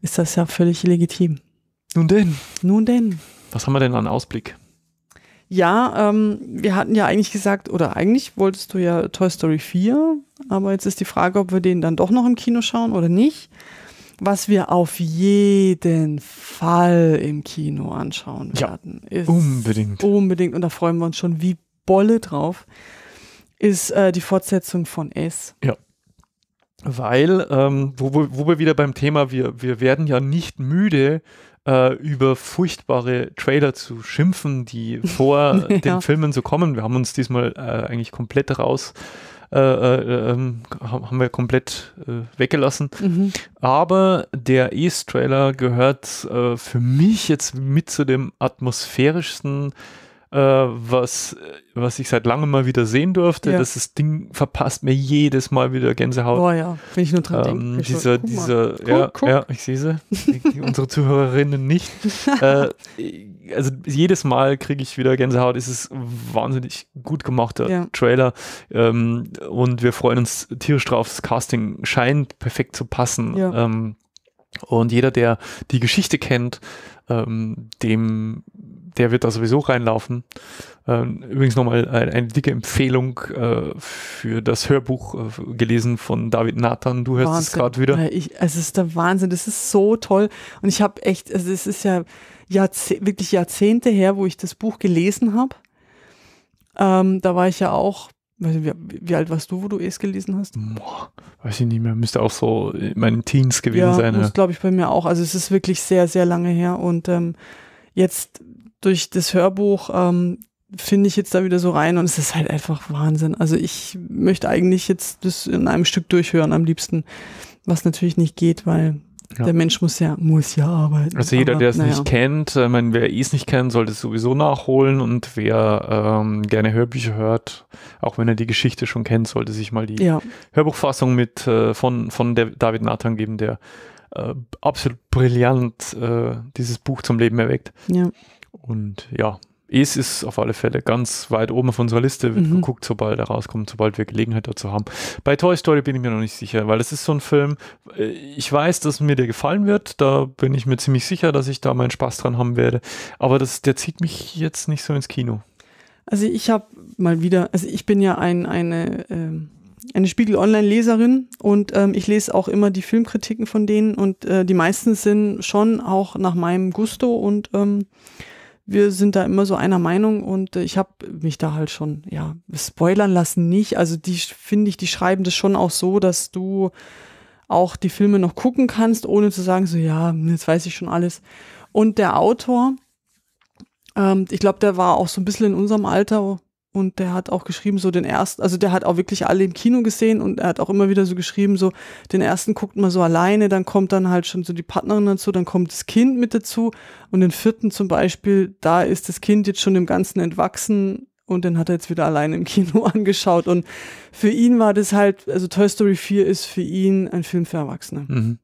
ist das ja völlig legitim. Nun denn. Nun denn. Was haben wir denn an Ausblick? ja, ähm, wir hatten ja eigentlich gesagt, oder eigentlich wolltest du ja Toy Story 4, aber jetzt ist die Frage, ob wir den dann doch noch im Kino schauen oder nicht. Was wir auf jeden Fall im Kino anschauen werden, ja, ist unbedingt. Unbedingt, und da freuen wir uns schon wie Bolle drauf, ist äh, die Fortsetzung von S. Ja. Weil, ähm, wo, wo, wo wir wieder beim Thema, wir, wir werden ja nicht müde, äh, über furchtbare Trailer zu schimpfen, die vor ja. den Filmen so kommen. Wir haben uns diesmal äh, eigentlich komplett raus, äh, äh ähm, haben wir komplett äh, weggelassen. Mhm. Aber der Ace-Trailer gehört äh, für mich jetzt mit zu dem atmosphärischsten äh, was, was ich seit langem mal wieder sehen durfte. Ja. Das, das Ding verpasst mir jedes Mal wieder Gänsehaut. Boah, ja, wenn ich nur dran ähm, denke. Dieser, guck dieser, guck, ja, guck. ja, ich sehe sie. unsere Zuhörerinnen nicht. äh, also jedes Mal kriege ich wieder Gänsehaut. Es ist wahnsinnig gut gemachter ja. Trailer. Ähm, und wir freuen uns tierisch drauf. Das Casting scheint perfekt zu passen. Ja. Ähm, und jeder, der die Geschichte kennt, ähm, dem, der wird da sowieso reinlaufen. Ähm, übrigens nochmal eine, eine, dicke Empfehlung äh, für das Hörbuch äh, gelesen von David Nathan. Du hörst Wahnsinn. es gerade wieder. Äh, ich, es ist der Wahnsinn, es ist so toll. Und ich habe echt, also es ist ja Jahrzeh wirklich Jahrzehnte her, wo ich das Buch gelesen habe. Ähm, da war ich ja auch Weiß nicht, wie, wie, alt warst du, wo du es gelesen hast? Boah, weiß ich nicht mehr. Müsste auch so in meinen Teens gewesen ja, sein. Ja, glaube ich bei mir auch. Also es ist wirklich sehr, sehr lange her. Und ähm, jetzt durch das Hörbuch ähm, finde ich jetzt da wieder so rein und es ist halt einfach Wahnsinn. Also ich möchte eigentlich jetzt das in einem Stück durchhören am liebsten, was natürlich nicht geht, weil ja. Der Mensch muss ja, muss ja arbeiten. Also jeder, der es naja. nicht kennt, äh, ich meine, wer es nicht kennt, sollte es sowieso nachholen und wer ähm, gerne Hörbücher hört, auch wenn er die Geschichte schon kennt, sollte sich mal die ja. Hörbuchfassung mit äh, von, von David Nathan geben, der äh, absolut brillant äh, dieses Buch zum Leben erweckt. Ja. Und ja, es ist auf alle Fälle ganz weit oben auf unserer Liste, wird mhm. geguckt, sobald er rauskommt, sobald wir Gelegenheit dazu haben. Bei Toy Story bin ich mir noch nicht sicher, weil es ist so ein Film, äh, ich weiß, dass mir der gefallen wird, da bin ich mir ziemlich sicher, dass ich da meinen Spaß dran haben werde, aber das, der zieht mich jetzt nicht so ins Kino. Also ich habe mal wieder, also ich bin ja ein, eine, äh, eine Spiegel-Online-Leserin und ähm, ich lese auch immer die Filmkritiken von denen und äh, die meisten sind schon auch nach meinem Gusto und ähm, wir sind da immer so einer Meinung und äh, ich habe mich da halt schon, ja, spoilern lassen nicht. Also die finde ich, die schreiben das schon auch so, dass du auch die Filme noch gucken kannst, ohne zu sagen, so ja, hm, jetzt weiß ich schon alles. Und der Autor, ähm, ich glaube, der war auch so ein bisschen in unserem Alter, und der hat auch geschrieben, so den ersten, also der hat auch wirklich alle im Kino gesehen und er hat auch immer wieder so geschrieben, so den ersten guckt man so alleine, dann kommt dann halt schon so die Partnerin dazu, dann kommt das Kind mit dazu und den vierten zum Beispiel, da ist das Kind jetzt schon dem Ganzen entwachsen und den hat er jetzt wieder alleine im Kino angeschaut und für ihn war das halt, also Toy Story 4 ist für ihn ein Film für Erwachsene. Mhm.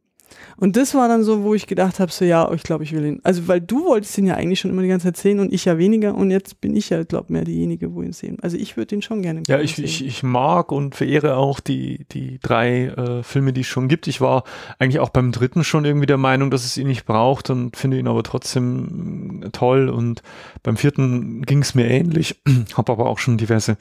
Und das war dann so, wo ich gedacht habe, so ja, ich glaube, ich will ihn. Also weil du wolltest ihn ja eigentlich schon immer die ganze Zeit sehen und ich ja weniger und jetzt bin ich ja, glaube mehr diejenige, wo ihn sehen. Also ich würde ihn schon gerne. Ja, ich, sehen. ich, ich mag und verehre auch die, die drei äh, Filme, die es schon gibt. Ich war eigentlich auch beim dritten schon irgendwie der Meinung, dass es ihn nicht braucht und finde ihn aber trotzdem mm, toll und beim vierten ging es mir ähnlich. habe aber auch schon diverse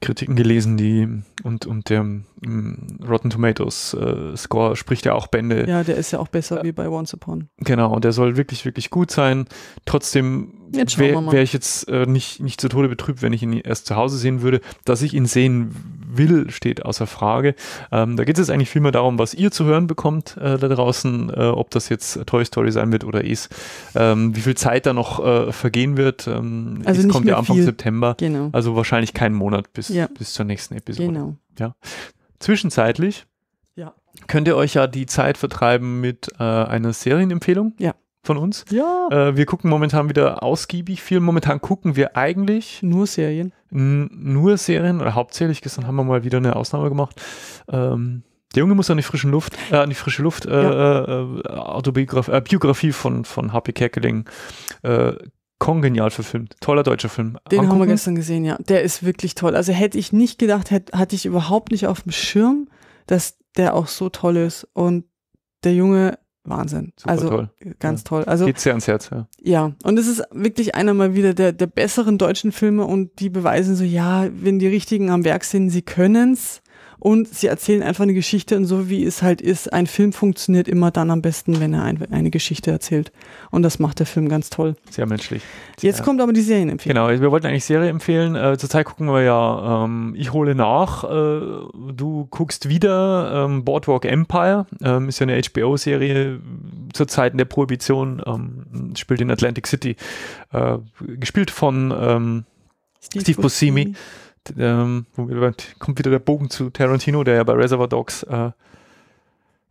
Kritiken gelesen, die und, und der um, mm, Rotten Tomatoes äh, Score spricht ja auch Bände. Ja, der ist ja auch besser ja. wie bei Once Upon. Genau, und der soll wirklich, wirklich gut sein. Trotzdem wäre wär ich jetzt äh, nicht, nicht zu Tode betrübt, wenn ich ihn erst zu Hause sehen würde. Dass ich ihn sehen will, steht außer Frage. Ähm, da geht es jetzt eigentlich vielmehr darum, was ihr zu hören bekommt äh, da draußen, äh, ob das jetzt Toy Story sein wird oder ist, ähm, wie viel Zeit da noch äh, vergehen wird. Ähm, also es kommt ja Anfang viel. September. Genau. Also wahrscheinlich keinen Monat bis, ja. bis zur nächsten Episode. Genau. Ja. Zwischenzeitlich könnt ihr euch ja die Zeit vertreiben mit äh, einer Serienempfehlung. Ja von uns. Ja. Äh, wir gucken momentan wieder ausgiebig viel. Momentan gucken wir eigentlich. Nur Serien. Nur Serien oder hauptsächlich. Gestern haben wir mal wieder eine Ausnahme gemacht. Ähm, der Junge muss an die frische Luft, äh, an die frische Luft, äh, ja. Äh, äh, Autobiografie, äh, Biografie von, von Happy Kerkeling. Kongenial verfilmt. Toller deutscher Film. Den Angucken. haben wir gestern gesehen, ja. Der ist wirklich toll. Also hätte ich nicht gedacht, hätte, hatte ich überhaupt nicht auf dem Schirm dass der auch so toll ist. Und der Junge, Wahnsinn. Super also toll. Äh, ganz ja. toll. Also geht sehr ans Herz, ja. Ja, und es ist wirklich einer mal wieder der, der besseren deutschen Filme und die beweisen so, ja, wenn die richtigen am Werk sind, sie können's und sie erzählen einfach eine Geschichte und so wie es halt ist, ein Film funktioniert immer dann am besten, wenn er ein, eine Geschichte erzählt. Und das macht der Film ganz toll. Sehr menschlich. Jetzt kommt aber die Serienempfehlung. Genau, wir wollten eigentlich Serie empfehlen. Äh, zurzeit gucken wir ja, ähm, ich hole nach, äh, du guckst wieder ähm, Boardwalk Empire, ähm, ist ja eine HBO-Serie zu Zeiten der Prohibition, ähm, spielt in Atlantic City, äh, gespielt von ähm, Steve, Steve Buscemi. Buscemi ähm, kommt wieder der Bogen zu Tarantino, der ja bei Reservoir Dogs äh,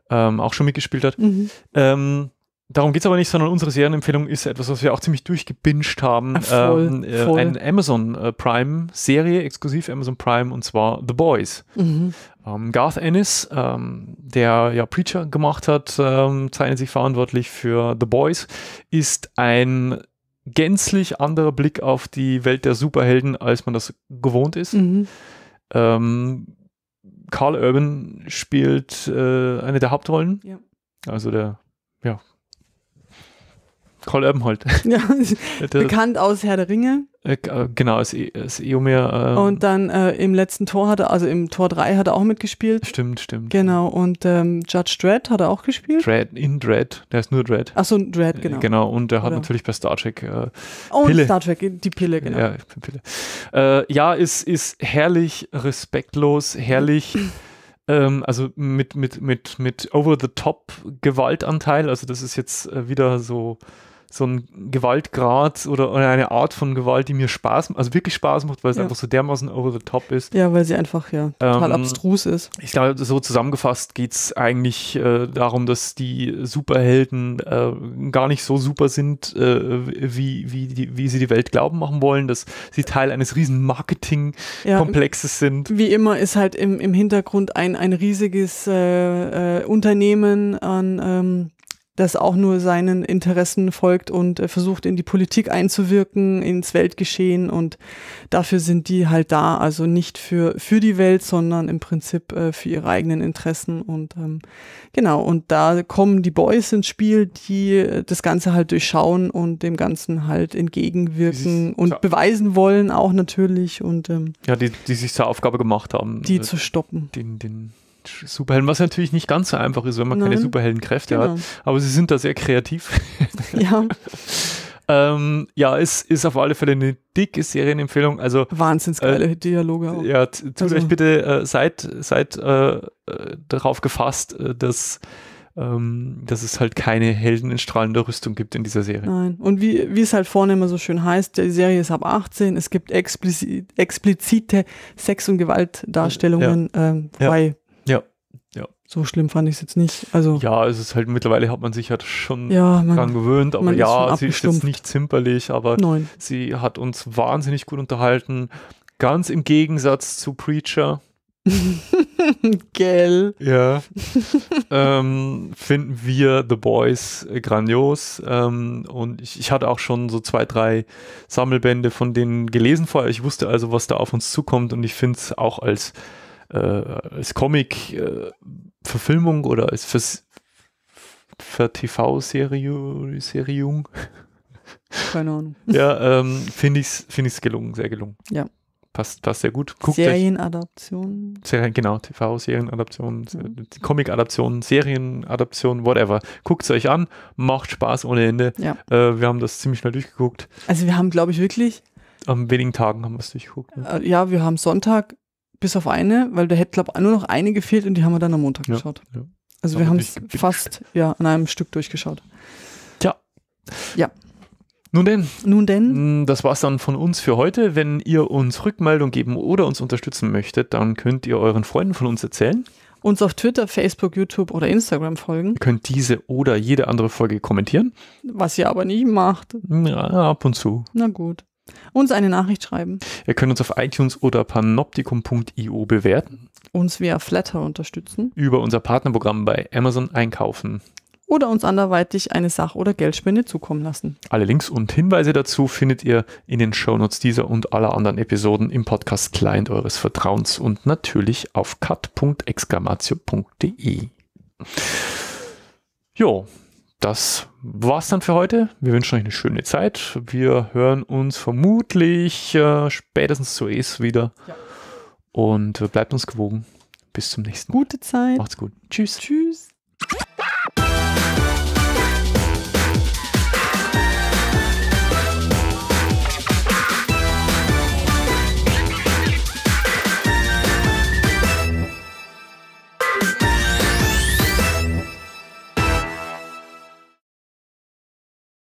ähm, auch schon mitgespielt hat. Mhm. Ähm, darum geht es aber nicht, sondern unsere Serienempfehlung ist etwas, was wir auch ziemlich durchgebinged haben. Ach, voll, ähm, äh, voll. Eine Amazon äh, Prime-Serie, exklusiv Amazon Prime, und zwar The Boys. Mhm. Ähm, Garth Ennis, ähm, der ja Preacher gemacht hat, zeichnet sich verantwortlich für The Boys, ist ein gänzlich anderer Blick auf die Welt der Superhelden, als man das gewohnt ist. Mhm. Ähm, Carl Urban spielt äh, eine der Hauptrollen. Ja. Also der, ja. Carl Urban halt. Ja, bekannt aus Herr der Ringe. Äh, äh, genau, als, als e, Eomer. Ähm, und dann äh, im letzten Tor hat er, also im Tor 3 hat er auch mitgespielt. Stimmt, stimmt. Genau, und ähm, Judge Dredd hat er auch gespielt. Dredd, in Dredd, der ist nur Dredd. Achso, Dredd, genau. Äh, genau, genau und er hat Oder? natürlich bei Star Trek oh, Pille. Star Trek, die Pille, genau. Ja, Pille. Äh, ja ist, ist herrlich, respektlos, herrlich. Ähm, also mit, mit, mit, mit Over-the-Top-Gewaltanteil. Also das ist jetzt wieder so so ein Gewaltgrad oder, oder, eine Art von Gewalt, die mir Spaß, macht, also wirklich Spaß macht, weil es ja. einfach so dermaßen over the top ist. Ja, weil sie einfach ja total ähm, abstrus ist. Ich glaube, so zusammengefasst geht es eigentlich äh, darum, dass die Superhelden äh, gar nicht so super sind, äh, wie, wie, die, wie sie die Welt glauben machen wollen, dass sie Teil eines riesen Marketingkomplexes ja, sind. Wie immer ist halt im, im Hintergrund ein, ein riesiges äh, äh, Unternehmen an ähm, das auch nur seinen Interessen folgt und äh, versucht, in die Politik einzuwirken, ins Weltgeschehen. Und dafür sind die halt da. Also nicht für, für die Welt, sondern im Prinzip äh, für ihre eigenen Interessen. Und ähm, genau, und da kommen die Boys ins Spiel, die äh, das Ganze halt durchschauen und dem Ganzen halt entgegenwirken und so beweisen wollen, auch natürlich. Und ähm, ja, die, die sich zur Aufgabe gemacht haben. Die äh, zu stoppen. Den, den Superhelden, was natürlich nicht ganz so einfach ist, wenn man Nein. keine Superheldenkräfte genau. hat. Aber sie sind da sehr kreativ. Ja. ähm, ja, es ist auf alle Fälle eine dicke Serienempfehlung. Also, Wahnsinnsgeile äh, Dialoge auch. Ja, tut also. euch bitte, äh, seid, seid äh, äh darauf gefasst, äh, dass ähm, dass es halt keine Helden in strahlender Rüstung gibt in dieser Serie. Nein. Und wie, wie es halt vorne immer so schön heißt, die Serie ist ab 18, es gibt explizit, explizite Sex- und Gewaltdarstellungen, ja. ähm, wobei ja so schlimm fand ich es jetzt nicht. Also ja, es ist halt mittlerweile hat man sich halt schon ja, man, dran gewöhnt, aber ja, sie ist jetzt nicht zimperlich, aber Nein. sie hat uns wahnsinnig gut unterhalten. Ganz im Gegensatz zu Preacher. Gell. Ja. ähm, finden wir The Boys grandios. Ähm, und ich, ich, hatte auch schon so zwei, drei Sammelbände von denen gelesen vorher. Ich wusste also, was da auf uns zukommt. Und ich finde es auch als, äh, als Comic äh, Verfilmung oder als fürs, für TV-Serie, Keine Ahnung. Ja, ähm, finde ich es find ich's gelungen, sehr gelungen. Ja. Passt, passt sehr gut. Guckt Serienadaption. Serien, genau, TV-Serienadaption, mhm. Äh, Comic-Adaption, Serienadaption, whatever. Guckt es euch an, macht Spaß ohne Ende. Ja. Äh, wir haben das ziemlich schnell durchgeguckt. Also wir haben, glaube ich, wirklich... An wenigen Tagen haben wir es durchgeguckt. Ne? Äh, ja, wir haben Sonntag bis auf eine, weil da hätte, glaube ich, nur noch eine gefehlt und die haben wir dann am Montag ja, geschaut. Ja. Also wir haben es fast ja, an einem Stück durchgeschaut. Tja. Ja. Nun denn. Nun denn. Hm, das war's dann von uns für heute. Wenn ihr uns Rückmeldung geben oder uns unterstützen möchtet, dann könnt ihr euren Freunden von uns erzählen. Uns auf Twitter, Facebook, YouTube oder Instagram folgen. Ihr könnt diese oder jede andere Folge kommentieren. Was ihr aber nicht macht. Ja, ab und zu. Na gut uns eine Nachricht schreiben. Ihr könnt uns auf iTunes oder panoptikum.io bewerten. Uns via Flatter unterstützen. Über unser Partnerprogramm bei Amazon einkaufen. Oder uns anderweitig eine Sach- oder Geldspende zukommen lassen. Alle Links und Hinweise dazu findet ihr in den Shownotes dieser und aller anderen Episoden im Podcast Client eures Vertrauens und natürlich auf cut.exclamatio.de. Jo, das war's dann für heute. Wir wünschen euch eine schöne Zeit. Wir hören uns vermutlich äh, spätestens zur ES wieder. Ja. Und äh, bleibt uns gewogen. Bis zum nächsten Mal. Gute Zeit. Macht's gut. Tschüss. Tschüss.